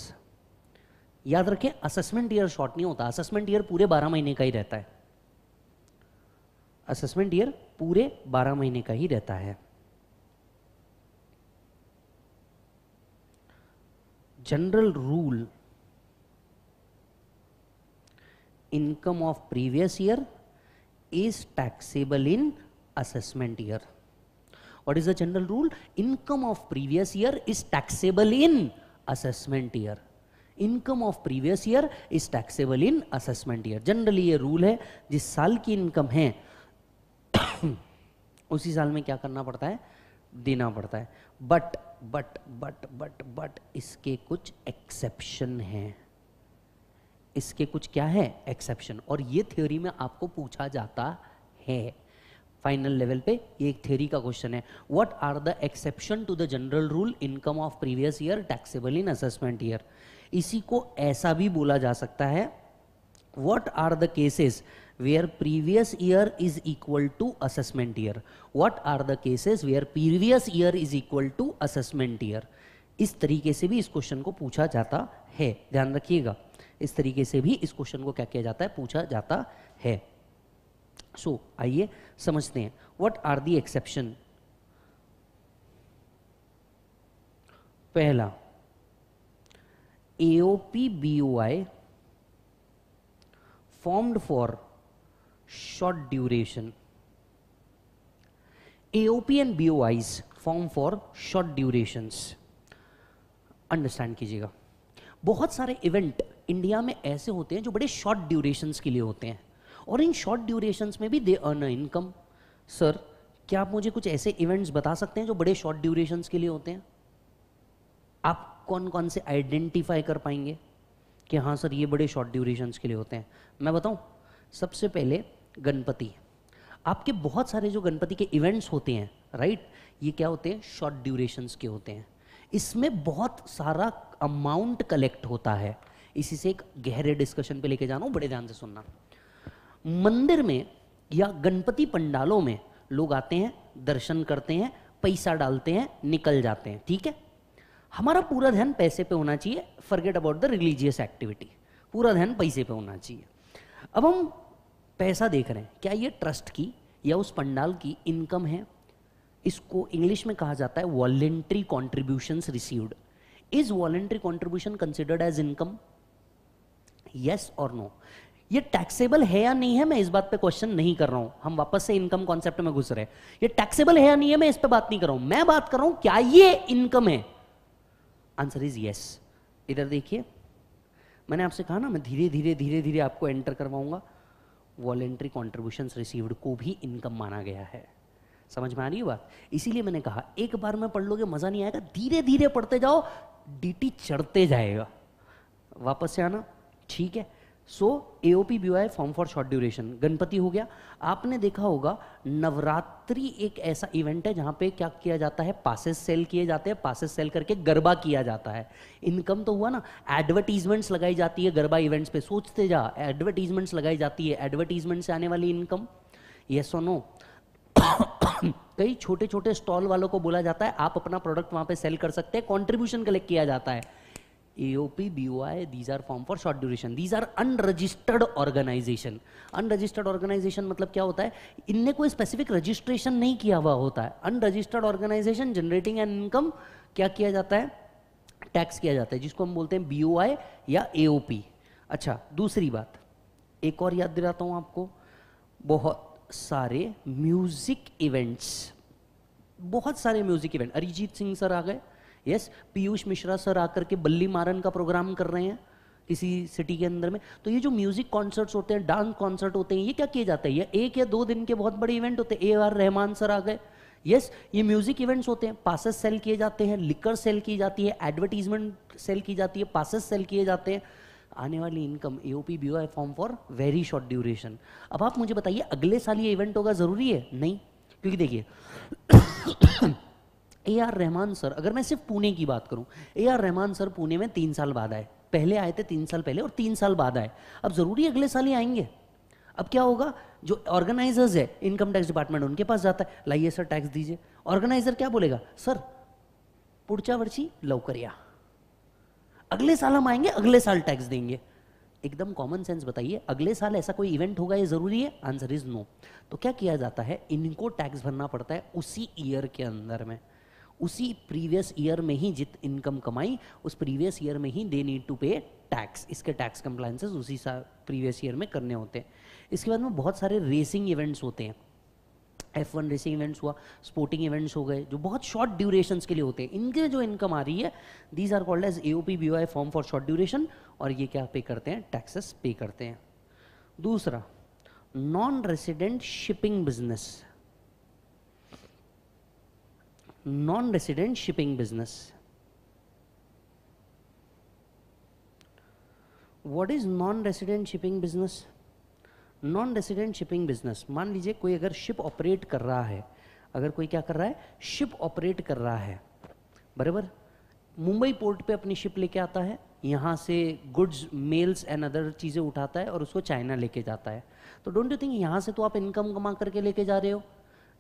याद रखें assessment year short नहीं होता assessment year पूरे 12 महीने का ही रहता है असेसमेंट ईयर पूरे 12 महीने का ही रहता है general rule income of previous year is taxable in assessment year. What is the general rule? Income of previous year is taxable in assessment year. Income of previous year is taxable in assessment year generally ये rule है जिस साल की income है उसी साल में क्या करना पड़ता है देना पड़ता है but but but but but इसके कुछ एक्सेप्शन हैं इसके कुछ क्या है एक्सेप्शन और ये थ्योरी में आपको पूछा जाता है फाइनल लेवल पे ये एक थ्योरी का क्वेश्चन है what are the exception to the general rule income of previous year taxable in assessment year इसी को ऐसा भी बोला जा सकता है what are the cases where previous year is equal to assessment year what are the cases where previous year is equal to assessment year इस तरीके से भी इस क्वेश्चन को पूछा जाता है ध्यान रखिएगा इस तरीके से भी इस क्वेश्चन को क्या किया जाता है पूछा जाता है सो so, आइए समझते हैं वट आर दी एक्सेप्शन पहला AOP BOI formed for short duration. AOP and BOIs form for short duration understand कीजिएगा बहुत सारे इवेंट इंडिया में ऐसे होते हैं जो बड़े शॉर्ट ड्यूरेशंस के लिए होते हैं और इन शॉर्ट ड्यूरेशंस में भी they earn a income sir क्या आप मुझे कुछ ऐसे इवेंट्स बता सकते हैं जो बड़े शॉर्ट ड्यूरेशंस के लिए होते हैं आप कौन कौन से आइडेंटिफाई कर पाएंगे कि हाँ सर ये बड़े शॉर्ट ड्यूरेशंस के लिए होते हैं मैं बताऊँ सबसे पहले गणपति आपके बहुत सारे जो गणपति के इवेंट्स होते हैं राइट ये क्या होते हैं शॉर्ट ड्यूरेशंस के होते हैं इसमें बहुत सारा अमाउंट कलेक्ट होता है इसी से एक गहरे डिस्कशन पे लेके जाना रहा बड़े ध्यान से सुनना मंदिर में या गणपति पंडालों में लोग आते हैं दर्शन करते हैं पैसा डालते हैं निकल जाते हैं ठीक है हमारा पूरा ध्यान पैसे पे होना चाहिए forget about the religious activity पूरा ध्यान पैसे पे होना चाहिए अब हम पैसा देख रहे हैं क्या ये ट्रस्ट की या उस पंडाल की इनकम है इसको इंग्लिश में कहा जाता है voluntary contribution received is voluntary contribution considered as income yes और नो ये टैक्सेबल है या नहीं है मैं इस बात पे क्वेश्चन नहीं कर रहा हूं हम वापस से इनकम कॉन्सेप्ट में घुस रहे हैं ये टैक्सेबल है या नहीं है मैं इस पे बात नहीं कर रहा हूं मैं बात कर रहा हूं क्या ये इनकम है आंसर इज यस इधर देखिए मैंने आपसे कहा ना मैं धीरे धीरे धीरे धीरे आपको एंटर करवाऊंगा वॉलेंट्री कॉन्ट्रीब्यूशन रिसीव्ड को भी इनकम माना गया है समझ में आ रही है बात इसीलिए मैंने कहा एक बार में पढ़ लोगे मजा नहीं आएगा धीरे धीरे पढ़ते जाओ डीटी चढ़ते जाएगा वापस से आना ठीक है so AOP O B form for short duration Ganpati हो गया आपने देखा होगा नवरात्रि एक ऐसा इवेंट है जहां पे क्या किया जाता है पासेस सेल किए जाते हैं पासेस सेल करके गरबा किया जाता है इनकम तो हुआ ना एडवर्टीजमेंट्स लगाई जाती है गरबा इवेंट्स पे सोचते जा एडवर्टीजमेंट्स लगाई जाती है एडवर्टीजमेंट से आने वाली इनकम ये और नो कई छोटे छोटे स्टॉल वालों को बोला जाता है आप अपना प्रोडक्ट वहां पे सेल कर सकते हैं कॉन्ट्रीब्यूशन कलेक्ट किया जाता है AOP, BOI, these are formed for short duration. These are unregistered organization. Unregistered organization मतलब क्या होता है इनने कोई specific registration नहीं किया हुआ होता है Unregistered organization generating an income क्या किया जाता है Tax किया जाता है जिसको हम बोलते हैं BOI या AOP. अच्छा दूसरी बात एक और याद दिलाता हूँ आपको बहुत सारे music events, बहुत सारे music event Arijit Singh sir आ गए यस पीयूष मिश्रा सर आकर के बल्ली मारन का प्रोग्राम कर रहे हैं किसी सिटी के अंदर में तो ये जो म्यूजिक कॉन्सर्ट्स होते हैं डांस कॉन्सर्ट होते हैं ये क्या किए जाता है ये एक या दो दिन के बहुत बड़े इवेंट होते हैं ए आर रहमान सर आ गए यस ये म्यूजिक इवेंट्स होते हैं पासेस सेल किए जाते हैं लिकर सेल की जाती है एडवर्टीजमेंट सेल की जाती है पासेस सेल किए जाते हैं आने वाली income A O P B O I form for very short duration अब आप मुझे बताइए अगले साल ये इवेंट होगा ज़रूरी है नहीं क्योंकि देखिए ए आर रहमान सर अगर मैं सिर्फ पुणे की बात करूं A R Rahman sir Pune में तीन साल बाद आए पहले आए थे तीन साल पहले और तीन साल बाद आए अब ज़रूरी अगले साल ही आएंगे अब क्या होगा जो ऑर्गेनाइजर्स है इनकम टैक्स डिपार्टमेंट उनके पास जाता है लाइए सर टैक्स दीजिए ऑर्गेनाइजर क्या बोलेगा सर पुढच्या वर्षी लवकरिया अगले साल हम आएंगे अगले साल टैक्स देंगे एकदम कॉमन सेंस बताइए अगले साल ऐसा कोई इवेंट होगा ये ज़रूरी है आंसर इज़ नो तो क्या किया जाता है इनको टैक्स भरना पड़ता है उसी ईयर के अंदर में उसी प्रीवियस ईयर में ही जित इनकम कमाई उस प्रीवियस ईयर में ही they need to pay tax इसके टैक्स कंप्लाइंसेस उसी प्रीवियस ईयर में करने होते हैं इसके बाद में बहुत सारे रेसिंग इवेंट्स होते हैं एफ वन रेसिंग इवेंट्स हुआ स्पोर्टिंग इवेंट्स हो गए जो बहुत शॉर्ट ड्यूरेशन के लिए होते हैं इनके जो इनकम आ रही है these are called as A P B Y form for short duration और ये क्या पे करते हैं टैक्सेस पे करते हैं दूसरा non resident shipping business non-resident shipping business. What is non-resident shipping business? Non-resident shipping business. मान लीजिए कोई अगर शिप ऑपरेट कर रहा है अगर कोई क्या कर रहा है शिप ऑपरेट कर रहा है बराबर मुंबई पोर्ट पे अपनी शिप लेके आता है यहाँ से गुड्स मेल्स एंड अदर चीज़ें उठाता है और उसको चाइना लेके जाता है तो डोंट यू थिंक यहाँ से तो आप इनकम कमा करके लेके जा रहे हो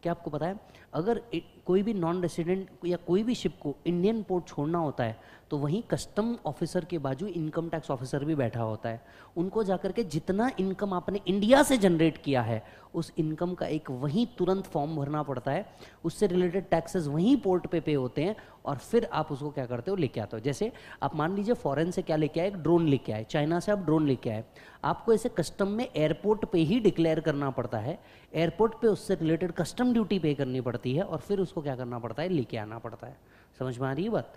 क्या आपको पता है अगर कोई भी नॉन रेसिडेंट या कोई भी शिप को इंडियन पोर्ट छोड़ना होता है तो वहीं कस्टम ऑफिसर के बाजू इनकम टैक्स ऑफिसर भी बैठा होता है उनको जाकर के जितना इनकम आपने इंडिया से जनरेट किया है उस इनकम का एक वहीं तुरंत फॉर्म भरना पड़ता है उससे रिलेटेड टैक्सेस वहीं पोर्ट पे पे होते हैं और फिर आप उसको क्या करते हो लेके आते हो जैसे आप मान लीजिए फॉरेन से क्या लेके आए एक ड्रोन लेके आए चाइना से आप ड्रोन लेके आए आपको इसे कस्टम में एयरपोर्ट पे ही डिक्लेयर करना पड़ता है एयरपोर्ट पे उससे रिलेटेड कस्टम ड्यूटी पे करनी पड़ती पड़ती है और फिर उसको क्या करना पड़ता है लेके आना पड़ता है समझ में आ रही है बात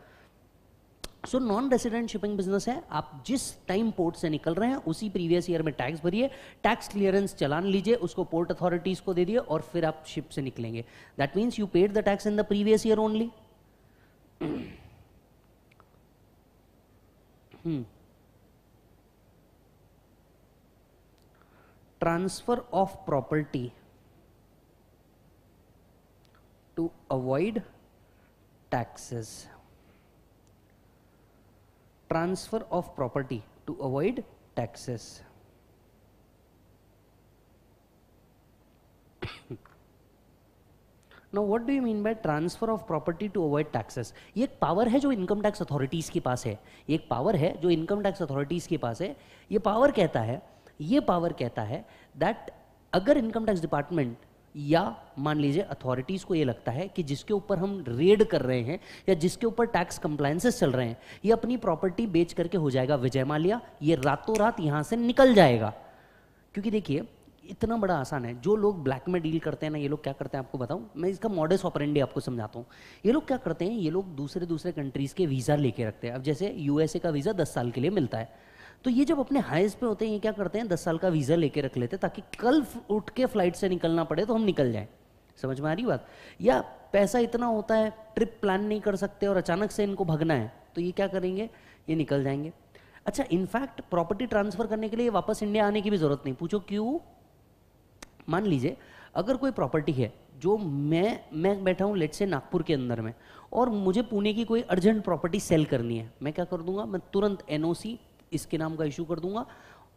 so non resident shipping business है आप जिस टाइम पोर्ट से निकल रहे हैं उसी प्रीवियस ईयर में टैक्स भरिए टैक्स क्लियरेंस चलान लीजिए उसको पोर्ट अथॉरिटीज को दे दिए और फिर आप शिप से निकलेंगे that means you paid the tax in the previous year only transfer of property to avoid taxes. Transfer of property to avoid taxes. Now what do you mean by transfer of property to avoid taxes ये एक power है जो income tax authorities के पास है ये एक power है जो इनकम टैक्स अथॉरिटीज़ के पास है ये पावर कहता है ये पावर कहता है दैट अगर इनकम टैक्स डिपार्टमेंट या मान लीजिए अथॉरिटीज़ को ये लगता है कि जिसके ऊपर हम रेड कर रहे हैं या जिसके ऊपर टैक्स कंप्लायसेस चल रहे हैं ये अपनी प्रॉपर्टी बेच करके हो जाएगा विजय मालिया ये रातों रात यहां से निकल जाएगा क्योंकि देखिए इतना बड़ा आसान है जो लोग ब्लैक में डील करते हैं ना ये लोग क्या करते हैं आपको बताऊं मैं इसका मॉडल्स ऑपरेंडी आपको समझाता हूँ ये लोग क्या करते हैं ये लोग दूसरे दूसरे कंट्रीज़ के वीज़ा लेके रखते हैं अब जैसे यूएसए का वीज़ा दस साल के लिए मिलता है तो ये जब अपने हाइज पे होते हैं ये क्या करते हैं दस साल का वीज़ा लेके रख लेते हैं ताकि कल उठ के फ्लाइट से निकलना पड़े तो हम निकल जाएं समझ में आ रही बात या पैसा इतना होता है ट्रिप प्लान नहीं कर सकते और अचानक से इनको भगना है तो ये क्या करेंगे ये निकल जाएंगे अच्छा इनफैक्ट प्रॉपर्टी ट्रांसफ़र करने के लिए वापस इंडिया आने की भी ज़रूरत नहीं पूछो क्यों मान लीजिए अगर कोई प्रॉपर्टी है जो मैं मैं बैठा हूँ लेट से नागपुर के अंदर में और मुझे पुणे की कोई अर्जेंट प्रॉपर्टी सेल करनी है मैं क्या कर दूंगा मैं तुरंत एनओसी इसके नाम का इशू कर दूंगा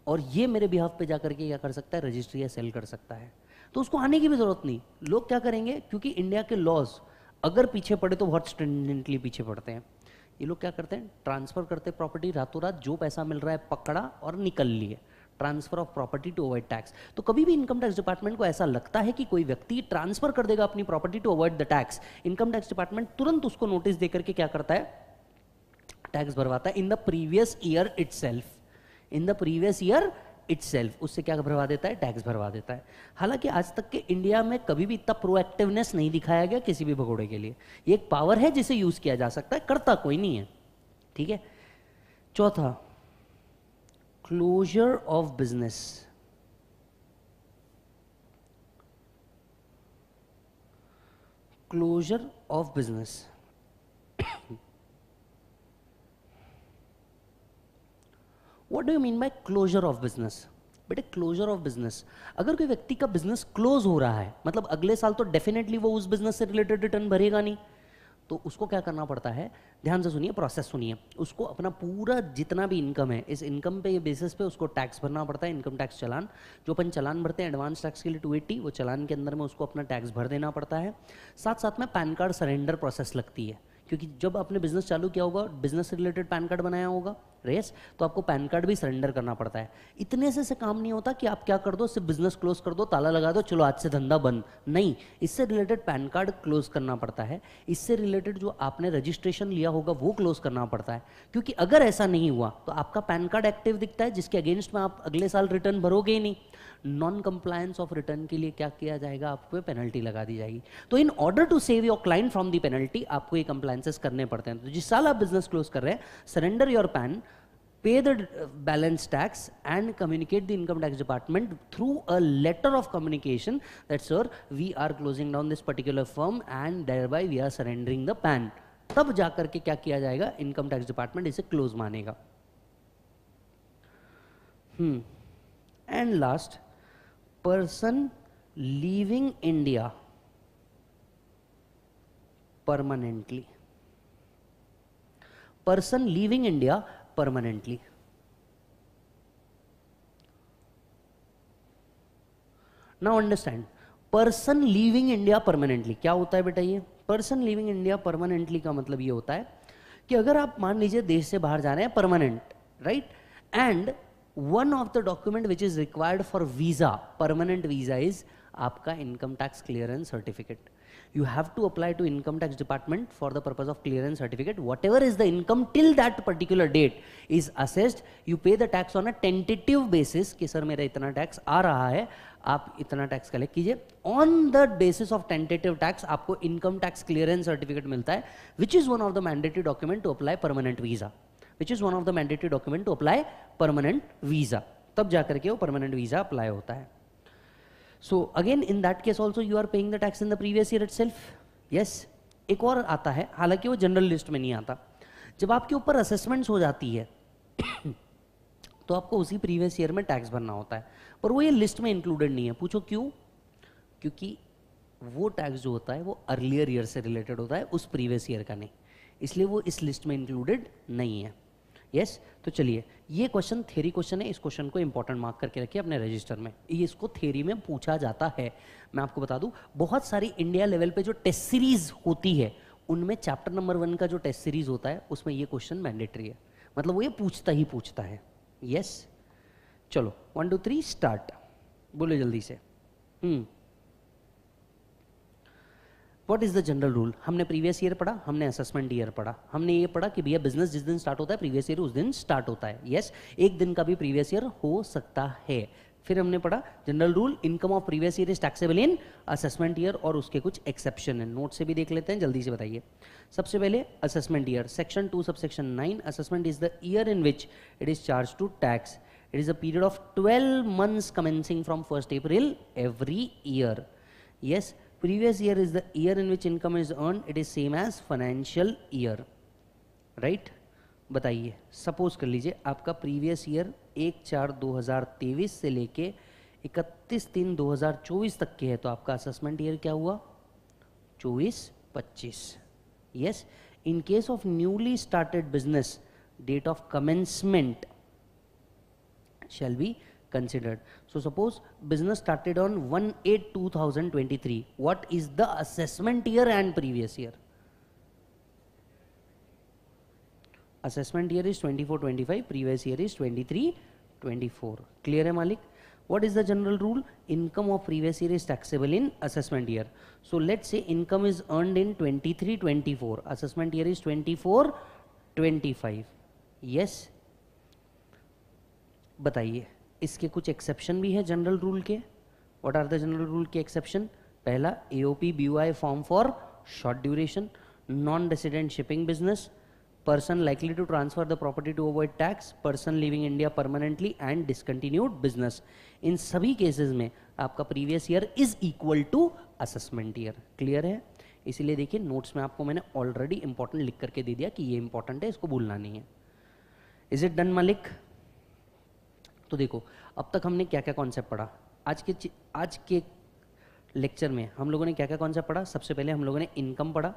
और ये मेरे बिहाफ पे जाकर के क्या कर सकता है रजिस्ट्री या सेल कर सकता है तो उसको आने की भी ज़रूरत नहीं लोग क्या करेंगे क्योंकि इंडिया के लॉज अगर पीछे पड़े तो बहुत स्टेंडेंटली पीछे पड़ते हैं ये लोग क्या करते हैं ट्रांसफ़र करते प्रॉपर्टी रातों रात जो पैसा मिल रहा है पकड़ा और निकल लिए transfer of property to avoid tax तो कभी भी इनकम टैक्स डिपार्टमेंट को ऐसा लगता है कि कोई व्यक्ति ट्रांसफर कर देगा अपनी property to avoid the tax income tax department तुरंत उसको नोटिस देकर के क्या करता है टैक्स भरवाता है in the previous year it in the previous year it उससे क्या भरवा देता है टैक्स भरवा देता है हालांकि आज तक के इंडिया में कभी भी इतना प्रोएक्टिवनेस नहीं दिखाया गया किसी भी भगोड़े के लिए ये एक पावर है जिसे यूज किया जा सकता है करता कोई नहीं है ठीक है चौथा closure of business closure of business what do you mean by closure of business बेटे क्लोजर ऑफ बिजनेस अगर कोई व्यक्ति का बिजनेस क्लोज हो रहा है मतलब अगले साल तो डेफिनेटली वो उस बिजनेस से रिलेटेड रिटर्न भरेगा नहीं तो उसको क्या करना पड़ता है ध्यान से सुनिए प्रोसेस सुनिए उसको अपना पूरा जितना भी इनकम है इस इनकम पे बेसिस पे उसको टैक्स भरना पड़ता है इनकम टैक्स चलान जो अपन चलान भरते हैं एडवांस टैक्स के लिए टू एट्टी वो चलान के अंदर में उसको अपना टैक्स भर देना पड़ता है साथ साथ में पैन कार्ड सरेंडर प्रोसेस लगती है क्योंकि जब आपने बिजनेस चालू किया होगा बिजनेस से रिलेटेड पैन कार्ड बनाया होगा रेस तो आपको पैन कार्ड भी सरेंडर करना पड़ता है इतने से से काम नहीं होता कि आप क्या कर दो सिर्फ बिजनेस क्लोज कर दो ताला लगा दो चलो आज से धंधा बंद नहीं इससे रिलेटेड पैन कार्ड क्लोज करना पड़ता है इससे रिलेटेड जो आपने रजिस्ट्रेशन लिया होगा वो क्लोज करना पड़ता है क्योंकि अगर ऐसा नहीं हुआ तो आपका पैन कार्ड एक्टिव दिखता है जिसके अगेंस्ट में आप अगले साल रिटर्न भरोगे ही नहीं नॉन कंप्लायंस ऑफ रिटर्न के लिए क्या किया जाएगा आपको पेनल्टी लगा दी जाएगी तो in order to save your client from the penalty आपको ये कंप्लायसेस करने पड़ते हैं तो जिस साल आप बिजनेस क्लोज कर रहे हैं surrender your PAN pay the balance tax and communicate the income tax department through a letter of communication that sir we are closing down this particular firm and thereby we are surrendering the PAN तब जाकर के क्या किया जाएगा income tax department इसे close मानेगा and hmm. Last person leaving India permanently person leaving India permanently now understand person leaving India permanently क्या होता है बेटा ये पर्सन लीविंग इंडिया परमानेंटली का मतलब ये होता है कि अगर आप मान लीजिए देश से बाहर जा रहे हैं permanent right and one of the document which is required for visa permanent visa is आपका income tax clearance certificate you have to apply to income tax department for the purpose of clearance certificate whatever is the income till that particular date is assessed you pay the tax on a tentative basis कि sir मेरा इतना tax आ रहा है आप इतना tax collect कीजिए on the basis of tentative tax आपको इनकम टैक्स क्लियरेंस सर्टिफिकेट मिलता है which is one of the mandatory document to apply permanent visa which is one of the mandatory document to apply permanent visa तब जाकर के वो permanent visa apply होता है so again in that case also you are paying the tax in the previous year itself yes एक और आता है हालांकि वो जनरल लिस्ट में नहीं आता जब आपके ऊपर असेसमेंट्स हो जाती है तो आपको उसी प्रीवियस ईयर में टैक्स भरना होता है पर वो ये लिस्ट में इंक्लूडेड नहीं है पूछो क्यों क्योंकि वो टैक्स जो होता है वो अर्लियर ईयर से रिलेटेड होता है उस प्रीवियस ईयर का नहीं इसलिए वो इस लिस्ट में इंक्लूडेड नहीं है यस तो चलिए ये क्वेश्चन थेरी क्वेश्चन है इस क्वेश्चन को इंपॉर्टेंट मार्क करके रखिए अपने रजिस्टर में ये इसको थेरी में पूछा जाता है मैं आपको बता दूं बहुत सारी इंडिया लेवल पे जो टेस्ट सीरीज होती है उनमें चैप्टर नंबर वन का जो टेस्ट सीरीज होता है उसमें ये क्वेश्चन मैंडेटरी है मतलब वो ये पूछता ही पूछता है यस चलो वन टू थ्री स्टार्ट बोलो जल्दी से hmm what is the general rule हमने प्रीवियस ईयर पढ़ा हमने असेसमेंट ईयर पढ़ा हमने ये पढ़ा कि भैया बिजनेस जिस दिन स्टार्ट होता है प्रीवियस ईयर उस दिन स्टार्ट होता है यस yes, एक दिन का भी प्रीवियस ईयर हो सकता है फिर हमने पढ़ा general rule income of previous year is taxable in assessment year और उसके कुछ एक्सेप्शन है नोट से भी देख लेते हैं जल्दी से बताइए सबसे पहले असेसमेंट ईयर सेक्शन टू सब section nine assessment is the year in which it is charge to tax it is a period of twelve months commencing from first April every year yes previous year is the year in which income is earned it is same as financial year right बताइए suppose कर लीजिए आपका previous year एक चार 2023 से लेके 31 तीन 2024 तक के है तो आपका असेसमेंट ईयर क्या हुआ 24 25 yes in case of newly started business date of commencement shall be considered So suppose business started on 1-8-2023. What is the assessment year and previous year? Assessment year is 24-25, previous year is 23-24. Clear hai Malik? What is the general rule? Income of previous year is taxable in assessment year. So let's say income is earned in 23-24. Assessment year is 24-25. Yes? बताइए इसके कुछ exception भी है general rule के what are the general rule के exception पहला AOP BOI form for short duration non resident shipping business person likely to transfer the property to avoid tax person living India permanently and discontinued business इन सभी cases में आपका previous year is equal to assessment year clear है इसीलिए देखिए notes में आपको मैंने ऑलरेडी इंपॉर्टेंट लिख करके दे दिया कि ये इंपॉर्टेंट है इसको भूलना नहीं है इज इट डन मलिक तो देखो अब तक हमने क्या क्या कॉन्सेप्ट पढ़ा आज के आज के लेक्चर में हम लोगों ने क्या क्या कॉन्सेप्ट पढ़ा सबसे पहले हम लोगों ने इनकम पढ़ा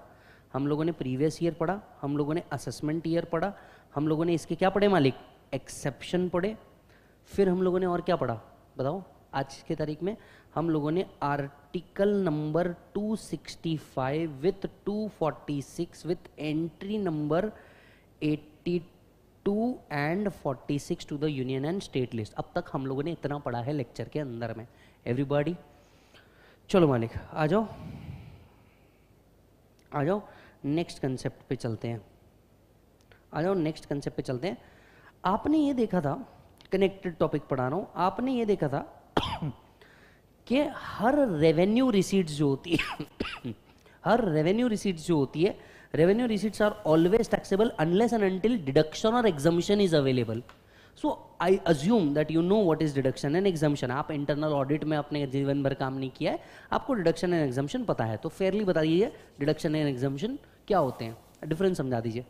हम लोगों ने प्रीवियस ईयर पढ़ा हम लोगों ने असेसमेंट ईयर पढ़ा हम लोगों ने इसके क्या पढ़े मालिक एक्सेप्शन पढ़े फिर हम लोगों ने और क्या पढ़ा बताओ आज के तारीख में हम लोगों ने article number 265 with 246 with entry number 82 two and forty six to the union and state list अब तक हम लोगों ने इतना पढ़ा है लेक्चर के अंदर में एवरीबॉडी चलो मालिक आ जाओ आ जाओ नेक्स्ट कंसेप्ट पे चलते हैं आ जाओ नेक्स्ट कंसेप्ट पे चलते हैं आपने ये देखा था कनेक्टेड टॉपिक पढ़ा रहा हूँ आपने ये देखा था कि हर रेवेन्यू रिसीट्स जो होती है हर रेवेन्यू रिसीट्स जो होती है revenue receipts are always taxable unless and until deduction और exemption is available so I assume that you know what is deduction and exemption आप इंटरनल ऑडिट में अपने जीवन भर काम नहीं किया है आपको डिडक्शन एंड एग्जामेशन पता है तो फेयरली बता दीजिए डिडक्शन एंड एग्जामेशन क्या होते हैं डिफरेंस समझा दीजिए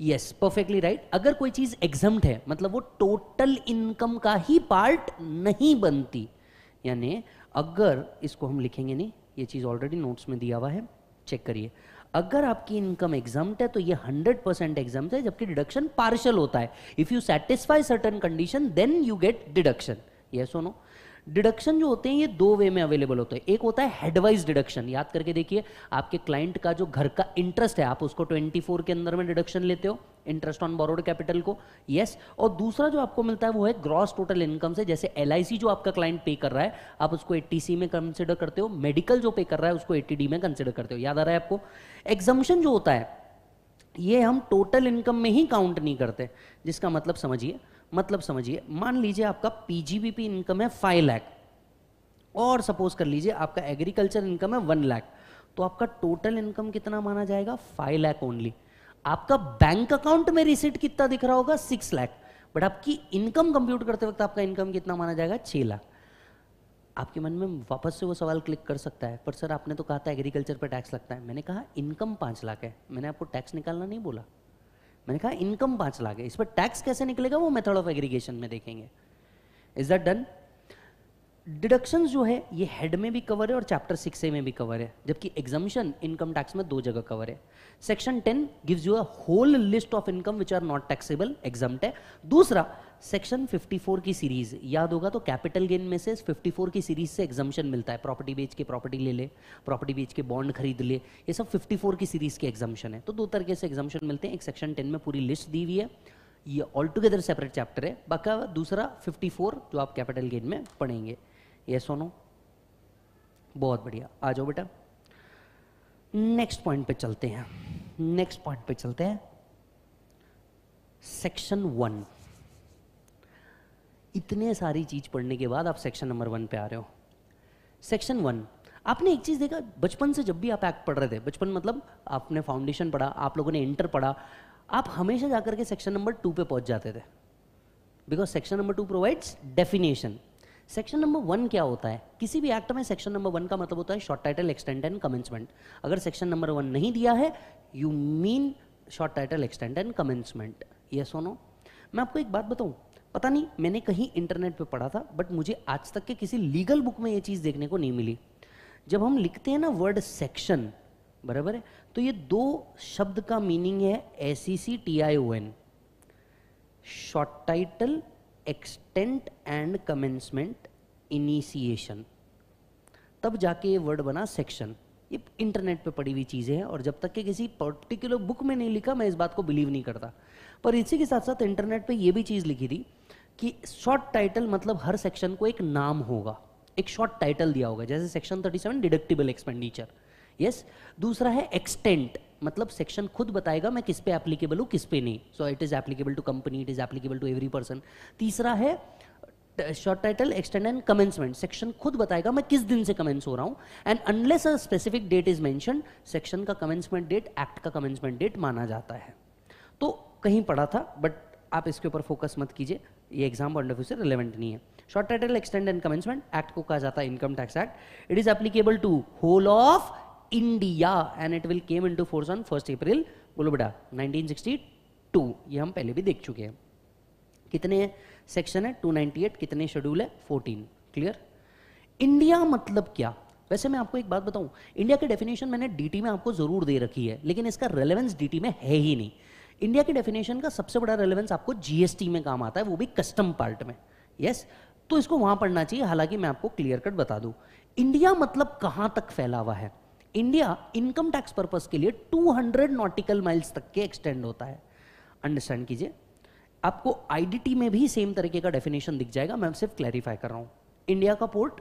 यस परफेक्टली राइट अगर कोई चीज एग्जाम है मतलब वो टोटल इनकम का ही पार्ट नहीं बनती यानी अगर इसको हम लिखेंगे नहीं ये चीज ऑलरेडी नोट्स में दिया हुआ है चेक करिए अगर आपकी इनकम एग्जाम है तो ये 100 परसेंट एग्जाम है जबकि डिडक्शन पार्शल होता है if you satisfy certain condition then you get deduction yes oh no deduction जो होते हैं ये दो वे में अवेलेबल होते हैं एक होता है हेडवाइज डिडक्शन याद करके देखिए आपके क्लाइंट का जो घर का इंटरेस्ट है आप उसको 24 के अंदर में डिडक्शन लेते हो इंटरेस्ट ऑन बोरोड कैपिटल को यस yes. और दूसरा जो आपको मिलता है वो है ग्रॉस टोटल इनकम से जैसे एल जो आपका क्लाइंट पे कर रहा है आप उसको एटीसी में कंसिडर करते हो मेडिकल जो पे कर रहा है उसको एटीडी में कंसिडर करते हो याद आ रहा है आपको एग्जामेशन जो होता है ये हम टोटल इनकम में ही काउंट नहीं करते जिसका मतलब समझिए मतलब समझिए मान लीजिए आपका पीजीबीपी इनकम है फाइव लाख और सपोज कर लीजिए आपका एग्रीकल्चर इनकम है वन लाख तो आपका टोटल इनकम कितना माना जाएगा फाइव लाख ओनली आपका बैंक अकाउंट में रिसिट कितना दिख रहा होगा सिक्स लाख बट आपकी इनकम कंप्यूट करते वक्त आपका इनकम कितना माना जाएगा छह लाख आपके मन में वापस से वो सवाल क्लिक कर सकता है पर सर आपने तो कहा था एग्रीकल्चर पर टैक्स लगता है मैंने कहा इनकम पांच लाख है मैंने आपको टैक्स निकालना नहीं बोला मैंने कहा इनकम पांच लाख है इस पर टैक्स कैसे निकलेगा वो मेथड ऑफ एग्रीगेशन में देखेंगे इज दैट डन डिडक्शन जो है ये हेड में भी कवर है और चैप्टर सिक्स में भी कवर है जबकि एग्जामिशन इनकम टैक्स में दो जगह कवर है section ten gives you a whole list of income which are not taxable exempt है दूसरा सेक्शन 54 की सीरीज याद होगा तो कैपिटल गेन में से 54 की सीरीज से एग्जामेशन मिलता है प्रॉपर्टी बेच के प्रॉपर्टी ले ले प्रॉपर्टी बेच के बॉन्ड खरीद ले ये सब 54 की सीरीज के एग्जामेशन है तो दो तरीके से एग्जामेशन मिलते हैं एक सेक्शन 10 में पूरी लिस्ट दी हुई है ये ऑल टुगेदर सेपरेट चैप्टर है बाका दूसरा फिफ्टी जो आप कैपिटल गेन में पढ़ेंगे ये सोनो बहुत बढ़िया आ जाओ बेटा नेक्स्ट पॉइंट पे चलते हैं नेक्स्ट पॉइंट पे चलते हैं सेक्शन वन इतने सारी चीज़ पढ़ने के बाद आप सेक्शन नंबर वन पे आ रहे हो सेक्शन वन आपने एक चीज़ देखा बचपन से जब भी आप एक्ट पढ़ रहे थे बचपन मतलब आपने फाउंडेशन पढ़ा आप लोगों ने इंटर पढ़ा आप हमेशा जाकर के सेक्शन नंबर टू पे पहुंच जाते थे because section number two provides definition section number one क्या होता है किसी भी एक्ट में सेक्शन नंबर वन का मतलब होता है short title extend and commencement अगर सेक्शन नंबर वन नहीं दिया है you mean short title extend and commencement ये सोनो मैं आपको एक बात बताऊं पता नहीं मैंने कहीं इंटरनेट पे पढ़ा था बट मुझे आज तक के किसी लीगल बुक में ये चीज़ देखने को नहीं मिली जब हम लिखते हैं ना वर्ड सेक्शन बराबर है तो ये दो शब्द का मीनिंग है S C C T I O N short title extent and commencement initiation तब जाके ये वर्ड बना सेक्शन ये इंटरनेट पे पड़ी हुई चीज़ें हैं और जब तक के किसी पर्टिकुलर बुक में नहीं लिखा मैं इस बात को बिलीव नहीं करता पर इसी के साथ साथ इंटरनेट पे ये भी चीज़ लिखी थी कि शॉर्ट टाइटल मतलब हर सेक्शन को एक नाम होगा एक शॉर्ट टाइटल दिया होगा जैसे सेक्शन 37 डिडक्टिबल एक्सपेंडिचर यस दूसरा है एक्सटेंट मतलब सेक्शन खुद बताएगा मैं किस पे एप्लीकेबल हूँ किस पे नहीं so it is applicable to company it is applicable to every person तीसरा है short title extend and commencement section खुद बताएगा मैं किस दिन से कमेंस हो रहा हूँ and unless a specific date is mention section का कमेंसमेंट डेट एक्ट का कमेंसमेंट डेट माना जाता है तो कहीं पढ़ा था बट आप इसके ऊपर फोकस मत कीजिए ये एग्जाम पॉइंट ऑफ व्यू से रिलेवेंट नहीं है short title extend and commencement act को कहा जाता है income tax act it is applicable to whole of India and it will came into force on first April बोलो बेटा 1962 ये हम पहले भी देख चुके हैं कितने सेक्शन है टू कितने शेड्यूल है फोर्टीन क्लियर इंडिया मतलब क्या वैसे मैं आपको एक बात बताऊं इंडिया के डेफिनेशन मैंने डीटी में आपको जरूर दे रखी है लेकिन इसका रेलेवेंस डीटी में है ही नहीं इंडिया के डेफिनेशन का सबसे बड़ा रेलेवेंस आपको जीएसटी में काम आता है वो भी कस्टम पार्ट में यस yes? तो इसको वहां पढ़ना चाहिए हालांकि मैं आपको क्लियर कट बता दूँ इंडिया मतलब कहां तक फैला हुआ है इंडिया इनकम टैक्स पर्पज के लिए 200 नॉटिकल माइल्स तक के एक्सटेंड होता है अंडरस्टैंड कीजिए आपको आईडीटी में भी सेम तरीके का डेफिनेशन दिख जाएगा मैं सिर्फ क्लैरिफाई कर रहा हूँ इंडिया का पोर्ट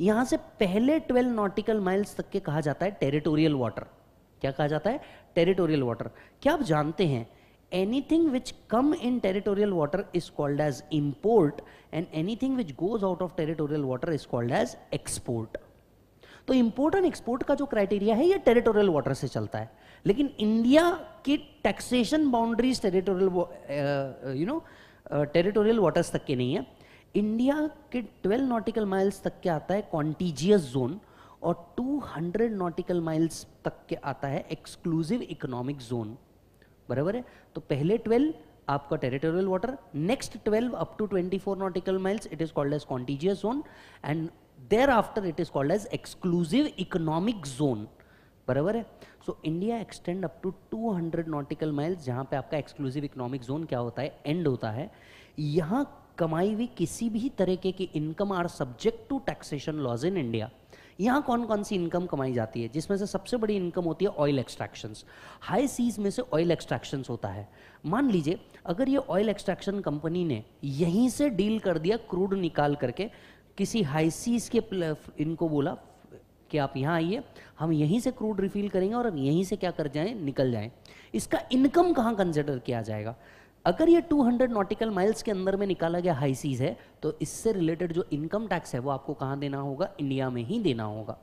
यहां से पहले 12 नॉटिकल माइल्स तक के कहा जाता है टेरिटोरियल वाटर क्या कहा जाता है टेरिटोरियल वाटर क्या आप जानते हैं which come in territorial water is called as as and anything which goes out of territorial water is called as export तो इम्पोर्ट एंड एक्सपोर्ट का जो क्राइटेरिया है ये टेरिटोरियल वाटर से चलता है लेकिन इंडिया की taxation boundaries territorial you know territorial waters तक के नहीं है इंडिया के 12 नॉटिकल माइल्स तक के आता है कॉन्टीजियस जोन और 200 नॉटिकल माइल्स तक के आता है एक्सक्लूसिव इकोनॉमिक जोन बराबर है तो पहले 12 आपका territorial water next 12 up to 24 nautical miles it is called as contiguous zone and thereafter it is called as exclusive economic zone बराबर है so India extend up to 200 nautical miles जहाँ पे आपका एक्सक्लूसिव इकोनॉमिक जोन क्या होता है and होता है यहाँ कमाई हुई किसी भी तरीके की income are subject to taxation laws in India यहाँ कौन कौन सी इनकम कमाई जाती है जिसमें से सबसे बड़ी इनकम होती है ऑयल एक्सट्रैक्शंस हाई सीज में से ऑयल एक्सट्रैक्शंस होता है मान लीजिए अगर ये ऑयल एक्सट्रैक्शन कंपनी ने यहीं से डील कर दिया क्रूड निकाल करके किसी हाई सीज के इनको बोला कि आप यहाँ आइए हम यहीं से क्रूड रिफिल करेंगे और यहीं से क्या कर जाएं निकल जाएं इसका इनकम कहाँ कंसिडर किया जाएगा अगर ये 200 नॉटिकल माइल्स के अंदर में निकाला गया हाई सीज है तो इससे रिलेटेड जो इनकम टैक्स है वो आपको कहां देना होगा इंडिया में ही देना होगा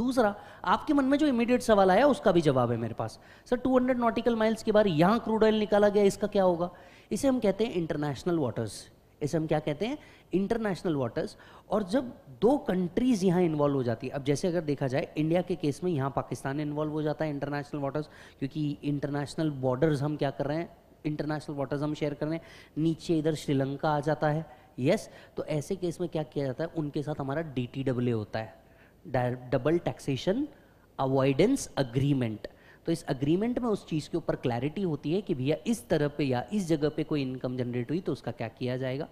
दूसरा आपके मन में जो इमीडिएट सवाल आया उसका भी जवाब है मेरे पास सर 200 नॉटिकल माइल्स के बाद यहाँ क्रूड ऑयल निकाला गया इसका क्या होगा इसे हम कहते हैं इंटरनेशनल वाटर्स इसे हम क्या कहते हैं इंटरनेशनल वाटर्स और जब दो कंट्रीज़ यहां इन्वॉल्व हो जाती है अब जैसे अगर देखा जाए इंडिया के केस में यहां पाकिस्तान इन्वॉल्व हो जाता है इंटरनेशनल वाटर्स क्योंकि इंटरनेशनल बॉर्डर्स हम क्या कर रहे हैं इंटरनेशनल वाटर्स हम शेयर कर रहे हैं नीचे इधर श्रीलंका आ जाता है यस तो ऐसे केस में क्या किया जाता है उनके साथ हमारा डी होता है डबल टैक्सेशन अवॉइडेंस अग्रीमेंट तो इस अग्रीमेंट में उस चीज़ के ऊपर क्लैरिटी होती है कि भैया इस तरह पे या इस जगह पे कोई इनकम जनरेट हुई तो उसका क्या किया जाएगा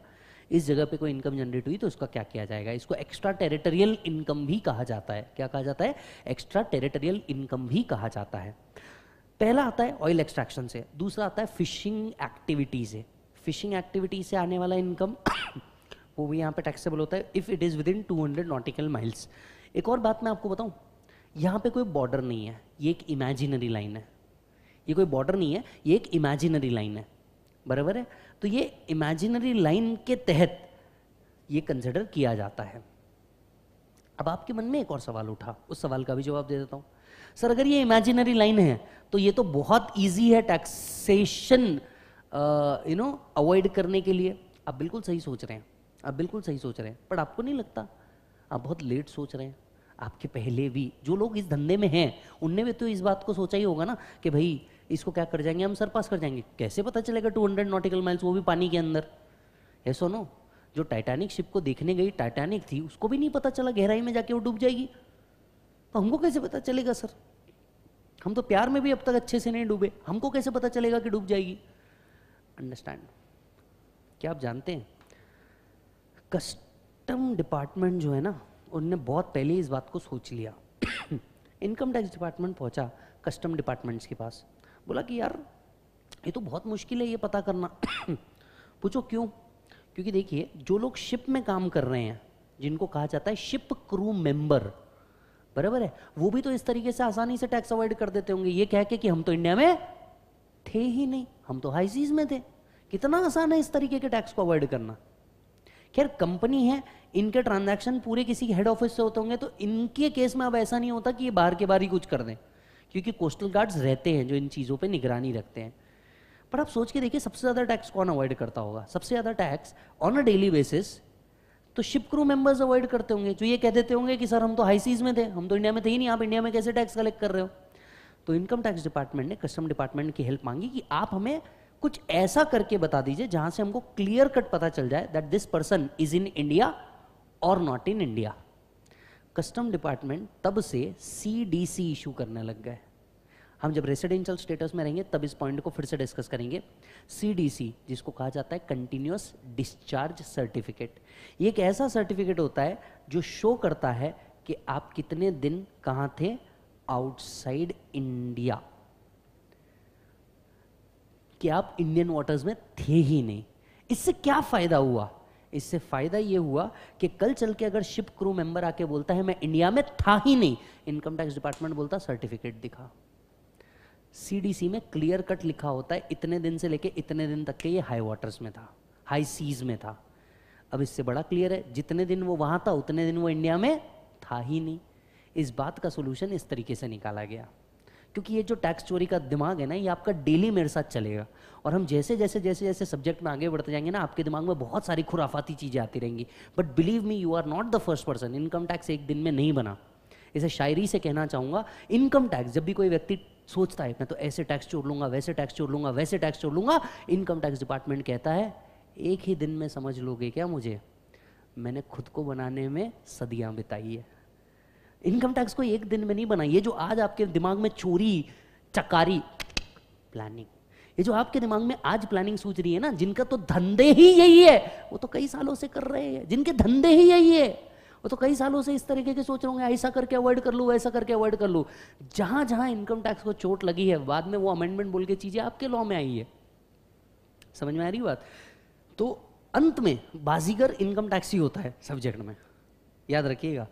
इस जगह पे कोई इनकम जनरेट हुई तो उसका क्या किया जाएगा इसको एक्स्ट्रा टेरिटोरियल इनकम भी कहा जाता है क्या कहा जाता है एक्स्ट्रा टेरिटोरियल इनकम भी कहा जाता है पहला आता है ऑयल एक्सट्रैक्शन से दूसरा आता है फिशिंग एक्टिविटी से फिशिंग एक्टिविटी से आने वाला इनकम वो भी यहाँ पे टैक्सेबल होता है if it is within two hundred nautical miles एक और बात मैं आपको बताऊँ यहाँ पे कोई बॉर्डर नहीं है ये एक इमेजिनरी लाइन है ये कोई बॉर्डर नहीं है ये एक इमेजिनरी लाइन है बराबर है तो ये इमेजिनरी लाइन के तहत ये कंसिडर किया जाता है अब आपके मन में एक और सवाल उठा उस सवाल का भी जवाब दे देता हूँ सर अगर ये इमेजिनरी लाइन है तो ये तो बहुत ईजी है टैक्सेशन यू नो अवॉइड करने के लिए आप बिल्कुल सही सोच रहे हैं आप बिल्कुल सही सोच रहे हैं पर आपको नहीं लगता आप बहुत लेट सोच रहे हैं आपके पहले भी जो लोग इस धंधे में हैं उनने भी तो इस बात को सोचा ही होगा ना कि भाई इसको क्या कर जाएंगे हम सरपास कर जाएंगे कैसे पता चलेगा टू हंड्रेड नॉटिकल माइल्स वो भी पानी के अंदर ऐसा नो जो टाइटैनिक शिप को देखने गई टाइटैनिक थी उसको भी नहीं पता चला गहराई में जाके वो डूब जाएगी तो हमको कैसे पता चलेगा सर हम तो प्यार में भी अब तक अच्छे से नहीं डूबे हमको कैसे पता चलेगा कि डूब जाएगी अंडरस्टैंड क्या आप जानते हैं कस्टम डिपार्टमेंट जो है ना उनने बहुत पहले इस बात को सोच लिया इनकम टैक्स डिपार्टमेंट पहुंचा कस्टम डिपार्टमेंट्स के पास बोला कि यार ये तो बहुत मुश्किल है ये पता करना पूछो क्यों क्योंकि देखिए जो लोग शिप में काम कर रहे हैं जिनको कहा जाता है शिप क्रू मेंबर बराबर है वो भी तो इस तरीके से आसानी से टैक्स अवॉइड कर देते होंगे ये कह के कि हम तो इंडिया में थे ही नहीं हम तो हाई सीज में थे कितना आसान है इस तरीके के टैक्स को अवॉइड करना खैर कंपनी है इनके ट्रांजैक्शन पूरे किसी हेड ऑफिस से होते होंगे तो इनके केस में अब ऐसा नहीं होता कि ये बाहर के बाहर ही कुछ कर दें क्योंकि कोस्टल गार्ड्स रहते हैं जो इन चीज़ों पे निगरानी रखते हैं पर आप सोच के देखिए सबसे ज़्यादा टैक्स कौन अवॉइड करता होगा सबसे ज़्यादा tax on a daily basis तो शिप क्रू मेंबर्स अवॉइड करते होंगे जो ये कह देते होंगे कि सर हम तो हाई सीज में थे हम तो इंडिया में थे ही नहीं आप इंडिया में कैसे टैक्स कलेक्ट कर रहे हो तो इनकम टैक्स डिपार्टमेंट ने कस्टम डिपार्टमेंट की हेल्प मांगी कि आप हमें कुछ ऐसा करके बता दीजिए जहां से हमको क्लियर कट पता चल जाए that this person is in India और not in India custom department तब से सी डी सी इशू करने लग गए हम जब रेसिडेंशियल स्टेटस में रहेंगे तब इस पॉइंट को फिर से डिस्कस करेंगे सी जिसको कहा जाता है कंटिन्यूस डिस्चार्ज सर्टिफिकेट ये एक ऐसा सर्टिफिकेट होता है जो शो करता है कि आप कितने दिन कहाँ थे आउटसाइड इंडिया कि आप इंडियन वाटर्स में थे ही नहीं इससे क्या फ़ायदा हुआ इससे फ़ायदा यह हुआ कि कल चल के अगर शिप क्रू मेंबर आके बोलता है मैं इंडिया में था ही नहीं इनकम टैक्स डिपार्टमेंट बोलता सर्टिफिकेट दिखा सीडीसी में क्लियर कट लिखा होता है इतने दिन से लेके इतने दिन तक के ये हाई वाटर्स में था हाई सीज में था अब इससे बड़ा क्लियर है जितने दिन वो वहां था उतने दिन वो इंडिया में था ही नहीं इस बात का सोल्यूशन इस तरीके से निकाला गया क्योंकि ये जो टैक्स चोरी का दिमाग है ना ये आपका डेली मेरे साथ चलेगा और हम जैसे जैसे जैसे जैसे सब्जेक्ट में आगे बढ़ते जाएंगे ना आपके दिमाग में बहुत सारी खुराफाती चीज़ें आती रहेंगी but believe me you are not the first person income tax एक दिन में नहीं बना इसे शायरी से कहना चाहूंगा इनकम टैक्स जब भी कोई व्यक्ति सोचता है मैं तो ऐसे टैक्स चोर लूंगा वैसे टैक्स चोर लूंगा वैसे टैक्स छोड़ लूंगा इनकम टैक्स डिपार्टमेंट कहता है एक ही दिन में समझ लोगे क्या मुझे मैंने खुद को बनाने में सदियां बिताई है इनकम टैक्स को एक दिन में नहीं बनाई ये जो आज आपके दिमाग में चोरी चकारी प्लानिंग ये जो आपके दिमाग में आज प्लानिंग सूझ रही है ना जिनका तो धंधे ही यही है वो तो कई सालों से कर रहे हैं जिनके धंधे ही यही है वो तो कई सालों से इस तरीके के सोच रहे होंगे ऐसा करके अवॉइड कर लू ऐसा करके अवॉइड कर लू जहां जहां इनकम टैक्स को चोट लगी है बाद में वो अमेंडमेंट बोल के चीज़ें आपके लॉ में आई है समझ में आ रही बात तो अंत में बाजीगर इनकम टैक्स ही होता है सब्जेक्ट में याद रखिएगा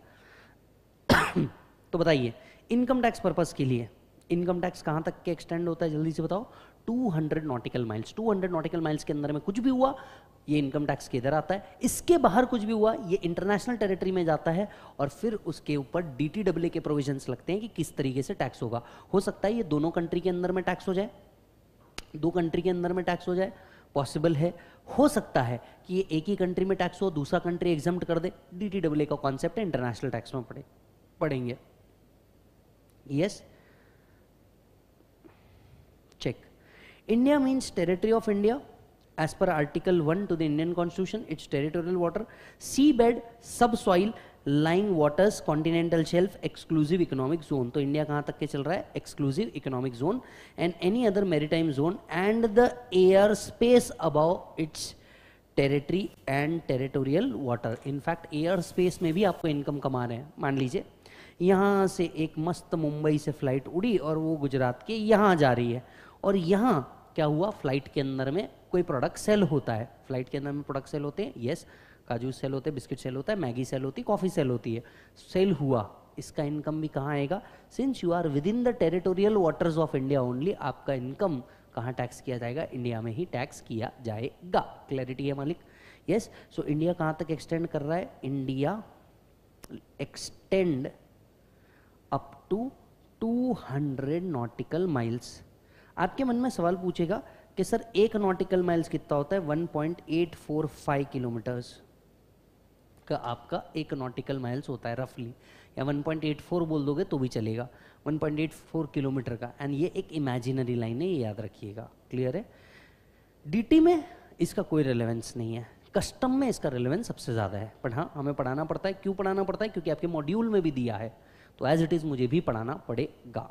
तो बताइए इनकम टैक्स पर्पज़ के लिए इनकम टैक्स कहां तक के एक्सटेंड होता है जल्दी से बताओ 200 नॉटिकल माइल्स 200 नॉटिकल माइल्स के अंदर में कुछ भी हुआ ये इनकम टैक्स किधर आता है इसके बाहर कुछ भी हुआ ये इंटरनेशनल टेरिटरी में जाता है और फिर उसके ऊपर डी के प्रोविजंस लगते हैं कि किस तरीके से टैक्स होगा हो सकता है ये दोनों कंट्री के अंदर में टैक्स हो जाए दो कंट्री के अंदर में टैक्स हो जाए पॉसिबल है हो सकता है कि ये एक ही कंट्री में टैक्स हो दूसरा कंट्री एग्जाम कर दे डी का कॉन्सेप्ट इंटरनेशनल टैक्स में पड़े पड़ेंगे yes check India means territory of India as per article one two the Indian constitution its territorial water sea bed sub soil lying waters continental shelf exclusive economic zone तो India कहाँ तक के चल रहा है exclusive economic zone and any other maritime zone and the air space about its territory and territorial water in fact air space में भी आपको इनकम कमा रहे हैं मान लीजिए यहाँ से एक मस्त मुंबई से फ्लाइट उड़ी और वो गुजरात के यहाँ जा रही है और यहाँ क्या हुआ फ्लाइट के अंदर में कोई प्रोडक्ट सेल होता है फ्लाइट के अंदर में प्रोडक्ट सेल होते हैं येस काजू सेल होते हैं बिस्किट सेल होता है मैगी सेल होती है कॉफ़ी सेल होती है सेल हुआ इसका इनकम भी कहाँ आएगा since you are within the territorial waters of India only आपका इनकम कहाँ टैक्स किया जाएगा इंडिया में ही टैक्स किया जाएगा क्लैरिटी है मालिक यस सो इंडिया कहाँ तक एक्सटेंड कर रहा है India extend up to 200 nautical miles आपके मन में सवाल पूछेगा कि सर एक नॉटिकल माइल्स कितना होता है 1.845 किलोमीटर्स का आपका एक नॉटिकल माइल्स होता है रफली या 1.84 बोल दोगे तो भी चलेगा 1.84 किलोमीटर का एंड ये एक इमेजिनरी लाइन है ये याद रखिएगा क्लियर है डीटी में इसका कोई रिलेवेंस नहीं है कस्टम में इसका रिलेवेंस सबसे ज़्यादा है पर हाँ हमें पढ़ाना पड़ता है क्यों पढ़ाना पड़ता है क्योंकि आपके मॉड्यूल में भी दिया है तो एज इट इज़ मुझे भी पढ़ाना पड़ेगा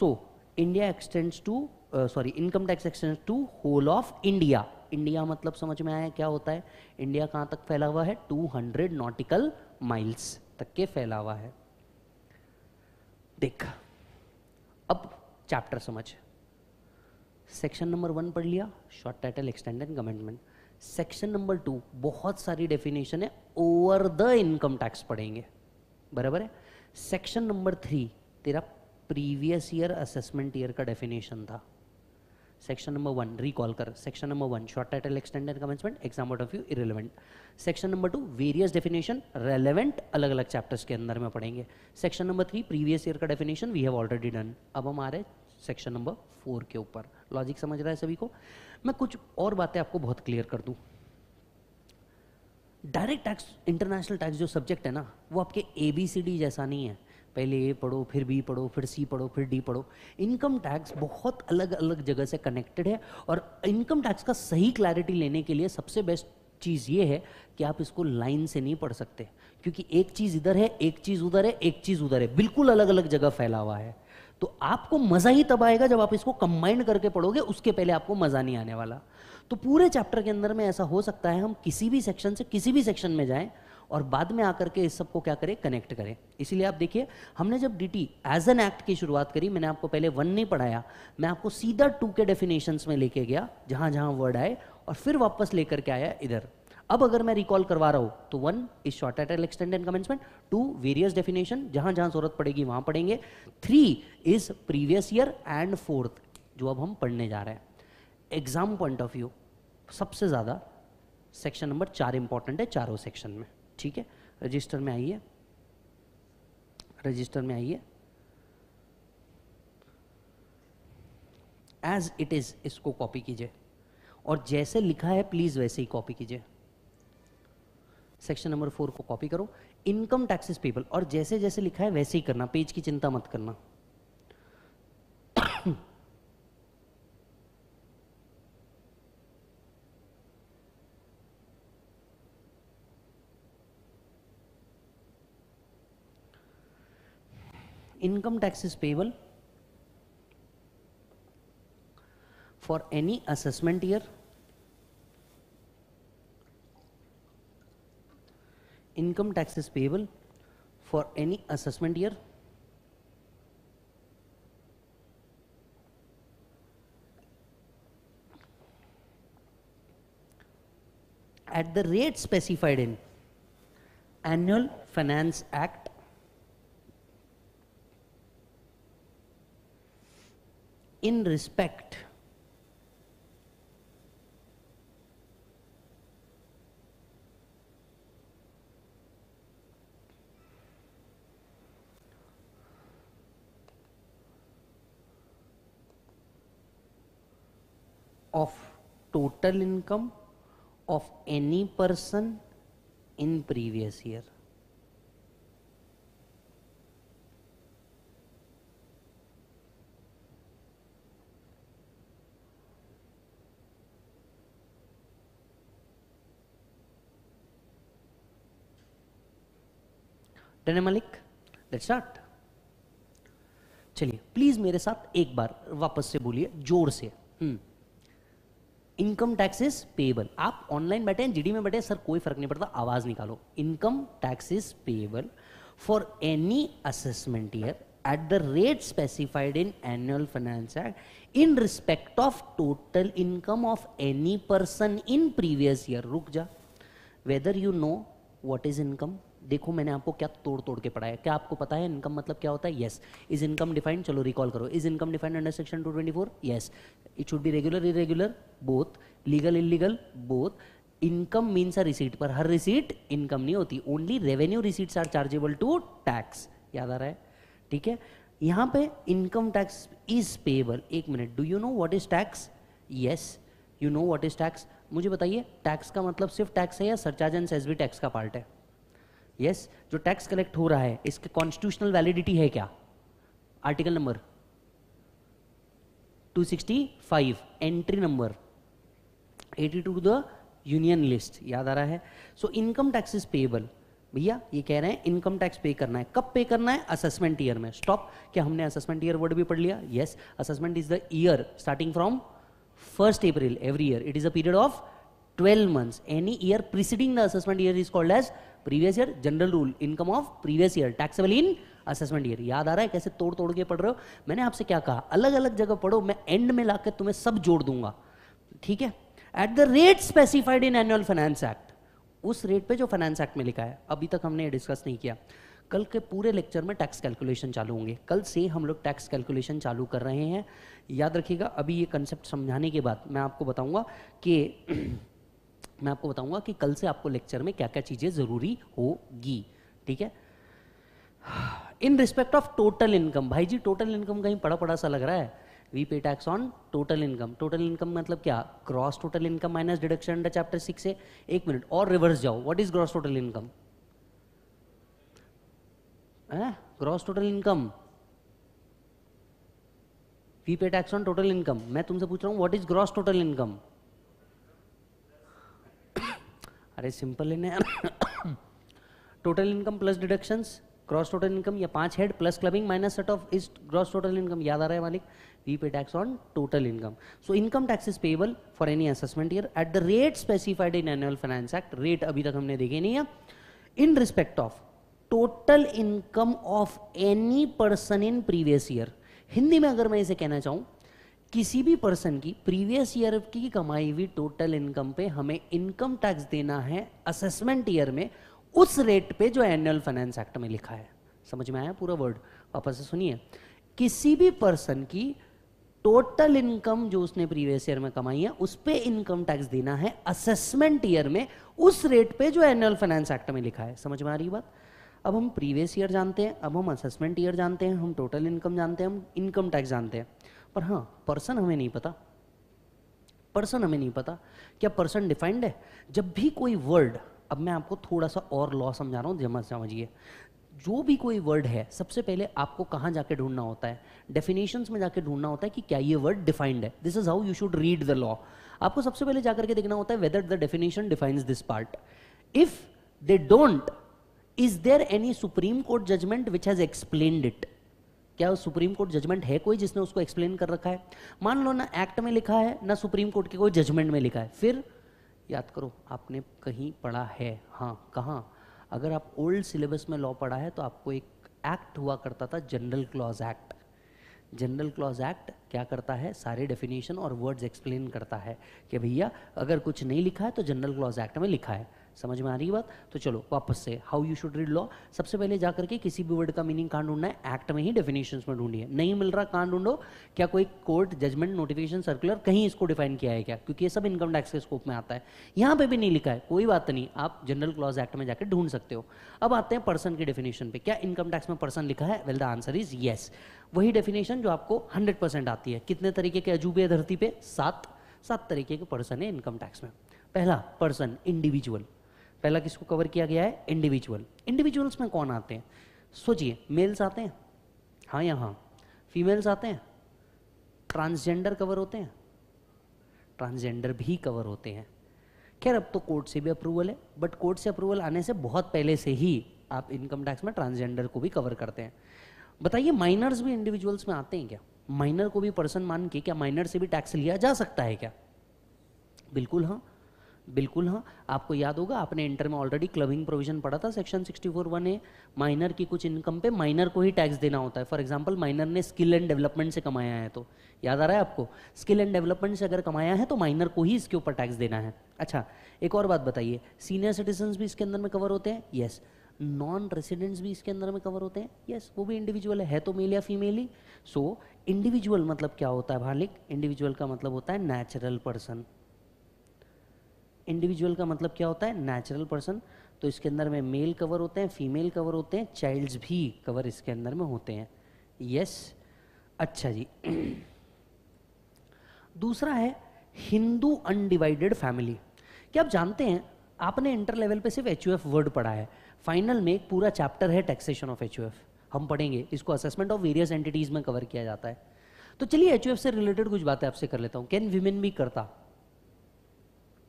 so India extends to sorry income tax extension to whole of India India मतलब समझ में आया क्या होता है इंडिया कहां तक फैला हुआ है 200 नॉटिकल माइल्स तक के फैला हुआ है देख अब चैप्टर समझ सेक्शन नंबर वन पढ़ लिया short title extended government section number two बहुत सारी डेफिनेशन है ओवर द इनकम टैक्स पढ़ेंगे बराबर है सेक्शन नंबर थ्री तेरा प्रीवियस ईयर असेसमेंट ईयर का डेफिनेशन था सेक्शन नंबर वन रिकॉल कर section number one short title extended commencement exam out of you irrelevant section number two various definition relevant अलग अलग chapters के अंदर में पढ़ेंगे section number three previous year का definition we have already done अब हम आ रहे सेक्शन नंबर फोर के ऊपर लॉजिक समझ रहा है सभी को मैं कुछ और बातें आपको बहुत क्लियर कर दूँ डायरेक्ट टैक्स इंटरनेशनल टैक्स जो सब्जेक्ट है ना वो आपके ए बी सी डी जैसा नहीं है पहले ए पढ़ो फिर बी पढ़ो फिर सी पढ़ो फिर डी पढ़ो इनकम टैक्स बहुत अलग अलग जगह से कनेक्टेड है और इनकम टैक्स का सही क्लैरिटी लेने के लिए सबसे बेस्ट चीज़ ये है कि आप इसको लाइन से नहीं पढ़ सकते क्योंकि एक चीज़ इधर है एक चीज़ उधर है एक चीज़ उधर है बिल्कुल अलग अलग जगह फैला हुआ है तो आपको मज़ा ही तब आएगा जब आप इसको कंबाइंड करके पढ़ोगे उसके पहले आपको मज़ा नहीं आने वाला तो पूरे चैप्टर के अंदर में ऐसा हो सकता है हम किसी भी सेक्शन से किसी भी सेक्शन में जाएं और बाद में आकर के इस सब को क्या करें कनेक्ट करें इसीलिए आप देखिए हमने जब D T as an act की शुरुआत करी मैंने आपको पहले वन नहीं पढ़ाया मैं आपको सीधा टू के डेफिनेशन में लेके गया जहां जहां वर्ड आए और फिर वापस लेकर के आया इधर अब अगर मैं रिकॉल करवा रहा हूं तो one is short title extended commencement two various definition जहां जहां जरूरत पड़ेगी वहां पढ़ेंगे three is previous year and fourth जो अब हम पढ़ने जा रहे हैं एग्जाम पॉइंट ऑफ व्यू सबसे ज़्यादा सेक्शन नंबर चार इंपॉर्टेंट है चारों सेक्शन में ठीक है रजिस्टर में आइए रजिस्टर में आइए एज इट इज इसको कॉपी कीजिए और जैसे लिखा है प्लीज वैसे ही कॉपी कीजिए सेक्शन नंबर फोर को कॉपी करो इनकम टैक्सेस पेबल और जैसे जैसे लिखा है वैसे ही करना पेज की चिंता मत करना income tax is payable for any assessment year income tax is payable for any assessment year at the rate specified in annual finance act in respect of total income of any person in previous year. टेने मलिक दट चलिए please मेरे साथ एक बार वापस से बोलिए जोर से इनकम टैक्सेस पेबल आप ऑनलाइन बैठे हैं जीडी में बैठे हैं सर कोई फर्क नहीं पड़ता आवाज निकालो income taxes payable for any assessment year at the rate specified in annual finance act in respect of total income of any person in previous year रुक जा whether you know what is income देखो मैंने आपको क्या तोड़ तोड़ के पढ़ाया क्या आपको पता है इनकम मतलब क्या होता है येस इज इनकम डिफाइंड चलो रिकॉल करो is income defined under section two twenty four yes it should be regular irregular both legal illegal both income means a receipt पर हर रिसीट इनकम नहीं होती only revenue receipts are chargeable to tax याद आ रहा है ठीक है यहाँ पे इनकम टैक्स इज पेबल एक मिनट do you know what is tax yes you know what is tax मुझे बताइए टैक्स का मतलब सिर्फ टैक्स है या सरचार्ज एंड सेस भी टैक्स का पार्ट है यस yes? जो टैक्स कलेक्ट हो रहा है इसके कॉन्स्टिट्यूशनल वैलिडिटी है क्या article number 265 entry number 82 to the union list याद आ रहा है so income tax is payable भैया ये कह रहे हैं इनकम टैक्स पे करना है कब पे करना है असेसमेंट ईयर में स्टॉप क्या हमने असेसमेंट ईयर वर्ड भी पढ़ लिया yes assessment is the year starting from first April every year it is a period of 12 months any year preceding the assessment year is called as previous year general rule income of previous year taxable in assessment year याद आ रहा है कैसे तोड़ तोड़ के पढ़ रहे हो मैंने आपसे क्या कहा अलग अलग जगह पढ़ो मैं एंड में लाकर तुम्हें सब जोड़ दूंगा ठीक है at the rate specified in annual finance act उस रेट पे जो फाइनेंस एक्ट में लिखा है अभी तक हमने ये डिस्कस नहीं किया कल के पूरे लेक्चर में टैक्स कैलकुलेशन चालू होंगे कल से हम लोग टैक्स कैलकुलेशन चालू कर रहे हैं याद रखिएगा अभी ये कंसेप्ट समझाने के बाद मैं आपको बताऊंगा कि मैं आपको बताऊंगा कि कल से आपको लेक्चर में क्या क्या चीज़ें ज़रूरी होगी ठीक है in respect of total income भाई जी टोटल इनकम कहीं पड़ा पड़ा सा लग रहा है we pay tax on total income total income मतलब क्या gross total income minus deduction under chapter six से एक मिनट और रिवर्स जाओ what is gross total income gross total income we pay tax on total income मैं तुमसे पूछ रहा हूँ what is gross total income अरे सिंपल लेने total income plus deductions cross total income या पांच head plus clubbing minus set off is gross total income याद आ रहा है मालिक we pay tax on total income so income tax is payable for any assessment year at the rate specified in annual finance act rate अभी तक हमने देखे नहीं है in respect of total income of any person in previous year Hindi में अगर मैं इसे कहना चाहूँ किसी भी पर्सन की प्रीवियस ईयर की कमाई हुई टोटल इनकम पे हमें इनकम टैक्स देना है असेसमेंट ईयर में उस रेट पे जो एनुअल फाइनेंस एक्ट में लिखा है समझ में आया पूरा वर्ड वापस से सुनिए किसी भी पर्सन की टोटल इनकम जो उसने प्रीवियस ईयर में कमाई है उस पर इनकम टैक्स देना है असेसमेंट ईयर में उस रेट पे जो एनुअल फाइनेंस एक्ट में लिखा है समझ में आ रही बात अब हम प्रीवियस ईयर जानते हैं अब हम असेसमेंट ईयर जानते हैं हम टोटल इनकम जानते हैं हम इनकम टैक्स जानते हैं पर हाँ पर्सन हमें नहीं पता पर्सन हमें नहीं पता क्या पर्सन डिफाइंड है जब भी कोई वर्ड अब मैं आपको थोड़ा सा और लॉ समझा रहा हूँ जमा समझिए जो भी कोई वर्ड है सबसे पहले आपको कहाँ जाके ढूंढना होता है डेफिनेशंस में जाके ढूंढना होता है कि क्या ये वर्ड डिफाइंड है this is how you should read the law आपको सबसे पहले जाकर के देखना होता है whether the definition defines this part if they don't is there any Supreme court judgement which has explained it क्या सुप्रीम कोर्ट जजमेंट है कोई जिसने उसको एक्सप्लेन कर रखा है मान लो ना एक्ट में लिखा है ना सुप्रीम कोर्ट के कोई जजमेंट में लिखा है फिर याद करो आपने कहीं पढ़ा है हाँ कहाँ अगर आप ओल्ड सिलेबस में लॉ पढ़ा है तो आपको एक एक्ट हुआ करता था general clause act general clause act क्या करता है सारे डेफिनेशन और वर्ड्स एक्सप्लेन करता है कि भैया अगर कुछ नहीं लिखा है तो जनरल क्लॉज एक्ट में लिखा है समझ में आ रही है बात तो चलो वापस से how you should read law सबसे पहले जाकर के किसी भी वर्ड का मीनिंग कहाँ ढूंढना है एक्ट में ही डेफिनेशन में ढूंढिए नहीं मिल रहा कहाँ ढूंढो क्या कोई कोर्ट जजमेंट नोटिफिकेशन सर्कुलर कहीं इसको डिफाइन किया है क्या क्योंकि ये सब इनकम टैक्स के स्कोप में आता है यहाँ पे भी नहीं लिखा है कोई बात नहीं आप जनरल क्लॉज एक्ट में जाकर ढूंढ सकते हो अब आते हैं पर्सन के डेफिनेशन पे क्या इनकम टैक्स में पर्सन लिखा है well the answer is yes वही डेफिनेशन जो आपको हंड्रेड परसेंट आती है कितने तरीके के अजूबे धरती पे सात सात तरीके के पर्सन है इनकम टैक्स में पहला पर्सन इंडिविजुअल पहला किसको कवर किया गया है इंडिविजुअल इंडिविजुअल्स में कौन आते हैं सोचिए मेल्स आते हैं हाँ या हाँ फीमेल्स आते हैं ट्रांसजेंडर कवर होते हैं ट्रांसजेंडर भी कवर होते हैं खैर अब तो कोर्ट से भी अप्रूवल है बट कोर्ट से अप्रूवल आने से बहुत पहले से ही आप इनकम टैक्स में ट्रांसजेंडर को भी कवर करते हैं बताइए माइनर्स भी इंडिविजुअल्स में आते हैं क्या माइनर को भी पर्सन मान के क्या माइनर से भी टैक्स लिया जा सकता है क्या बिल्कुल हाँ बिल्कुल हाँ आपको याद होगा आपने इंटर में ऑलरेडी क्लबिंग प्रोविजन पढ़ा था सेक्शन 64 वन है माइनर की कुछ इनकम पे माइनर को ही टैक्स देना होता है फॉर एग्जांपल माइनर ने स्किल एंड डेवलपमेंट से कमाया है तो याद आ रहा है आपको स्किल एंड डेवलपमेंट से अगर कमाया है तो माइनर को ही इसके ऊपर टैक्स देना है अच्छा एक और बात बताइए सीनियर सिटीजन भी इसके अंदर में कवर होते हैं येस नॉन रेसिडेंट्स भी इसके अंदर में कवर होते हैं यस वो भी इंडिविजुअल है, है तो मेल या फीमेल ही सो इंडिविजुअल मतलब क्या होता है भालिक इंडिविजुअल का मतलब होता है नेचुरल पर्सन इंडिविजुअल का मतलब क्या होता है नेचुरल पर्सन तो इसके अंदर में मेल कवर होते हैं फीमेल कवर होते हैं चाइल्ड्स भी कवर इसके अंदर में होते हैं यस yes? अच्छा जी दूसरा है हिंदू अनडिवाइडेड फैमिली क्या आप जानते हैं आपने इंटर लेवल पे सिर्फ एच वर्ड पढ़ा है फाइनल में एक पूरा चैप्टर है टैक्सेशन ऑफ एच हम पढ़ेंगे इसको असेसमेंट ऑफ वेरियस एंटिटीज़ में कवर किया जाता है तो चलिए एच से रिलेटेड कुछ बातें आपसे कर लेता हूँ कैन विमेन भी करता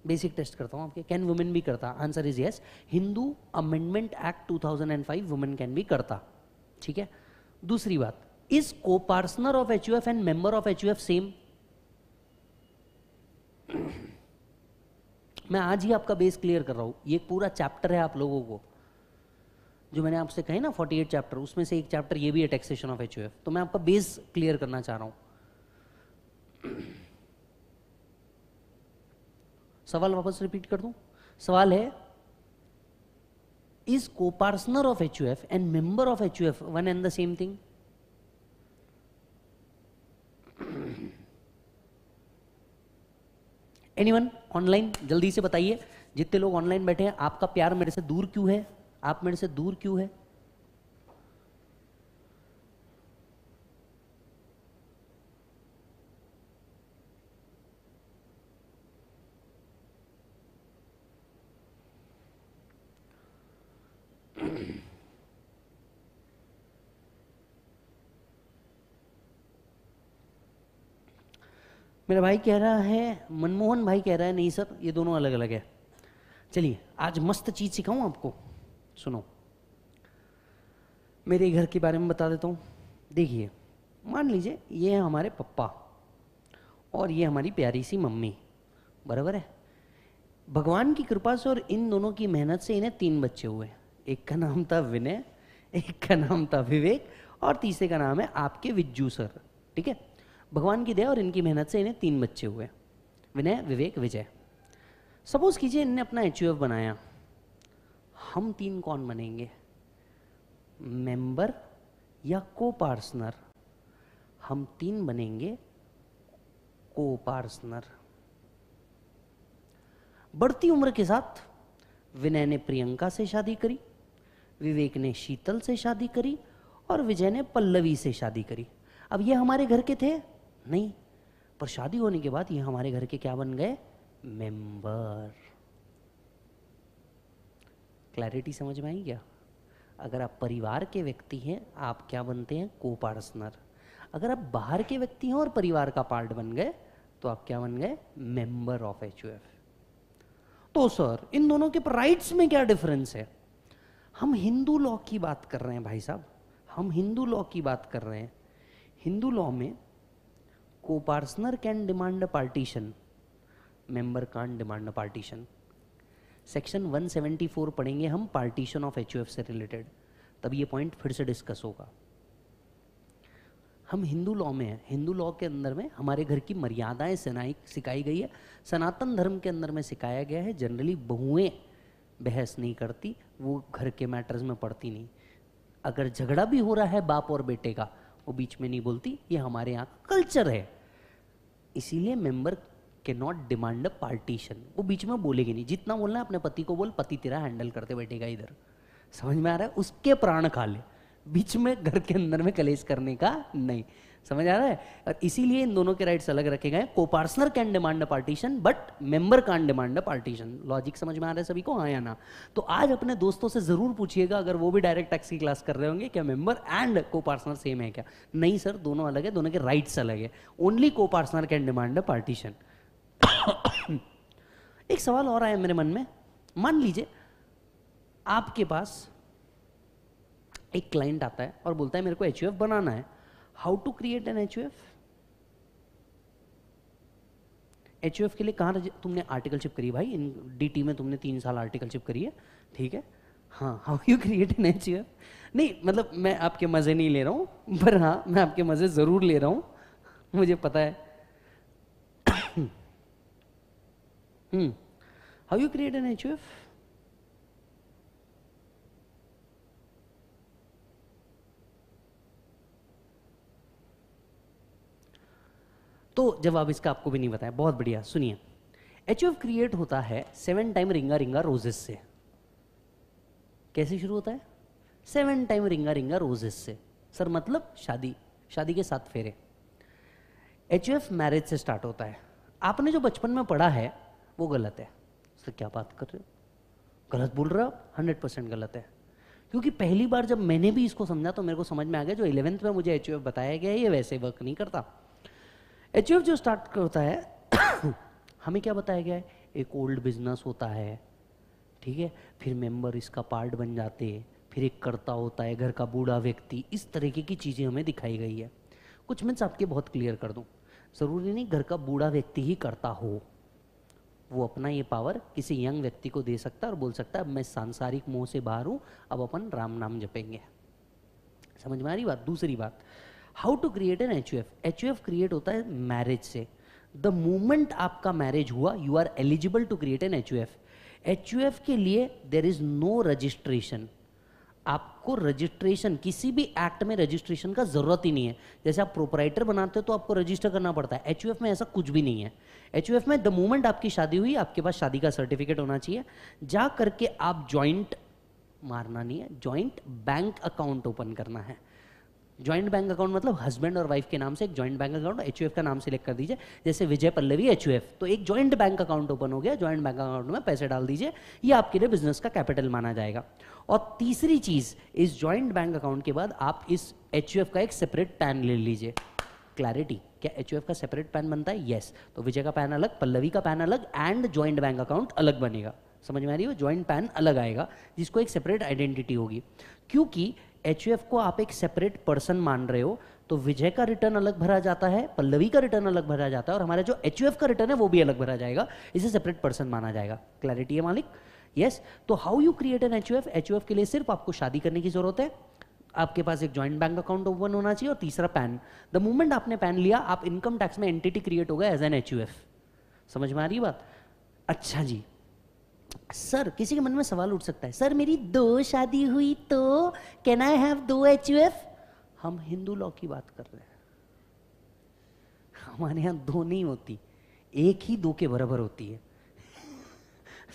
बेसिक टेस्ट करता हूँ आपके कैन वुमेन भी करता answer is yes Hindu amendment act 2005 thousand five women can भी करता ठीक है दूसरी बात is coparcener of H and member of H same मैं आज ही आपका बेस क्लियर कर रहा हूँ ये पूरा चैप्टर है आप लोगों को जो मैंने आपसे कहे ना 48 चैप्टर उसमें से एक चैप्टर ये भी है टैक्सेशन ऑफ एच तो मैं आपका बेस क्लियर करना चाह रहा हूँ सवाल वापस रिपीट कर दूं सवाल है is F and member of H U F one and the same thing any anyone online जल्दी से बताइए जितने लोग ऑनलाइन बैठे हैं आपका प्यार मेरे से दूर क्यों है आप मेरे से दूर क्यों है मेरा भाई कह रहा है मनमोहन भाई कह रहा है नहीं सर ये दोनों अलग अलग है चलिए आज मस्त चीज़ सिखाऊं आपको सुनो मेरे घर के बारे में बता देता हूँ देखिए मान लीजिए ये है हमारे पप्पा और ये हमारी प्यारी सी मम्मी बराबर है भगवान की कृपा से और इन दोनों की मेहनत से इन्हें तीन बच्चे हुए एक का नाम था विनय एक का नाम था विवेक और तीसरे का नाम है आपके विज्जू सर ठीक है भगवान की दया और इनकी मेहनत से इन्हें तीन बच्चे हुए विनय विवेक विजय सपोज कीजिए इनने अपना एच बनाया हम तीन कौन बनेंगे मेंबर या को पार्सनर हम तीन बनेंगे को पार्सनर बढ़ती उम्र के साथ विनय ने प्रियंका से शादी करी विवेक ने शीतल से शादी करी और विजय ने पल्लवी से शादी करी अब ये हमारे घर के थे नहीं पर शादी होने के बाद ये हमारे घर के क्या बन गए मेंबर क्लैरिटी समझ में आई क्या अगर आप परिवार के व्यक्ति हैं आप क्या बनते हैं को पार्टनर अगर आप बाहर के व्यक्ति हैं और परिवार का पार्ट बन गए तो आप क्या बन गए मेंबर ऑफ एच तो सर इन दोनों के राइट्स में क्या डिफरेंस है हम हिंदू लॉ की बात कर रहे हैं भाई साहब हम हिंदू लॉ की बात कर रहे हैं हिंदू लॉ में coparcener can demand a partition. Member can't partition a partition. Section 174 पढ़ेंगे हम पार्टीशन ऑफ एच से रिलेटेड तब ये पॉइंट फिर से डिस्कस होगा हम हिंदू लॉ में हैं हिंदू लॉ के अंदर में हमारे घर की मर्यादाएं सिनाई सिखाई गई है सनातन धर्म के अंदर में सिखाया गया है जनरली बहुएं बहस नहीं करती वो घर के मैटर्स में पड़ती नहीं अगर झगड़ा भी हो रहा है बाप और बेटे का वो बीच में नहीं बोलती ये हमारे यहाँ कल्चर है इसीलिए मेंबर के नॉट डिमांड अ पार्टीशन वो बीच में बोलेगी नहीं जितना बोलना है अपने पति को बोल पति तेरा हैंडल करते बैठेगा इधर समझ में आ रहा है उसके प्राण खा ले बीच में घर के अंदर में कलेश करने का नहीं समझ आ रहा है और इसीलिए इन दोनों के राइट्स अलग रखे गए coparcener can demand a partition but member can demand a partition logic समझ में आ रहा है सभी को हाँ या ना तो आज अपने दोस्तों से ज़रूर पूछिएगा अगर वो भी डायरेक्ट टैक्स की क्लास कर रहे होंगे क्या member and coparcener same है क्या नहीं सर दोनों अलग है दोनों के राइट्स अलग है only coparcener can demand a partition एक सवाल और आया मेरे मन में मान लीजिए आपके पास एक क्लाइंट आता है और बोलता है मेरे को एच बनाना है how to create an H H F के लिए कहाँ तुमने आर्टिकलशिप करी भाई इन डी टी में तुमने तीन साल आर्टिकलशिप करी है ठीक है हाँ how you create an H U F नहीं मतलब मैं आपके मज़े नहीं ले रहा हूँ पर हाँ मैं आपके मज़े ज़रूर ले रहा हूँ मुझे पता है how you create an H F तो जवाब इसका आपको भी नहीं बताया बहुत बढ़िया सुनिए एच क्रिएट होता है सेवन टाइम रिंगा रिंगा रोजेस से कैसे शुरू होता है सेवन टाइम रिंगा रिंगा रोजेस से सर मतलब शादी शादी के साथ फेरे एच मैरिज से स्टार्ट होता है आपने जो बचपन में पढ़ा है वो गलत है सर क्या बात कर रहे हो गलत बोल रहे हो आप हंड्रेड परसेंट गलत है क्योंकि पहली बार जब मैंने भी इसको समझा तो मेरे को समझ में आ गया जो इलेवेंथ में मुझे एच बताया गया ये वैसे वर्क नहीं करता एच जो स्टार्ट करता है हमें क्या बताया गया है एक ओल्ड बिजनेस होता है ठीक है फिर मेंबर इसका पार्ट बन जाते हैं फिर एक करता होता है घर का बूढ़ा व्यक्ति इस तरीके की चीज़ें हमें दिखाई गई है कुछ मिनट्स आपके बहुत क्लियर कर दूँ ज़रूरी नहीं घर का बूढ़ा व्यक्ति ही करता हो वो अपना ये पावर किसी यंग व्यक्ति को दे सकता है और बोल सकता है अब मैं सांसारिक मोह से बाहर हूँ अब अपन राम नाम जपेंगे समझ में आ रही बात दूसरी बात how to create an H U F H U F create होता है मैरिज से द मोमेंट आपका मैरिज हुआ you are eligible to create an H U F H U F के लिए देर इज़ नो रजिस्ट्रेशन आपको registration किसी भी एक्ट में रजिस्ट्रेशन का ज़रूरत ही नहीं है जैसे आप प्रोपराइटर बनाते हो तो आपको रजिस्टर करना पड़ता है एच यू एफ में ऐसा कुछ भी नहीं है एच यू एफ में द मोमेंट आपकी शादी हुई आपके पास शादी का सर्टिफिकेट होना चाहिए जा करके आप ज्वाइंट मारना नहीं है ज्वाइंट बैंक अकाउंट ओपन करना है ज्वाइंट बैंक अकाउंट मतलब हस्बैंड और वाइफ के नाम से एक ज्वाइंट बैंक अकाउंट एच का नाम सेलेक्ट कर दीजिए जैसे विजय पल्लवी एच तो एक ज्वाइंट बैंक अकाउंट ओपन हो गया ज्वाइंट बैंक अकाउंट में पैसे डाल दीजिए ये आपके लिए बिजनेस का कैपिटल माना जाएगा और तीसरी चीज इस ज्वाइंट बैंक अकाउंट के बाद आप इस एच का एक सेपरेट पैन ले लीजिए क्लैरिटी क्या एच का सेपरेट पैन बनता है येस yes. तो विजय का पैन अलग पल्लवी का पैन अलग एंड ज्वाइंट बैंक अकाउंट अलग बनेगा समझ में आ रही हो ज्वाइंट पैन अलग आएगा जिसको एक सेपरेट आइडेंटिटी होगी क्योंकि एच को आप एक सेपरेट पर्सन मान रहे हो तो विजय का रिटर्न अलग भरा जाता है पल्लवी का रिटर्न अलग भरा जाता है और हमारा जो एच का रिटर्न है वो भी अलग भरा जाएगा इसे सेपरेट पर्सन माना जाएगा क्लैरिटी है मालिक यस yes, तो how you create an H U के लिए सिर्फ आपको शादी करने की जरूरत है आपके पास एक जॉइंट बैंक अकाउंट ओपन होना चाहिए और तीसरा पैन द मोमेंट आपने पैन लिया आप इनकम टैक्स में एंटिटी क्रिएट होगा एज एन एच समझ में आ रही बात अच्छा जी सर किसी के मन में सवाल उठ सकता है सर मेरी दो शादी हुई तो कैन आई हैव दो एच हम हिंदू लॉ की बात कर रहे हैं हमारे यहां दो नहीं होती एक ही दो के बराबर होती है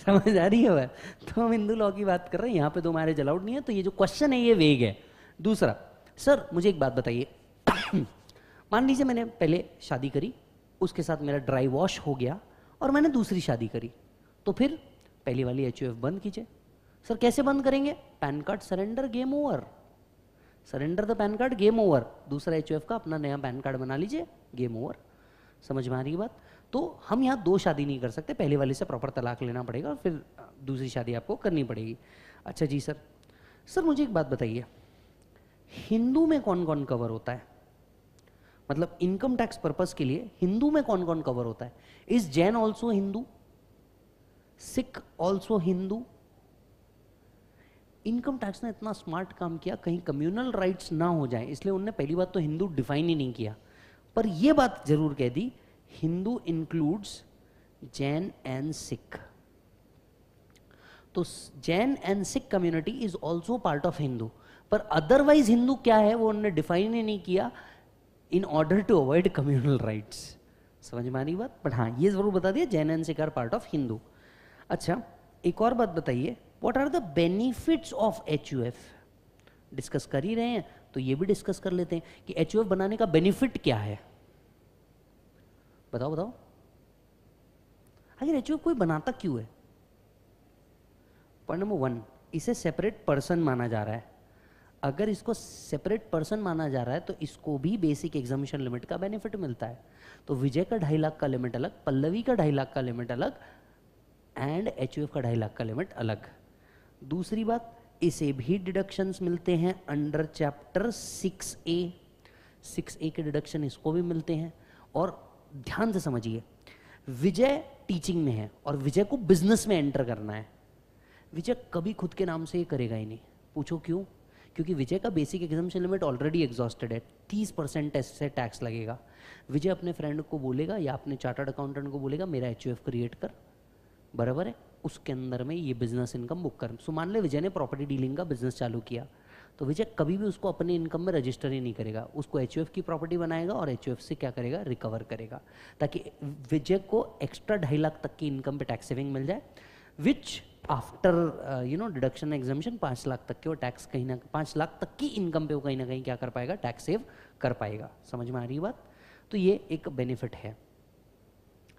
समझ आ रही है तो हम हिंदू लॉ की बात कर रहे हैं यहाँ पे दो मैरिज अलाउड नहीं है तो ये जो क्वेश्चन है ये वेग है दूसरा सर मुझे एक बात बताइए मान लीजिए मैंने पहले शादी करी उसके साथ मेरा ड्राई वॉश हो गया और मैंने दूसरी शादी करी तो फिर पहली वाली एच बंद कीजिए सर कैसे बंद करेंगे PAN card surrender game over surrender the PAN card game over दूसरा एच का अपना नया पैन कार्ड बना लीजिए गेम ओवर समझ में आ रही बात तो हम यहाँ दो शादी नहीं कर सकते पहले वाले से प्रॉपर तलाक लेना पड़ेगा और फिर दूसरी शादी आपको करनी पड़ेगी अच्छा जी सर सर मुझे एक बात बताइए हिंदू में कौन कौन कवर होता है मतलब इनकम टैक्स पर्पज के लिए हिंदू में कौन कौन कवर होता है is Jain also Hindu Sikh also Hindu income tax ने इतना स्मार्ट काम किया कहीं कम्युनल राइट्स ना हो जाए इसलिए उन्होंने पहली बात तो हिंदू डिफाइन ही नहीं किया पर यह बात जरूर कह दी हिंदू इंक्लूड्स जैन एंड सिख तो Jain and Sikh community is also part of Hindu पर अदरवाइज हिंदू क्या है वो उन्होंने डिफाइन ही नहीं किया in order to avoid communal rights समझ में आ रही बात बट हाँ ये जरूर बता दिया Jain and Sikh are part of Hindu अच्छा एक और बात बताइए what are the benefits of H discuss कर ही रहे हैं तो ये भी डिस्कस कर लेते हैं कि एच बनाने का बेनिफिट क्या है बताओ बताओ आखिर एच कोई बनाता क्यों है पॉइंट नंबर वन इसे सेपरेट पर्सन माना जा रहा है अगर इसको सेपरेट पर्सन माना जा रहा है तो इसको भी बेसिक एग्जामिशन लिमिट का बेनिफिट मिलता है तो विजय का ढाई लाख का लिमिट अलग पल्लवी का ढाई लाख का लिमिट अलग एंड एच का ढाई लाख का लिमिट अलग दूसरी बात इसे भी डिडक्शंस मिलते हैं under chapter six A six A के डिडक्शन इसको भी मिलते हैं और ध्यान से समझिए विजय टीचिंग में है और विजय को बिजनेस में एंटर करना है विजय कभी खुद के नाम से ये करेगा ही नहीं पूछो क्यों क्योंकि विजय का basic exemption limit already exhausted है तीस परसेंट से टैक्स लगेगा विजय अपने फ्रेंड को बोलेगा या अपने चार्टर्ड अकाउंटेंट को बोलेगा मेरा एच क्रिएट कर बराबर है उसके अंदर में ये बिजनेस इनकम बुक कर सो मान ले विजय ने प्रॉपर्टी डीलिंग का बिजनेस चालू किया तो विजय कभी भी उसको अपने इनकम में रजिस्टर ही नहीं करेगा उसको एच की प्रॉपर्टी बनाएगा और एच से क्या करेगा रिकवर करेगा ताकि विजय को एक्स्ट्रा ढाई लाख तक की इनकम पे टैक्स सेविंग मिल जाए which after you know deduction exemption पाँच लाख तक के वो टैक्स कहीं ना पाँच लाख तक की इनकम पे वो कहीं ना कहीं क्या कर पाएगा टैक्स सेव कर पाएगा समझ में आ रही बात तो ये एक बेनिफिट है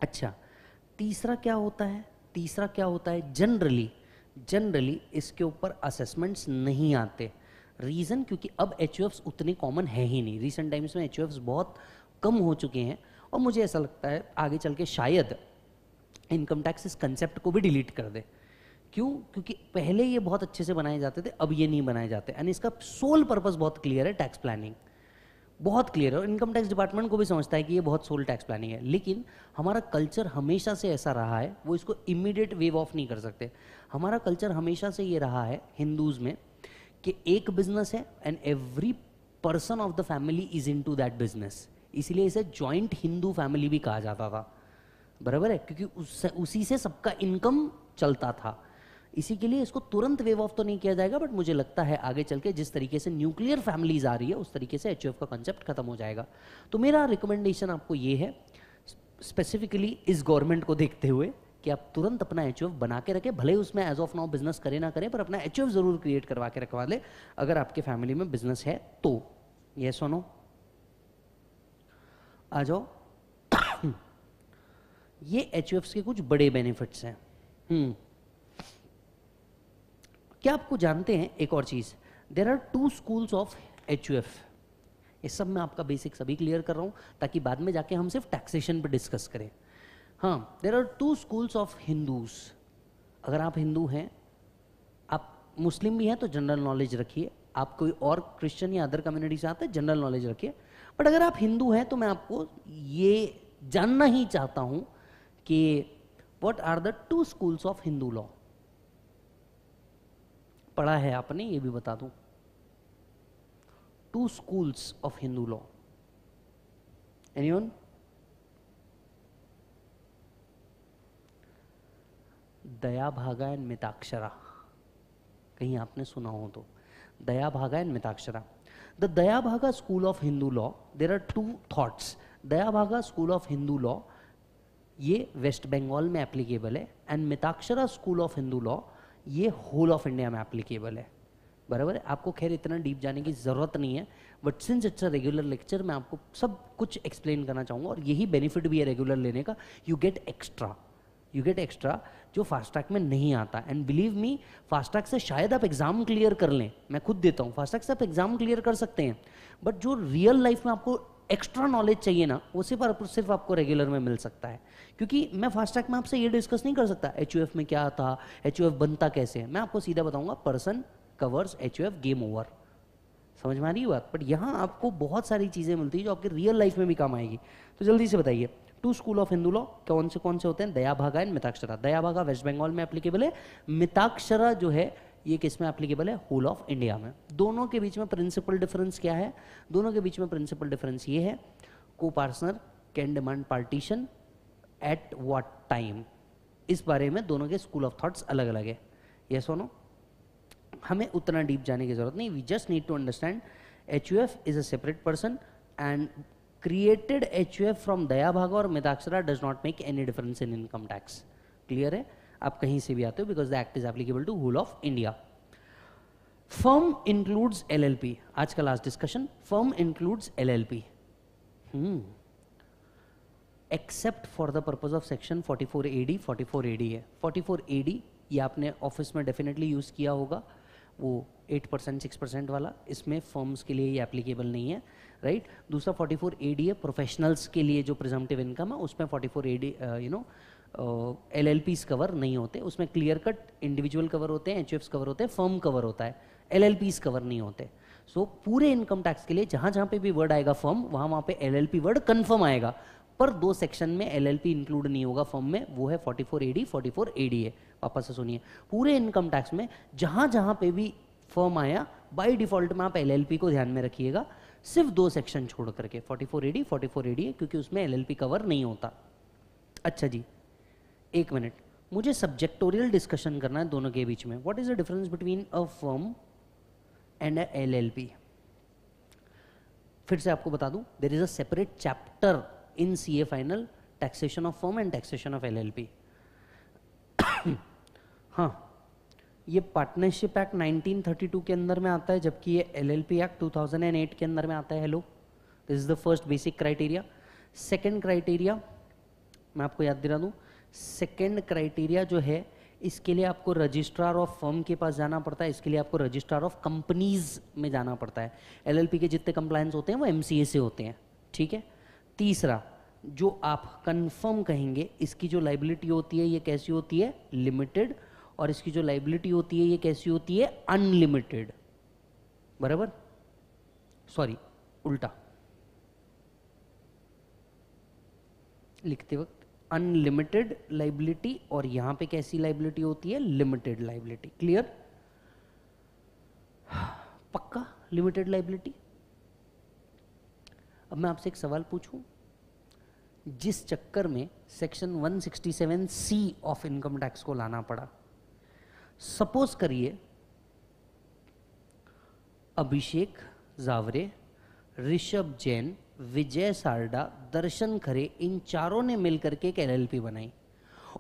अच्छा तीसरा क्या होता है तीसरा क्या होता है जनरली जनरली इसके ऊपर असेसमेंट्स नहीं आते रीज़न क्योंकि अब एच उतने कॉमन है ही नहीं रिसेंट टाइम्स में एच बहुत कम हो चुके हैं और मुझे ऐसा लगता है आगे चल के शायद इनकम टैक्स इस कंसेप्ट को भी डिलीट कर दे क्यों क्योंकि पहले ये बहुत अच्छे से बनाए जाते थे अब ये नहीं बनाए जाते एंड इसका सोल पर्पज़ बहुत क्लियर है टैक्स प्लानिंग बहुत क्लियर है और इनकम टैक्स डिपार्टमेंट को भी समझता है कि ये बहुत सोल टैक्स प्लानिंग है लेकिन हमारा कल्चर हमेशा से ऐसा रहा है वो इसको इमीडिएट वेव ऑफ नहीं कर सकते हमारा कल्चर हमेशा से ये रहा है हिंदूज़ में कि एक बिजनेस है and every person of the family is into that business इसलिए इसे ज्वाइंट हिंदू फैमिली भी कहा जाता था बराबर है क्योंकि उस उसी से सबका इनकम चलता था इसी के लिए इसको तुरंत वेव ऑफ तो नहीं किया जाएगा बट मुझे लगता है आगे चल के जिस तरीके से न्यूक्लियर फैमिलीज आ रही है उस तरीके से एच का कॉन्सेप्ट खत्म हो जाएगा तो मेरा रिकमेंडेशन आपको ये है स्पेसिफिकली इस गवर्नमेंट को देखते हुए कि आप तुरंत अपना एच बना के रखें भले उसमें एज ऑफ नाउ बिजनेस करें ना करें पर अपना एच जरूर क्रिएट करवा के रखवा दे अगर आपके फैमिली में बिजनेस है तो ये सोनो आ जाओ ये एच के कुछ बड़े बेनिफिट्स हैं हम्म। क्या आपको जानते हैं एक और चीज़ there are two schools of H U F ये सब मैं आपका बेसिक सभी क्लियर कर रहा हूँ ताकि बाद में जाके हम सिर्फ टैक्सेशन पर डिस्कस करें हाँ there are two schools of Hindus अगर आप हिंदू हैं आप मुस्लिम भी हैं तो जनरल नॉलेज रखिए आप कोई और क्रिश्चियन या अदर कम्युनिटी से आते हैं जनरल नॉलेज रखिए बट अगर आप हिंदू हैं तो मैं आपको ये जानना ही चाहता हूँ कि what are the two schools of Hindu law पढ़ा है आपने ये भी बता दूं two schools of Hindu law one Dayabhaga and Mitakshara कहीं आपने सुना हो तो दया Dayabhaga and Mitakshara the Dayabhaga school of Hindu law there are two thoughts Dayabhaga school of Hindu law ये वेस्ट बंगाल में एप्लीकेबल है and Mitakshara school of Hindu law ये whole of India में एप्लीकेबल है बराबर है आपको खैर इतना डीप जाने की ज़रूरत नहीं है but since it's a regular lecture मैं आपको सब कुछ एक्सप्लेन करना चाहूँगा और यही बेनिफिट भी है रेगुलर लेने का you get extra you get extra जो फास्ट ट्रैक में नहीं आता and believe me fast track से शायद आप एग्ज़ाम क्लियर कर लें मैं खुद देता हूँ फास्ट ट्रैक से आप एग्ज़ाम क्लियर कर सकते हैं बट जो रियल लाइफ में आपको एक्स्ट्रा नॉलेज चाहिए ना वो सिर्फ और सिर्फ आपको रेगुलर में मिल सकता है क्योंकि मैं फास्ट ट्रैक में आपसे ये डिस्कस नहीं कर सकता एच में क्या था एच बनता कैसे है मैं आपको सीधा बताऊंगा person covers H game over समझ में आ रही बात बट यहाँ आपको बहुत सारी चीज़ें मिलती है जो आपके रियल लाइफ में भी काम आएगी तो जल्दी से बताइए two school of Hindu law कौन से कौन से होते हैं दया भागा एंड मिताक्षरा दया भागा वेस्ट बंगाल में एप्लीकेबल है मिताक्षरा जो है ये किस में एप्लीकेबल है होल ऑफ इंडिया में दोनों के बीच में प्रिंसिपल डिफरेंस क्या है दोनों के बीच में प्रिंसिपल डिफरेंस ये है coparcener can demand partition at what time इस बारे में दोनों के स्कूल ऑफ थॉट्स अलग अलग है ये सोनो हमें उतना डीप जाने की जरूरत नहीं we just need to understand H U F is a separate person and created H U F from Daya Bhaga और Mitakshara does not make any difference in income tax clear है? आप कहीं से भी आते हो because the act is applicable to whole of India firm includes L L P आज का last discussion firm includes L L P except for the purpose of section forty four A D forty four A D है forty four A D ये आपने office में definitely use किया होगा वो eight percent six percent वाला इसमें firms के लिए ये एप्लीकेबल नहीं है राइट right? दूसरा फोर्टी फोर ए डी है प्रोफेशनल्स के लिए जो प्रिजम्पटिव इनकम है उसमें forty four A D you know L L cover नहीं होते उसमें क्लियर कट इंडिविजुअल कवर होते हैं एच कवर होते हैं फर्म कवर होता है एल एल कवर नहीं होते सो so, पूरे इनकम टैक्स के लिए जहां जहां पे भी वर्ड आएगा फर्म वहां वहां पे L L P word confirm आएगा पर दो सेक्शन में एल एल पी इंक्लूड नहीं होगा फर्म में वो है फोर्टी फोर एडी 44 एडी है वापस से सुनिए पूरे इनकम टैक्स में जहां जहां पे भी फर्म आया बाय डिफॉल्ट में आप एल एल पी को ध्यान में रखिएगा सिर्फ दो सेक्शन छोड़ करके forty four AD four AD क्योंकि उसमें एल एल पी कवर नहीं होता अच्छा जी एक मिनट मुझे सब्जेक्टोरियल डिस्कशन करना है दोनों के बीच में what is the difference between a firm and L L P फिर से आपको बता दूं there is a separate chapter in C A final taxation of firm and taxation of L L P हाँ ये पार्टनरशिप एक्ट 1932 के अंदर में आता है जबकि ये एलएलपी एक्ट 2008 के अंदर में आता है hello this is the first basic criteria second criteria मैं आपको याद दिला दूँ सेकेंड क्राइटेरिया जो है इसके लिए आपको रजिस्ट्रार ऑफ फर्म के पास जाना पड़ता है इसके लिए आपको रजिस्ट्रार ऑफ कंपनीज में जाना पड़ता है एलएलपी के जितने कंप्लायंस होते हैं वो एमसीए से होते हैं ठीक है तीसरा जो आप कंफर्म कहेंगे इसकी जो लाइबिलिटी होती है ये कैसी होती है लिमिटेड और इसकी जो लाइबिलिटी होती है ये कैसी होती है अनलिमिटेड बराबर सॉरी उल्टा लिखते वक्त अनलिमिटेड लाइबिलिटी और यहां पे कैसी लाइबिलिटी होती है लिमिटेड लाइबिलिटी क्लियर पक्का लिमिटेड लाइबिलिटी अब मैं आपसे एक सवाल पूछूं जिस चक्कर में section 167 C of income tax को लाना पड़ा सपोज करिए अभिषेक जावरे ऋषभ जैन विजय सारडा दर्शन खरे इन चारों ने मिलकर के एक एलएलपी बनाई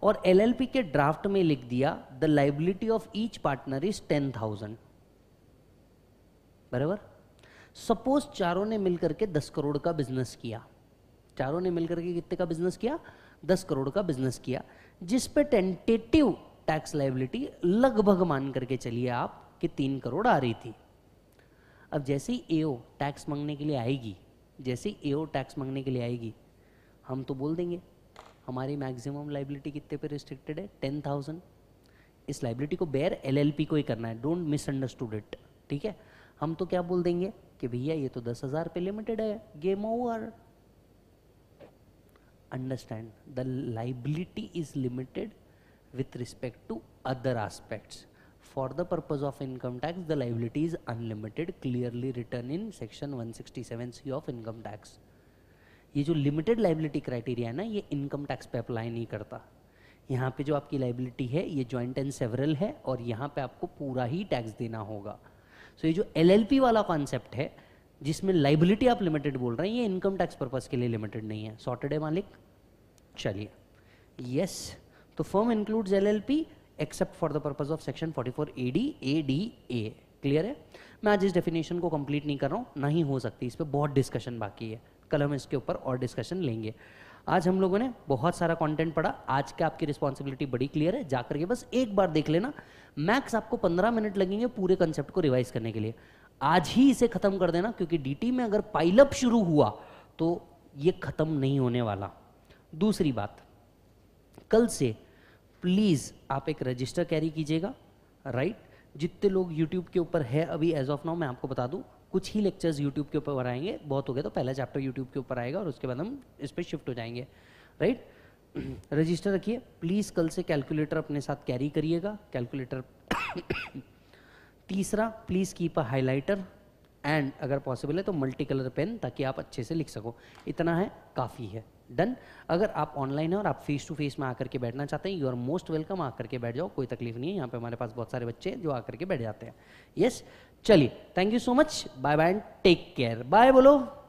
और एलएलपी के ड्राफ्ट में लिख दिया the liability of each partner is ten thousand बराबर सपोज चारों ने मिलकर के दस करोड़ का बिजनेस किया चारों ने मिलकर के कितने का बिजनेस किया दस करोड़ का बिजनेस किया जिस पे टेंटेटिव टैक्स लाइबिलिटी लगभग मान करके चलिए आप कि तीन करोड़ आ रही थी अब जैसे ही एओ टैक्स मांगने के लिए आएगी जैसे ए टैक्स मांगने के लिए आएगी हम तो बोल देंगे हमारी मैक्सिमम लाइबिलिटी कितने पे रिस्ट्रिक्टेड है टेन थाउजेंड इस लाइबिलिटी को बेयर एलएलपी को ही करना है डोंट मिसअंडरस्टूड इट ठीक है हम तो क्या बोल देंगे कि भैया ये तो दस हज़ार पे लिमिटेड है game over understand the liability is limited with respect to other aspects for the purpose of income tax the liability is unlimited clearly written in section 167 of income tax ये जो लिमिटेड लाइबिलिटी क्राइटेरिया है ना ये income tax पे apply नहीं करता यहाँ पे जो आपकी लाइबिलिटी है ये ज्वाइंट एंड सेवरल है और यहाँ पे आपको पूरा ही टैक्स देना होगा सो so ये जो एलएलपी वाला कॉन्सेप्ट है जिसमें लाइबिलिटी आप लिमिटेड बोल रहे हैं ये इनकम टैक्स पर्पज़ के लिए लिमिटेड नहीं है सॉटरडे मालिक चलिए यस yes. तो firm includes P except for the purpose of section 44 AD A clear है मैं आज इस डेफिनेशन को कंप्लीट नहीं कर रहा हूँ नहीं हो सकती इस पर बहुत डिस्कशन बाकी है कल हम इसके ऊपर और डिस्कशन लेंगे आज हम लोगों ने बहुत सारा कंटेंट पढ़ा आज के आपकी रिस्पॉन्सिबिलिटी बड़ी क्लियर है जाकर के बस एक बार देख लेना मैक्स आपको 15 मिनट लगेंगे पूरे कंसेप्ट को रिवाइज करने के लिए आज ही इसे खत्म कर देना क्योंकि डीटी में अगर पाइलअप शुरू हुआ तो ये खत्म नहीं होने वाला दूसरी बात कल से प्लीज़ आप एक रजिस्टर कैरी कीजिएगा राइट जितने लोग यूट्यूब के ऊपर है अभी एज ऑफ नाउ मैं आपको बता दूँ कुछ ही लेक्चर्स यूट्यूब के ऊपर आएंगे बहुत हो गया तो पहला चैप्टर यूट्यूब के ऊपर आएगा और उसके बाद हम इस पर शिफ्ट हो जाएंगे राइट रजिस्टर रखिए प्लीज़ कल से कैलकुलेटर अपने साथ कैरी करिएगा कैलकुलेटर तीसरा please keep a highlighter and अगर पॉसिबल है तो मल्टी कलर पेन ताकि आप अच्छे से लिख सको इतना है काफ़ी है डन अगर आप ऑनलाइन है और आप फेस टू फेस में आकर के बैठना चाहते हैं यू आर मोस्ट वेलकम आकर के बैठ जाओ कोई तकलीफ नहीं है यहाँ पे हमारे पास बहुत सारे बच्चे हैं जो आकर के बैठ जाते हैं यस चलिए thank you so much bye bye and take care bye बोलो